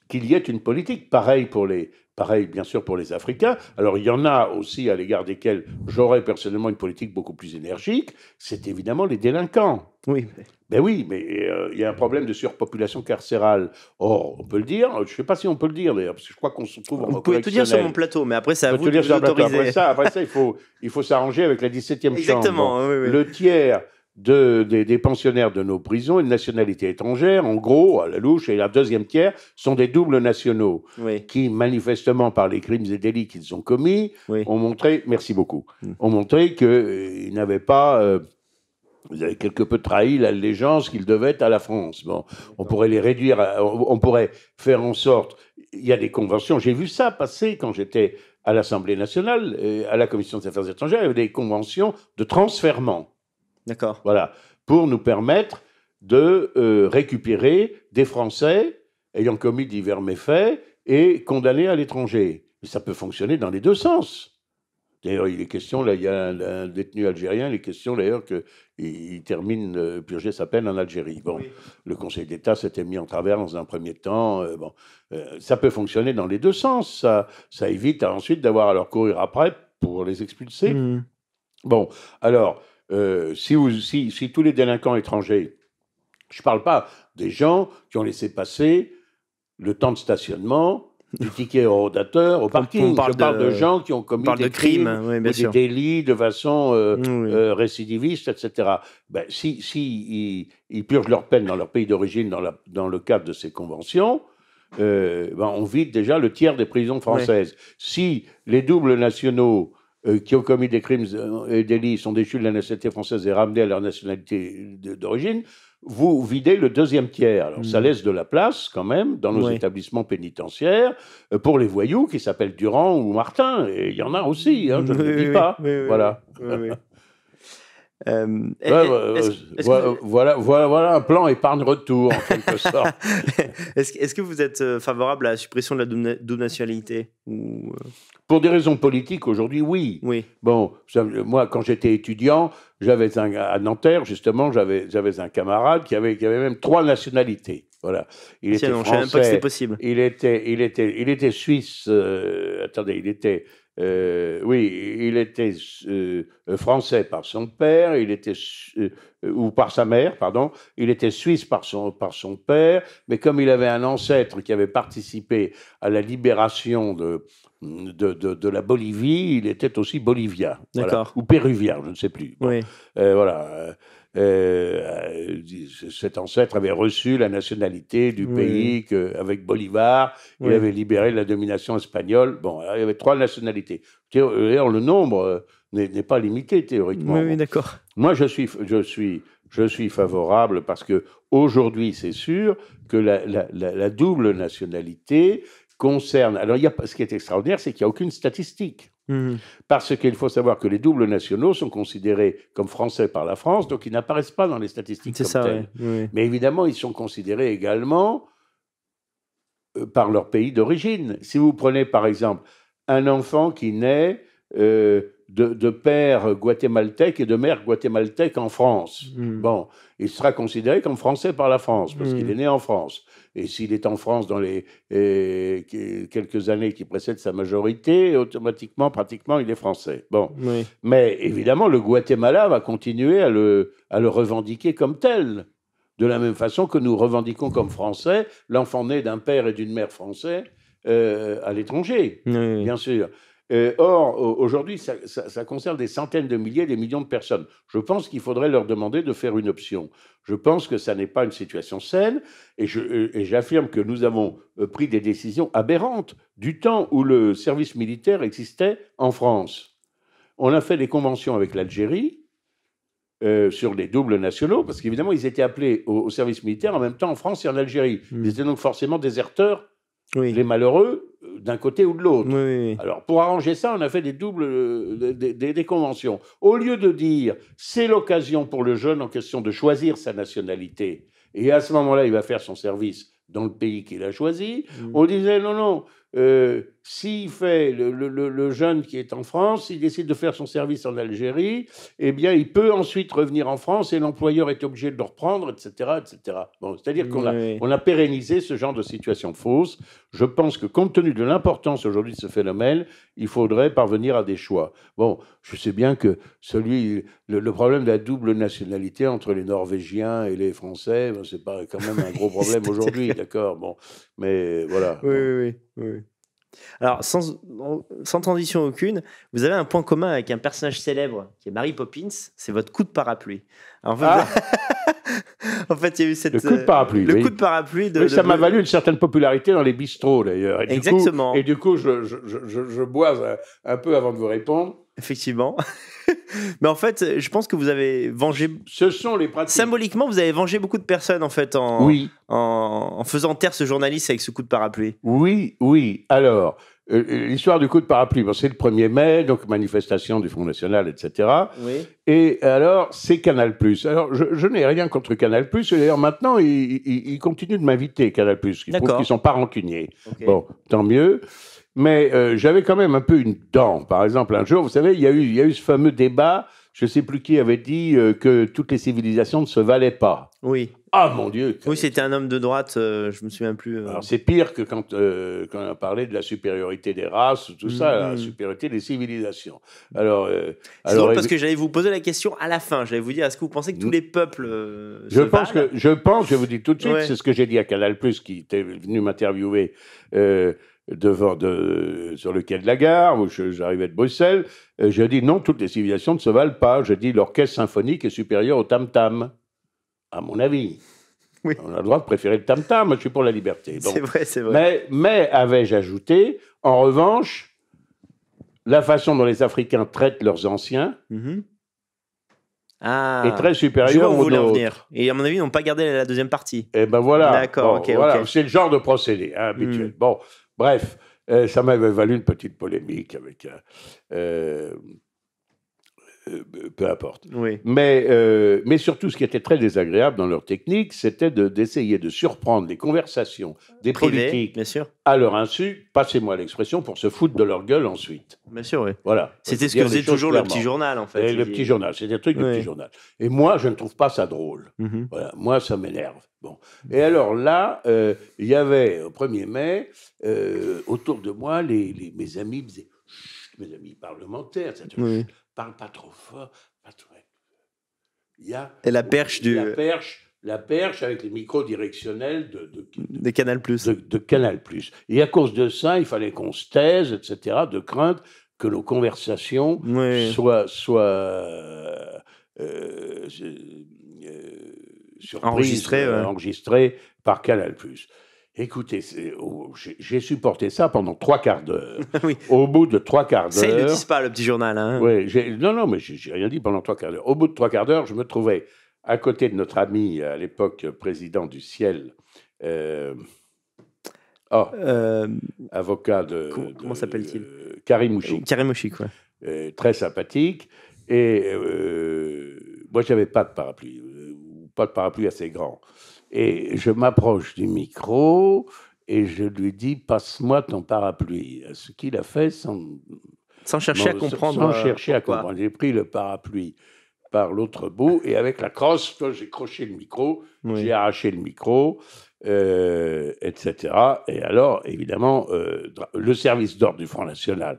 qu'il y ait une politique pareille pour les, Pareil, bien sûr, pour les Africains. Alors, il y en a aussi à l'égard desquels j'aurais personnellement une politique beaucoup plus énergique. C'est évidemment les délinquants. Oui. Ben oui, mais euh, il y a un problème de surpopulation carcérale. Or, on peut le dire, je ne sais pas si on peut le dire d'ailleurs, parce que je crois qu'on se trouve en Vous pouvez tout dire sur mon plateau, mais après, ça à vous de Après ça, après ça, il faut, il faut s'arranger avec la 17e chambre. Exactement. Le tiers des, pensionnaires de nos prisons et de nationalité étrangère, en gros, à la louche, et la deuxième tiers sont des doubles nationaux, qui, manifestement, par les crimes et délits qu'ils ont commis, ont montré, merci beaucoup, hmm. ont montré qu'ils euh, n'avaient pas... vous euh, avez quelque peu trahi l'allégeance qu'ils devaient à la France. Bon, on pourrait les réduire, on, pourrait faire en sorte. Il y a des conventions. J'ai vu ça passer quand j'étais à l'Assemblée nationale, euh, à la Commission des affaires étrangères. Il y avait des conventions de transferment D'accord. Voilà. Pour nous permettre de euh, récupérer des Français ayant commis divers méfaits et condamnés à l'étranger. Mais ça peut fonctionner dans les deux sens. D'ailleurs, il est question, là, il y a un, détenu algérien, il est question d'ailleurs qu'il termine euh, purger sa peine en Algérie. Bon, le Conseil d'État s'était mis en travers dans un premier temps. Euh, bon, euh, ça peut fonctionner dans les deux sens. Ça, ça évite ensuite d'avoir à leur courir après pour les expulser. Mmh. Bon, alors, euh, si, si, tous les délinquants étrangers, je ne parle pas des gens qui ont laissé passer le temps de stationnement, du ticket au rodateur, au parking, on parle je parle de, gens qui ont commis des crimes, des délits de façon euh, euh, récidiviste, etc. Ben, si, ils, purgent leur peine dans leur pays d'origine dans, dans le cadre de ces conventions, ben, on vide déjà le tiers des prisons françaises. Si les doubles nationaux euh, qui ont commis des crimes euh, et délits sont déchus de la nationalité française et ramenés à leur nationalité d'origine, vous videz le deuxième tiers. Alors, ça mmh. laisse de la place, quand même, dans nos établissements pénitentiaires euh, pour les voyous qui s'appellent Durand ou Martin. Et il y en a aussi, hein, je ne le dis pas. voilà voilà, voilà, voilà un plan épargne-retour, en quelque sorte. est-ce, que vous êtes euh, favorable à la suppression de la double nationalité euh? Pour des raisons politiques, aujourd'hui, oui. oui. Bon, moi, quand j'étais étudiant, j'avais à Nanterre, justement, j'avais, un camarade qui avait, qui avait même trois nationalités. Voilà. Il était français, possible. Il était, il, était, il était suisse, euh, attendez, il était euh, oui, il était euh, euh, français par son père, il était ou par sa mère, pardon. Il était suisse par son par son père, mais comme il avait un ancêtre qui avait participé à la libération de de, la Bolivie, il était aussi bolivien, d'accord, ou péruvien, je ne sais plus. Oui. voilà. Euh, euh, cet ancêtre avait reçu la nationalité du pays avec Bolivar, il avait libéré la domination espagnole. Bon, il y avait trois nationalités. D'ailleurs, le nombre euh, n'est pas limité théoriquement. d'accord. Moi, je suis, je suis, je suis favorable parce que aujourd'hui, c'est sûr que la, double nationalité concerne. Alors, il ce qui est extraordinaire, c'est qu'il n'y a aucune statistique. Mhm. Parce qu'il faut savoir que les doubles nationaux sont considérés comme français par la France, donc ils n'apparaissent pas dans les statistiques C'est ça, Mais évidemment, ils sont considérés également euh, par leur pays d'origine. Si vous prenez par exemple un enfant qui naît euh, de, père guatémaltèque et de mère guatémaltèque en France. Mm. Bon, il sera considéré comme français par la France, parce mm. qu'il est né en France. Et s'il est en France dans les eh, quelques années qui précèdent sa majorité, automatiquement, pratiquement, il est français. Bon. Mais évidemment, le Guatemala va continuer à le, revendiquer comme tel. De la même façon que nous revendiquons comme français l'enfant né d'un père et d'une mère français euh, à l'étranger, bien sûr. Euh, or, aujourd'hui, ça, concerne des centaines de milliers, des millions de personnes. Je pense qu'il faudrait leur demander de faire une option. Je pense que ça n'est pas une situation saine et euh, j'affirme que nous avons euh, pris des décisions aberrantes du temps où le service militaire existait en France. On a fait des conventions avec l'Algérie sur les doubles nationaux, parce qu'évidemment, ils étaient appelés au, service militaire en même temps en France et en Algérie. Mmh. Ils étaient donc forcément déserteurs les malheureux euh, d'un côté ou de l'autre. Alors pour arranger ça, on a fait des doubles, euh, des, conventions. Au lieu de dire c'est l'occasion pour le jeune en question de choisir sa nationalité, et à ce moment-là il va faire son service dans le pays qu'il a choisi, mm. on disait non, non, euh, s'il fait le, jeune qui est en France, s'il décide de faire son service en Algérie, eh bien, il peut ensuite revenir en France et l'employeur est obligé de le reprendre, etc., etc. Bon, c'est-à-dire qu'on a, a pérennisé ce genre de situation fausse. Je pense que compte tenu de l'importance aujourd'hui de ce phénomène, il faudrait parvenir à des choix. Bon, je sais bien que celui, le, problème de la double nationalité entre les Norvégiens et les Français, ce ben, c'est pas quand même un gros problème aujourd'hui, d'accord Bon, mais voilà. oui. oui. oui. Alors, sans, transition aucune, vous avez un point commun avec un personnage célèbre qui est Mary Poppins, c'est votre coup de parapluie. Ah. En fait, en il y a eu cette. Le coup de parapluie. Euh, le coup de parapluie. De, ça m'a valu une certaine popularité dans les bistrots, d'ailleurs. Exactement. et du coup, je, boise bois un peu avant de vous répondre. Effectivement. Mais en fait, je pense que vous avez vengé. Ce sont les pratiques. Symboliquement, vous avez vengé beaucoup de personnes en fait en, en, faisant taire ce journaliste avec ce coup de parapluie. Oui, oui. Alors, euh, euh, l'histoire du coup de parapluie, c'est le 1er mai, donc manifestation du Front National, etc. Oui. Et alors, c'est Canal. Alors, je, n'ai rien contre Canal. D'ailleurs, maintenant, ils, continuent de m'inviter, Canal, Ils ne sont pas rancuniers. Bon, tant mieux mais euh, j'avais quand même un peu une dent. Par exemple, un jour, vous savez, il y a eu, y eu ce fameux débat, je ne sais plus qui avait dit euh, que toutes les civilisations ne se valaient pas. Oui. Ah mon Dieu Oui, c'était un homme de droite, Je euh, je me souviens plus. Alors c'est pire que quand, quand, on a parlé de la supériorité des races, tout ça, la mmh. supériorité des civilisations. Alors, c'est drôle parce que j'allais vous poser la question à la fin. J'allais vous dire, est-ce que vous pensez que tous les peuples je pense que Je pense, je vous dis tout de suite, c'est ce que j'ai dit à Canal+, qui était venu m'interviewer devant de, sur le quai de la gare, où j'arrivais de Bruxelles, je dis non, toutes les civilisations ne se valent pas. Je dis l'orchestre symphonique est supérieur au tam-tam, à mon avis. Oui. On a le droit de préférer le tam-tam, je suis pour la liberté. C'est vrai, c'est vrai. Mais, mais avais-je ajouté, en revanche, la façon dont les Africains traitent leurs anciens mhm. est ah. très supérieure au Et à mon avis, ils n'ont pas gardé la deuxième partie. Et eh ben voilà. D'accord, ok. Voilà. C'est le genre de procédé hein, habituel. Hmm. Bon, Bref, euh, ça m'avait valu une petite polémique avec euh, euh, euh, peu importe. Mais, euh, mais surtout, ce qui était très désagréable dans leur technique, c'était d'essayer de, surprendre les conversations des politiques à leur insu, passez-moi l'expression, pour se foutre de leur gueule ensuite. Bien sûr, oui. Voilà. C'était ce que faisait toujours le petit journal, en fait. le petit journal, c'était le truc de du petit journal. Et moi, je ne trouve pas ça drôle. Mhm. voilà. Moi, ça m'énerve. Bon. Et alors là, euh, il y avait, au 1er mai, autour de moi, les, mes amis mes amis parlementaires, ça parle pas trop fort, pas trop... Il y a Et la perche du... La perche, la perche avec les micros directionnels de, de, Canal+. De, de Canal+. Et à cause de ça, il fallait qu'on se taise, etc., de crainte que nos conversations soient, soient euh, euh, euh, enregistrées, enregistrées par Canal+. Écoutez, oh, j'ai supporté ça pendant trois quarts d'heure. Au bout de trois quarts d'heure. Ça, ils ne disent pas, le petit journal. Hein. non, non, mais j'ai rien dit pendant trois quarts d'heure. Au bout de trois quarts d'heure, je me trouvais à côté de notre ami, à l'époque président du Ciel, euh, oh, euh, avocat de. Comment, s'appelle-t-il euh, Karimouchi. Karim Mouchik. très sympathique. Et moi, j'avais pas de parapluie, pas de parapluie assez grand. Et je m'approche du micro et je lui dis Passe-moi ton parapluie. Ce qu'il a fait sans. Sans chercher à comprendre. Sans euh, chercher à comprendre. J'ai pris le parapluie par l'autre bout et avec la crosse, j'ai croché le micro, j'ai arraché le micro, euh, etc. Et alors, évidemment, euh, le service d'ordre du Front National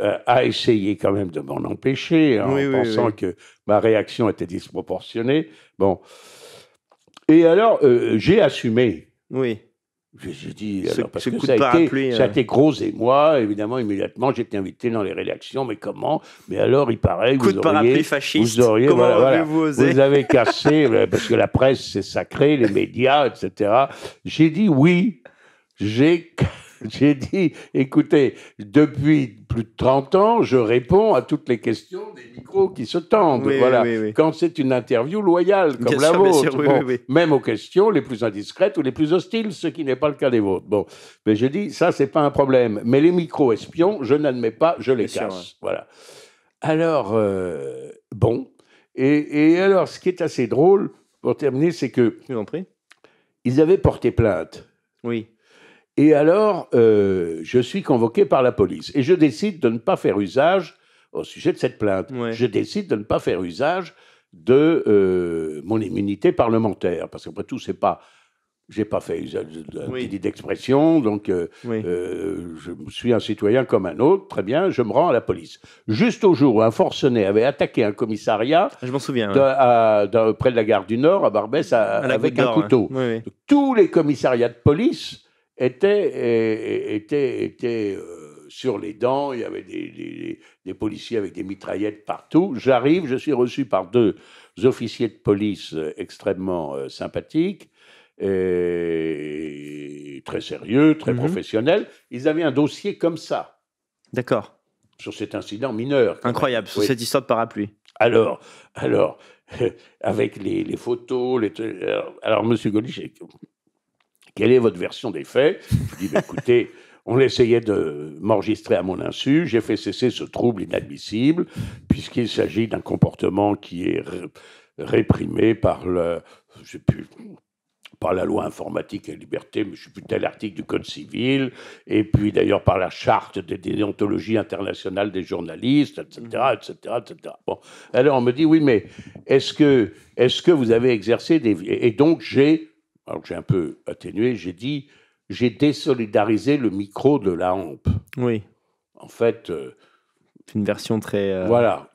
a essayé quand même de m'en empêcher hein, en pensant que ma réaction était disproportionnée. Bon. Et alors, euh, j'ai assumé. Oui. J'ai dit, alors, parce que ça a, été, ça a été gros et moi, évidemment, immédiatement, j'étais invité dans les rédactions, mais comment Mais alors, il paraît, que vous auriez, fasciste. Vous auriez, comment vous, osé vous avez cassé, parce que la presse, c'est sacré, les médias, etc. J'ai dit oui, j'ai J'ai dit, écoutez, depuis plus de 30 ans, je réponds à toutes les questions des micros qui se tendent. voilà. Quand c'est une interview loyale, comme la vôtre. même aux questions les plus indiscrètes ou les plus hostiles, ce qui n'est pas le cas des vôtres. Bon. Mais j'ai dit, ça, c'est pas un problème. Mais les micros espions, je n'admets pas, je les casse. Voilà. Alors, euh, bon. Et, alors, ce qui est assez drôle, pour terminer, c'est que. Ils avaient porté plainte. Oui. Et alors, euh, je suis convoqué par la police et je décide de ne pas faire usage au sujet de cette plainte. Je décide de ne pas faire usage de euh, mon immunité parlementaire parce qu'après tout, c'est pas j'ai pas fait usage d'un d'expression, donc euh, je suis un citoyen comme un autre, très bien, je me rends à la police. Juste au jour où un forcené avait attaqué un commissariat ah, je m'en souviens, près de la gare du Nord, à Barbès, avec un couteau. Tous les commissariats de police euh, était, était, était euh, sur les dents. Il y avait des, policiers avec des mitraillettes partout. J'arrive, je suis reçu par deux officiers de police euh, extrêmement sympathiques. très sérieux, très mmh professionnels. Ils avaient un dossier comme ça. D'accord. Sur cet incident mineur. Incroyable, sur cette histoire de parapluie. Alors, alors, avec les, photos, les alors, M. Monsieur quelle est votre version des faits Je dis, bah, écoutez, on essayait de m'enregistrer à mon insu. J'ai fait cesser ce trouble inadmissible, puisqu'il s'agit d'un comportement qui est réprimé par le, je par la loi informatique et liberté, mais je suis plus tel article du Code civil, et puis d'ailleurs par la charte des déontologies internationales des journalistes, etc., etc., alors on me dit oui, mais est-ce que, est-ce que vous avez exercé des, et donc j'ai alors que j'ai un peu atténué, j'ai dit j'ai désolidarisé le micro de la hampe. Oui. En fait. Euh, une version très. Euh, voilà,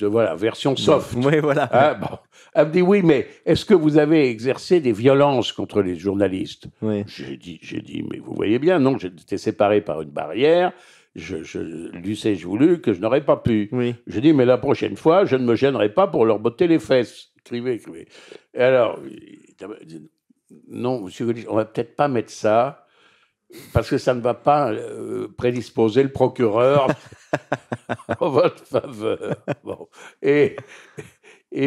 voilà, version soft. Oui, voilà. Hein, bon. Elle me dit oui, mais est-ce que vous avez exercé des violences contre les journalistes oui. J'ai dit, j'ai dit, mais vous voyez bien, non, j'étais séparé par une barrière. Je, je lui sais voulu que je n'aurais pas pu. Oui. J'ai dit, mais la prochaine fois, je ne me gênerai pas pour leur botter les fesses. Écrivez, écrivez. Et alors, non, monsieur on on va peut-être pas mettre ça, parce que ça ne va pas euh, prédisposer le procureur en votre faveur. Et,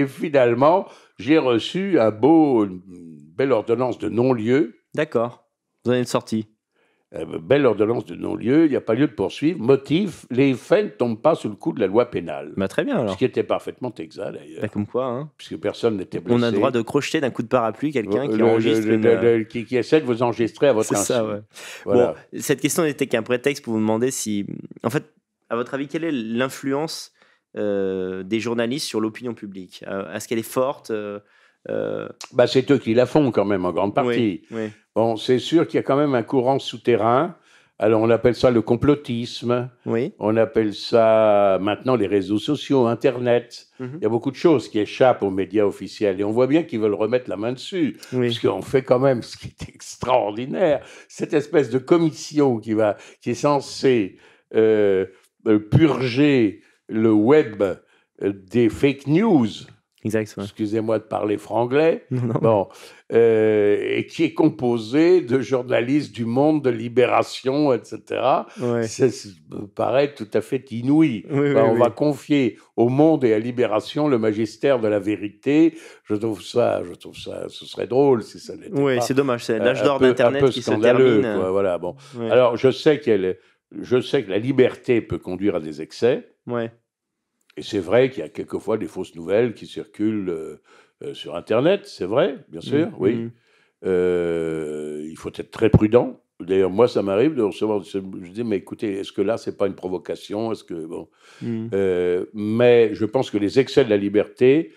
finalement, j'ai reçu un beau, une belle ordonnance de non-lieu. D'accord. Vous avez une sortie. Euh, belle ordonnance de non-lieu, il n'y a pas lieu de poursuivre. Motif, les faits ne tombent pas sous le coup de la loi pénale. Bah, très bien alors. Ce qui était parfaitement exact d'ailleurs. Bah, comme quoi, hein. Puisque personne n'était blessé. On a le droit de crocheter d'un coup de parapluie quelqu'un qui qui, essaie de vous enregistrer à votre insu. Ça, cette question n'était qu'un prétexte pour vous demander si. En fait, à votre avis, quelle est l'influence euh, des journalistes sur l'opinion publique euh, Est-ce qu'elle est forte bah, C'est eux qui la font quand même en grande partie. Oui, oui. Bon, c'est sûr qu'il y a quand même un courant souterrain. Alors, on appelle ça le complotisme. On appelle ça maintenant les réseaux sociaux, Internet. Mhm. Il y a beaucoup de choses qui échappent aux médias officiels. Et on voit bien qu'ils veulent remettre la main dessus. Parce qu'on fait quand même ce qui est extraordinaire. Cette espèce de commission qui, va, qui est censée euh, euh, purger le web euh, des fake news. – Exactement. Excusez-moi de parler franglais. Bon, euh, et qui est composé de journalistes du Monde, de Libération, etc. Ça me paraît tout à fait inouï. Bah, on va confier au Monde et à Libération le magistère de la vérité. Je trouve ça, je trouve ça, ce serait drôle si ça pas… – Oui, c'est dommage. C'est l'âge euh, d'or d'Internet qui se termine. voilà. Bon. Alors, je sais qu'elle, je sais que la liberté peut conduire à des excès. Ouais. Et c'est vrai qu'il y a quelquefois des fausses nouvelles qui circulent euh, euh, sur Internet, c'est vrai, bien mmh, sûr, oui. Mmh. Euh, il faut être très prudent. D'ailleurs, moi, ça m'arrive de recevoir. Je dis, mais écoutez, est-ce que là, c'est pas une provocation Est-ce que bon mmh. Mais je pense que les excès de la liberté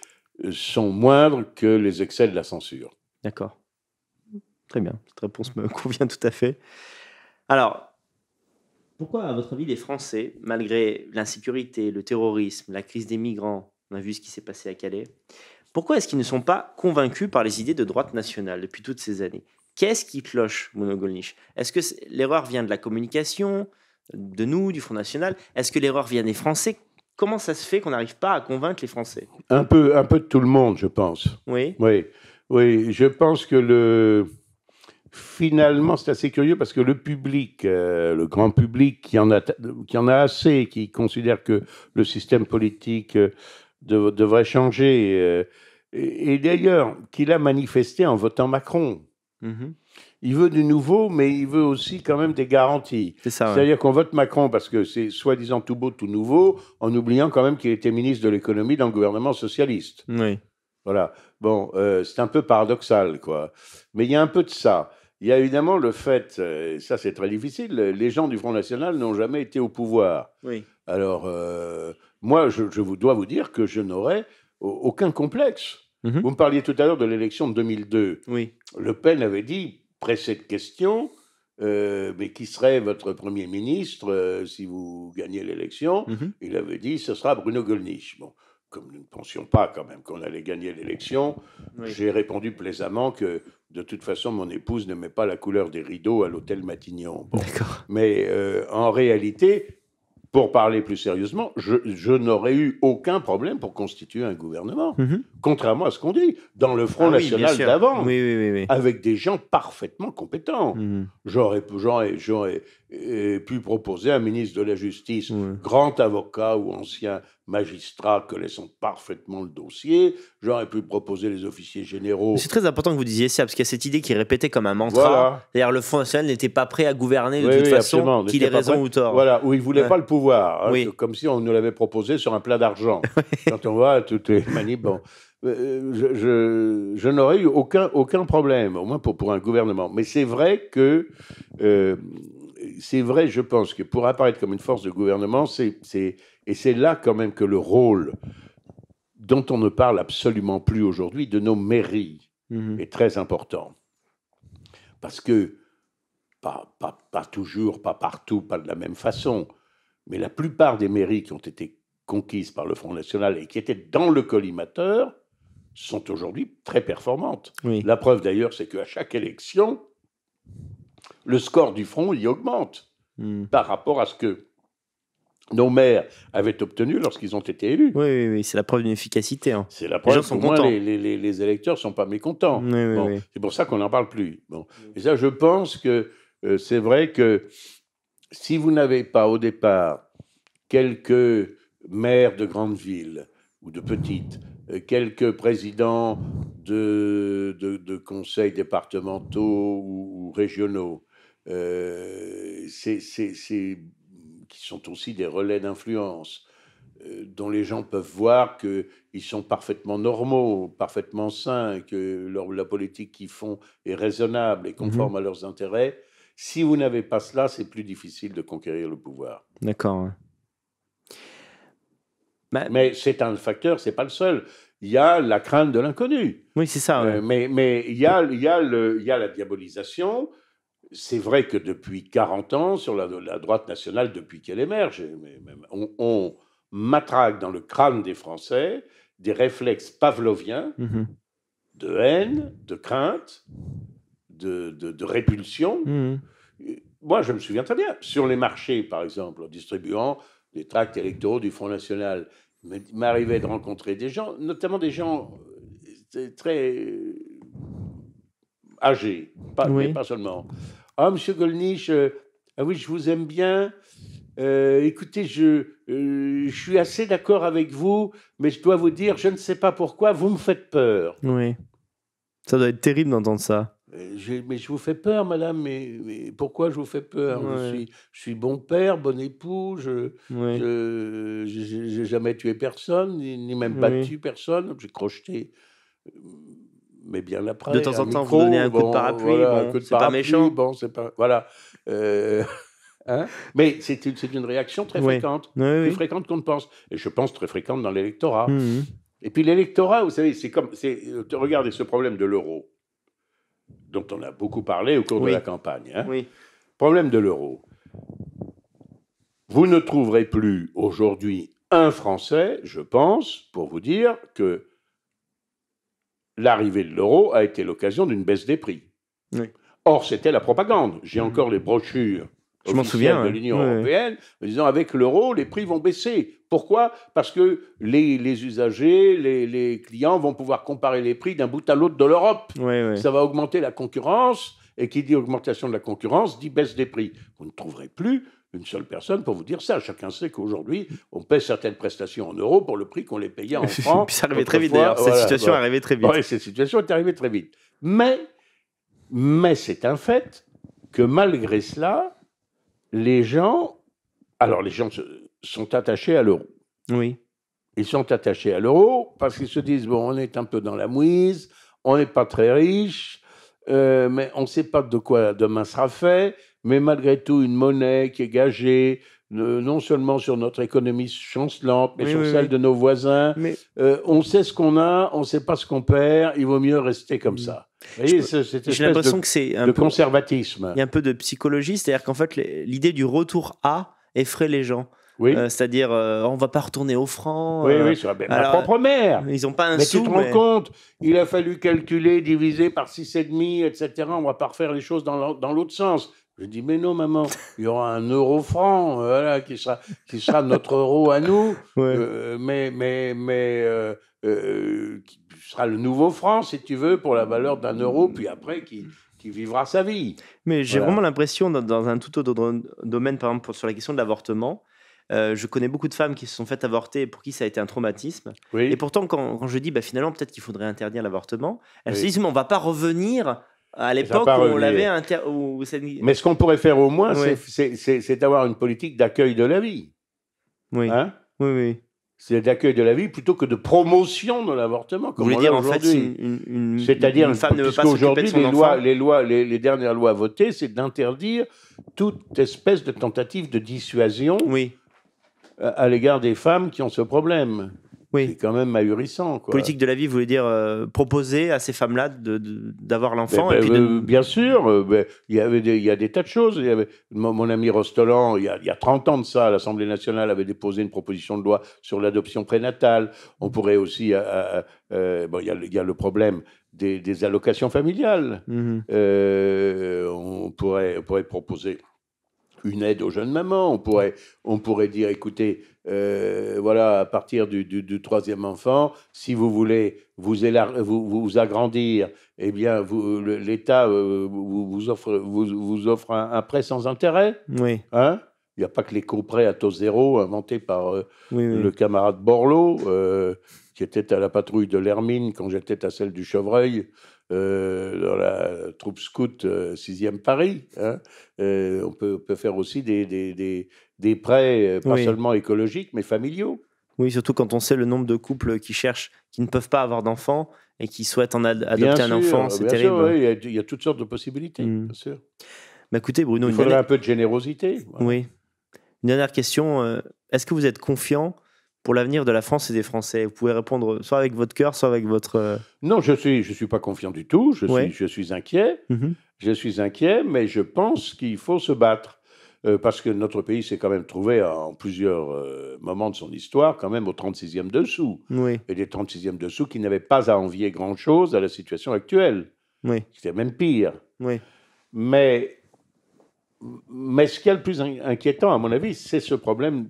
sont moindres que les excès de la censure. D'accord. Très bien. Cette réponse me convient tout à fait. Alors, pourquoi, à votre avis, les Français, malgré l'insécurité, le terrorisme, la crise des migrants, on a vu ce qui s'est passé à Calais, pourquoi est-ce qu'ils ne sont pas convaincus par les idées de droite nationale depuis toutes ces années Qu'est-ce qui cloche, monogolniche? Est-ce que l'erreur vient de la communication, de nous, du Front National Est-ce que l'erreur vient des Français Comment ça se fait qu'on n'arrive pas à convaincre les Français un peu, un peu de tout le monde, je pense. Oui. Oui, oui je pense que le, finalement, c'est assez curieux parce que le public, euh, le grand public qui en a, qui en a assez, qui considère que le système politique euh, devrait changer, euh, et, d'ailleurs, qu'il a manifesté en votant Macron. Mm-hmm. Il veut du nouveau, mais il veut aussi quand même des garanties. C'est-à-dire qu'on vote Macron parce que c'est soi-disant tout beau, tout nouveau, en oubliant quand même qu'il était ministre de l'économie dans le gouvernement socialiste. Oui. Voilà. Bon, c'est un peu paradoxal, quoi. Mais il y a un peu de ça. Il y a évidemment le fait, euh, ça c'est très difficile, les gens du Front National n'ont jamais été au pouvoir. Oui. Alors, euh, moi, je, vous dois vous dire que je n'aurais aucun complexe. Mhm. Vous me parliez tout à l'heure de l'élection de 2002. Oui. Le Pen avait dit, près de question, euh, mais qui serait votre Premier ministre si vous gagnez l'élection mhm. Il avait dit, ce sera Bruno Gollnisch. Bon, comme nous ne pensions pas quand même qu'on allait gagner l'élection, j'ai répondu plaisamment que de toute façon, mon épouse ne met pas la couleur des rideaux à l'hôtel Matignon. Mais euh, en réalité, pour parler plus sérieusement, je, n'aurais eu aucun problème pour constituer un gouvernement, mm-hmm. contrairement à ce qu'on dit, dans le Front ah National d'avant, avec des gens parfaitement compétents. Mm-hmm. J'aurais et pu proposer un ministre de la Justice, grand avocat ou ancien magistrat connaissant parfaitement le dossier. J'aurais pu proposer les officiers généraux. C'est très important que vous disiez ça, parce qu'il y a cette idée qui est répétée comme un mantra. D'ailleurs, le Fonds National n'était pas prêt à gouverner de toute façon, qu'il ait raison ou tort. Voilà, ou il ne voulait pas le pouvoir. Hein, comme si on nous l'avait proposé sur un plat d'argent. Quand on voit tout est manips... Euh, je, n'aurais eu aucun, aucun problème, au moins pour, pour un gouvernement. Mais c'est vrai que euh, c'est vrai, je pense, que pour apparaître comme une force de gouvernement, c'est, et c'est là quand même que le rôle dont on ne parle absolument plus aujourd'hui, de nos mairies, mhm. est très important. Parce que, pas, toujours, pas partout, pas de la même façon, mais la plupart des mairies qui ont été conquises par le Front National et qui étaient dans le collimateur sont aujourd'hui très performantes. La preuve d'ailleurs, c'est qu'à chaque élection, le score du front y augmente hmm. par rapport à ce que nos maires avaient obtenu lorsqu'ils ont été élus. Oui, oui, c'est la preuve d'une efficacité. Hein. C'est la preuve. Les Les, les, les, électeurs sont pas mécontents. c'est pour ça qu'on n'en parle plus. Bon. Et ça, je pense que euh, c'est vrai que si vous n'avez pas au départ quelques maires de grandes villes ou de petites, euh, quelques présidents de, de, conseils départementaux ou régionaux, qui sont aussi des relais d'influence, dont les gens peuvent voir qu'ils sont parfaitement normaux, parfaitement sains, que la politique qu'ils font est raisonnable et mmh conforme à leurs intérêts. Si vous n'avez pas cela, c'est plus difficile de conquérir le pouvoir. D'accord. Bah, mais c'est un facteur, c'est pas le seul il y a la crainte de l'inconnu. Oui, c'est ça. mais il y, a, y, a y, a la diabolisation, c'est vrai que depuis 40 ans, sur la, droite nationale, depuis qu'elle émerge, on, matraque dans le crâne des Français des réflexes pavloviens mhm. de haine, de crainte, de, répulsion. Mhm. Moi, je me souviens très bien, sur les marchés, par exemple, en distribuant des tracts électoraux du Front National, il m'arrivait de rencontrer des gens, notamment des gens euh, très âgés, mais pas seulement, ah, monsieur Golnisch, euh, ah oui, je vous aime bien. Euh, écoutez, euh, je, suis assez d'accord avec vous, mais je dois vous dire, je ne sais pas pourquoi, vous me faites peur. Oui. Ça doit être terrible d'entendre ça. mais je vous fais peur, madame, mais, pourquoi je vous fais peur je, suis, bon père, bon époux, je n'ai jamais tué personne, ni, même battu personne, j'ai crocheté mais bien après. De temps en temps, vous donnez un coup de parapluie, Un c'est pas méchant. Bon, c'est pas... Voilà. Euh, hein mais c'est une, une, réaction très fréquente, plus fréquente qu'on ne pense. Et je pense très fréquente dans l'électorat. Mmh, mmh. Et puis l'électorat, vous savez, c'est comme. Euh, regardez ce problème de l'euro, dont on a beaucoup parlé au cours de la campagne. Hein. Problème de l'euro. Vous ne trouverez plus aujourd'hui un Français, je pense, pour vous dire que l'arrivée de l'euro a été l'occasion d'une baisse des prix. Or, c'était la propagande. J'ai mmh. encore les brochures je de l'Union européenne, disant avec l'euro, les prix vont baisser. Pourquoi Parce que les, usagers, les, clients vont pouvoir comparer les prix d'un bout à l'autre de l'Europe. Ça va augmenter la concurrence, et qui dit augmentation de la concurrence dit baisse des prix. Vous ne trouverez plus une seule personne pour vous dire ça. Chacun sait qu'aujourd'hui, on paie certaines prestations en euros pour le prix qu'on les payait en francs. ça arrivait très vite d'ailleurs. Cette situation est arrivée très vite. cette situation est arrivée très vite. Mais, c'est un fait que malgré cela, les gens, alors les gens sont attachés à l'euro. Oui. Ils sont attachés à l'euro parce qu'ils se disent bon, on est un peu dans la mouise, on n'est pas très riche, euh, mais on ne sait pas de quoi demain sera fait mais malgré tout une monnaie qui est gagée, euh, non seulement sur notre économie chancelante, mais sur celle de nos voisins. Euh, on sait ce qu'on a, on ne sait pas ce qu'on perd, il vaut mieux rester comme mm. ça. J'ai l'impression que c'est un de conservatisme. Il y a un peu de psychologie, c'est-à-dire qu'en fait, l'idée du retour à effraie les gens. Euh, c'est-à-dire, on ne va pas retourner au franc. Oui, oui, propre mère. Ils n'ont pas un mais Tu te rends compte Il a fallu calculer, diviser par 6,5, etc. On ne va pas refaire les choses dans l'autre sens. Je dis, mais non, maman, il y aura un euro franc, euh, voilà, qui sera, qui sera notre euro à nous, euh, mais, mais, mais euh, qui sera le nouveau franc, si tu veux, pour la valeur d'un euro, puis après, qui, qui vivra sa vie. Mais j'ai vraiment l'impression, dans, un tout autre domaine, par exemple, sur la question de l'avortement, je connais beaucoup de femmes qui se sont faites avorter pour qui ça a été un traumatisme. Et pourtant, quand, je dis bah, finalement, peut-être qu'il faudrait interdire l'avortement, elles se disent mais on va pas revenir à l'époque, on l'avait inter... Mais ce qu'on pourrait faire au moins, c'est d'avoir une politique d'accueil de la vie. Hein oui. oui, C'est d'accueil de la vie plutôt que de promotion de l'avortement. Vous voulez dire en fait, c'est-à-dire une, femme ne veut pas de son les Lois, les dernières lois votées, c'est d'interdire toute espèce de tentative de dissuasion oui. à l'égard des femmes qui ont ce problème. C'est quand même ahurissant. Politique de la vie vous voulez dire euh, proposer à ces femmes-là d'avoir l'enfant. Ben, euh, bien sûr, euh, ben, il y, avait il y a des tas de choses. mon, ami Rostolan, il y, a, 30 ans de ça, l'Assemblée nationale avait déposé une proposition de loi sur l'adoption prénatale. On pourrait aussi... il y, a, le problème des, allocations familiales. Mm-hmm. on, pourrait, pourrait proposer une aide aux jeunes mamans. On pourrait, on pourrait dire, écoutez, euh, voilà, à partir du, troisième enfant, si vous voulez vous, agrandir, eh bien, l'État euh, vous, offre, un, prêt sans intérêt. Oui. Hein il n'y a pas que les co-prêts à taux zéro inventés par euh, le camarade Borloo, qui était à la patrouille de l'Hermine quand j'étais à celle du Chevreuil. Euh, dans la troupe scout 6e euh, Paris. Hein. Euh, on, peut, faire aussi des, des, des, des prêts, pas seulement écologiques, mais familiaux. Oui, surtout quand on sait le nombre de couples qui cherchent, qui ne peuvent pas avoir d'enfants et qui souhaitent en adopter un enfant. C'est terrible. Sûr, il, y a, toutes sortes de possibilités, mmh. bien sûr. Bah, écoutez, Bruno, il faudrait un peu de générosité. Oui. Une dernière question. Est-ce que vous êtes confiant pour l'avenir de la France et des Français Vous pouvez répondre soit avec votre cœur, soit avec votre... Euh, non, je ne suis, je suis pas confiant du tout, je suis, je suis inquiet, mhm. je suis inquiet, mais je pense qu'il faut se battre. Euh, parce que notre pays s'est quand même trouvé en plusieurs euh, moments de son histoire, quand même au 36e dessous. Oui. Et des 36e dessous qui n'avaient pas à envier grand-chose à la situation actuelle. Oui. C'était même pire. Oui. Mais, mais ce qui est le plus inquiétant, à mon avis, c'est ce problème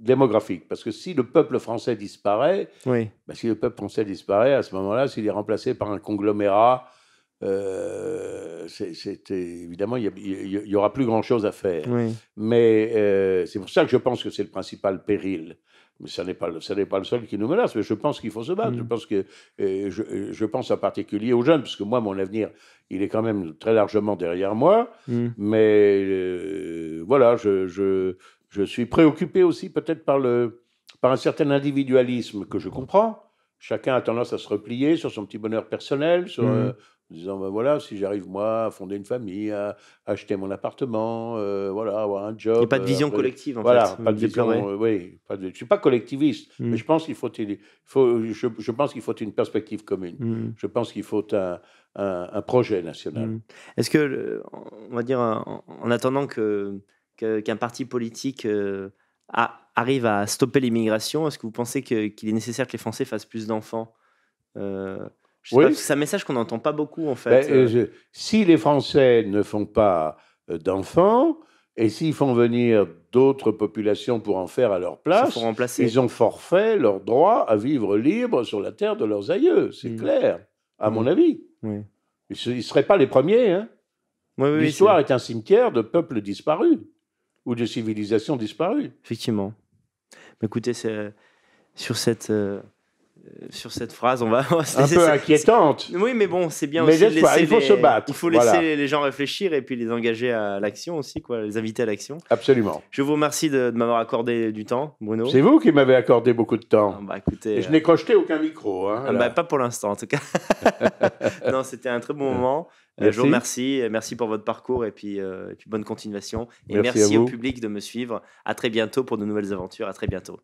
démographique. Parce que si le peuple français disparaît, oui. Ben, si le peuple français disparaît, à ce moment-là, s'il est remplacé par un conglomérat, euh, évidemment, il n'y aura plus grand-chose à faire. Mais euh, c'est pour ça que je pense que c'est le principal péril. Mais ça n'est pas, pas le seul qui nous menace, mais je pense qu'il faut se battre. Je, mm. pense que, euh, je, pense en particulier aux jeunes, parce que moi, mon avenir, il est quand même très largement derrière moi. Mm. Mais voilà, je, je je suis préoccupé aussi peut-être par, le, par un certain individualisme que je mmh. comprends. Chacun a tendance à se replier sur son petit bonheur personnel, mmh. euh, en disant ben voilà, si j'arrive moi à fonder une famille, à acheter mon appartement, euh, voilà, avoir un job. Il n'y a pas de euh, vision collective en voilà, fait. Pas de oui, pas de, je suis pas collectiviste, mmh. mais je pense qu'il faut, faut je, pense qu'il faut une perspective commune. Je pense qu'il faut un, projet national. Est-ce que on va dire en attendant que qu'un parti politique euh, arrive à stopper l'immigration Est-ce que vous pensez qu'il est nécessaire que les Français fassent plus d'enfants euh, C'est un message qu'on n'entend pas beaucoup, en fait. Ben, euh, si les Français ne font pas d'enfants, et s'ils font venir d'autres populations pour en faire à leur place, ils ont forfait leur droit à vivre libre sur la terre de leurs aïeux, c'est mmh. clair, à mon mmh. avis. Oui. Ils ne seraient pas les premiers. Hein. L'histoire est, un cimetière de peuples disparus ou de civilisations disparues. Effectivement. Mais écoutez, euh, sur cette. Euh, euh, sur cette phrase, on va. un peu inquiétante. Oui, mais bon, c'est bien mais aussi. Mais il faut se battre. Il faut laisser les gens réfléchir et puis les engager à l'action aussi, quoi, les inviter à l'action. Absolument. Je vous remercie de, m'avoir accordé du temps, Bruno. C'est vous qui m'avez accordé beaucoup de temps. Ah, bah, écoutez, et je n'ai crocheté aucun micro. Hein, ah, bah, pas pour l'instant, en tout cas. non, c'était un très bon moment. Euh, merci. Euh, merci pour votre parcours euh, et puis, bonne continuation. Et merci, merci au public de me suivre. À très bientôt pour de nouvelles aventures. À très bientôt.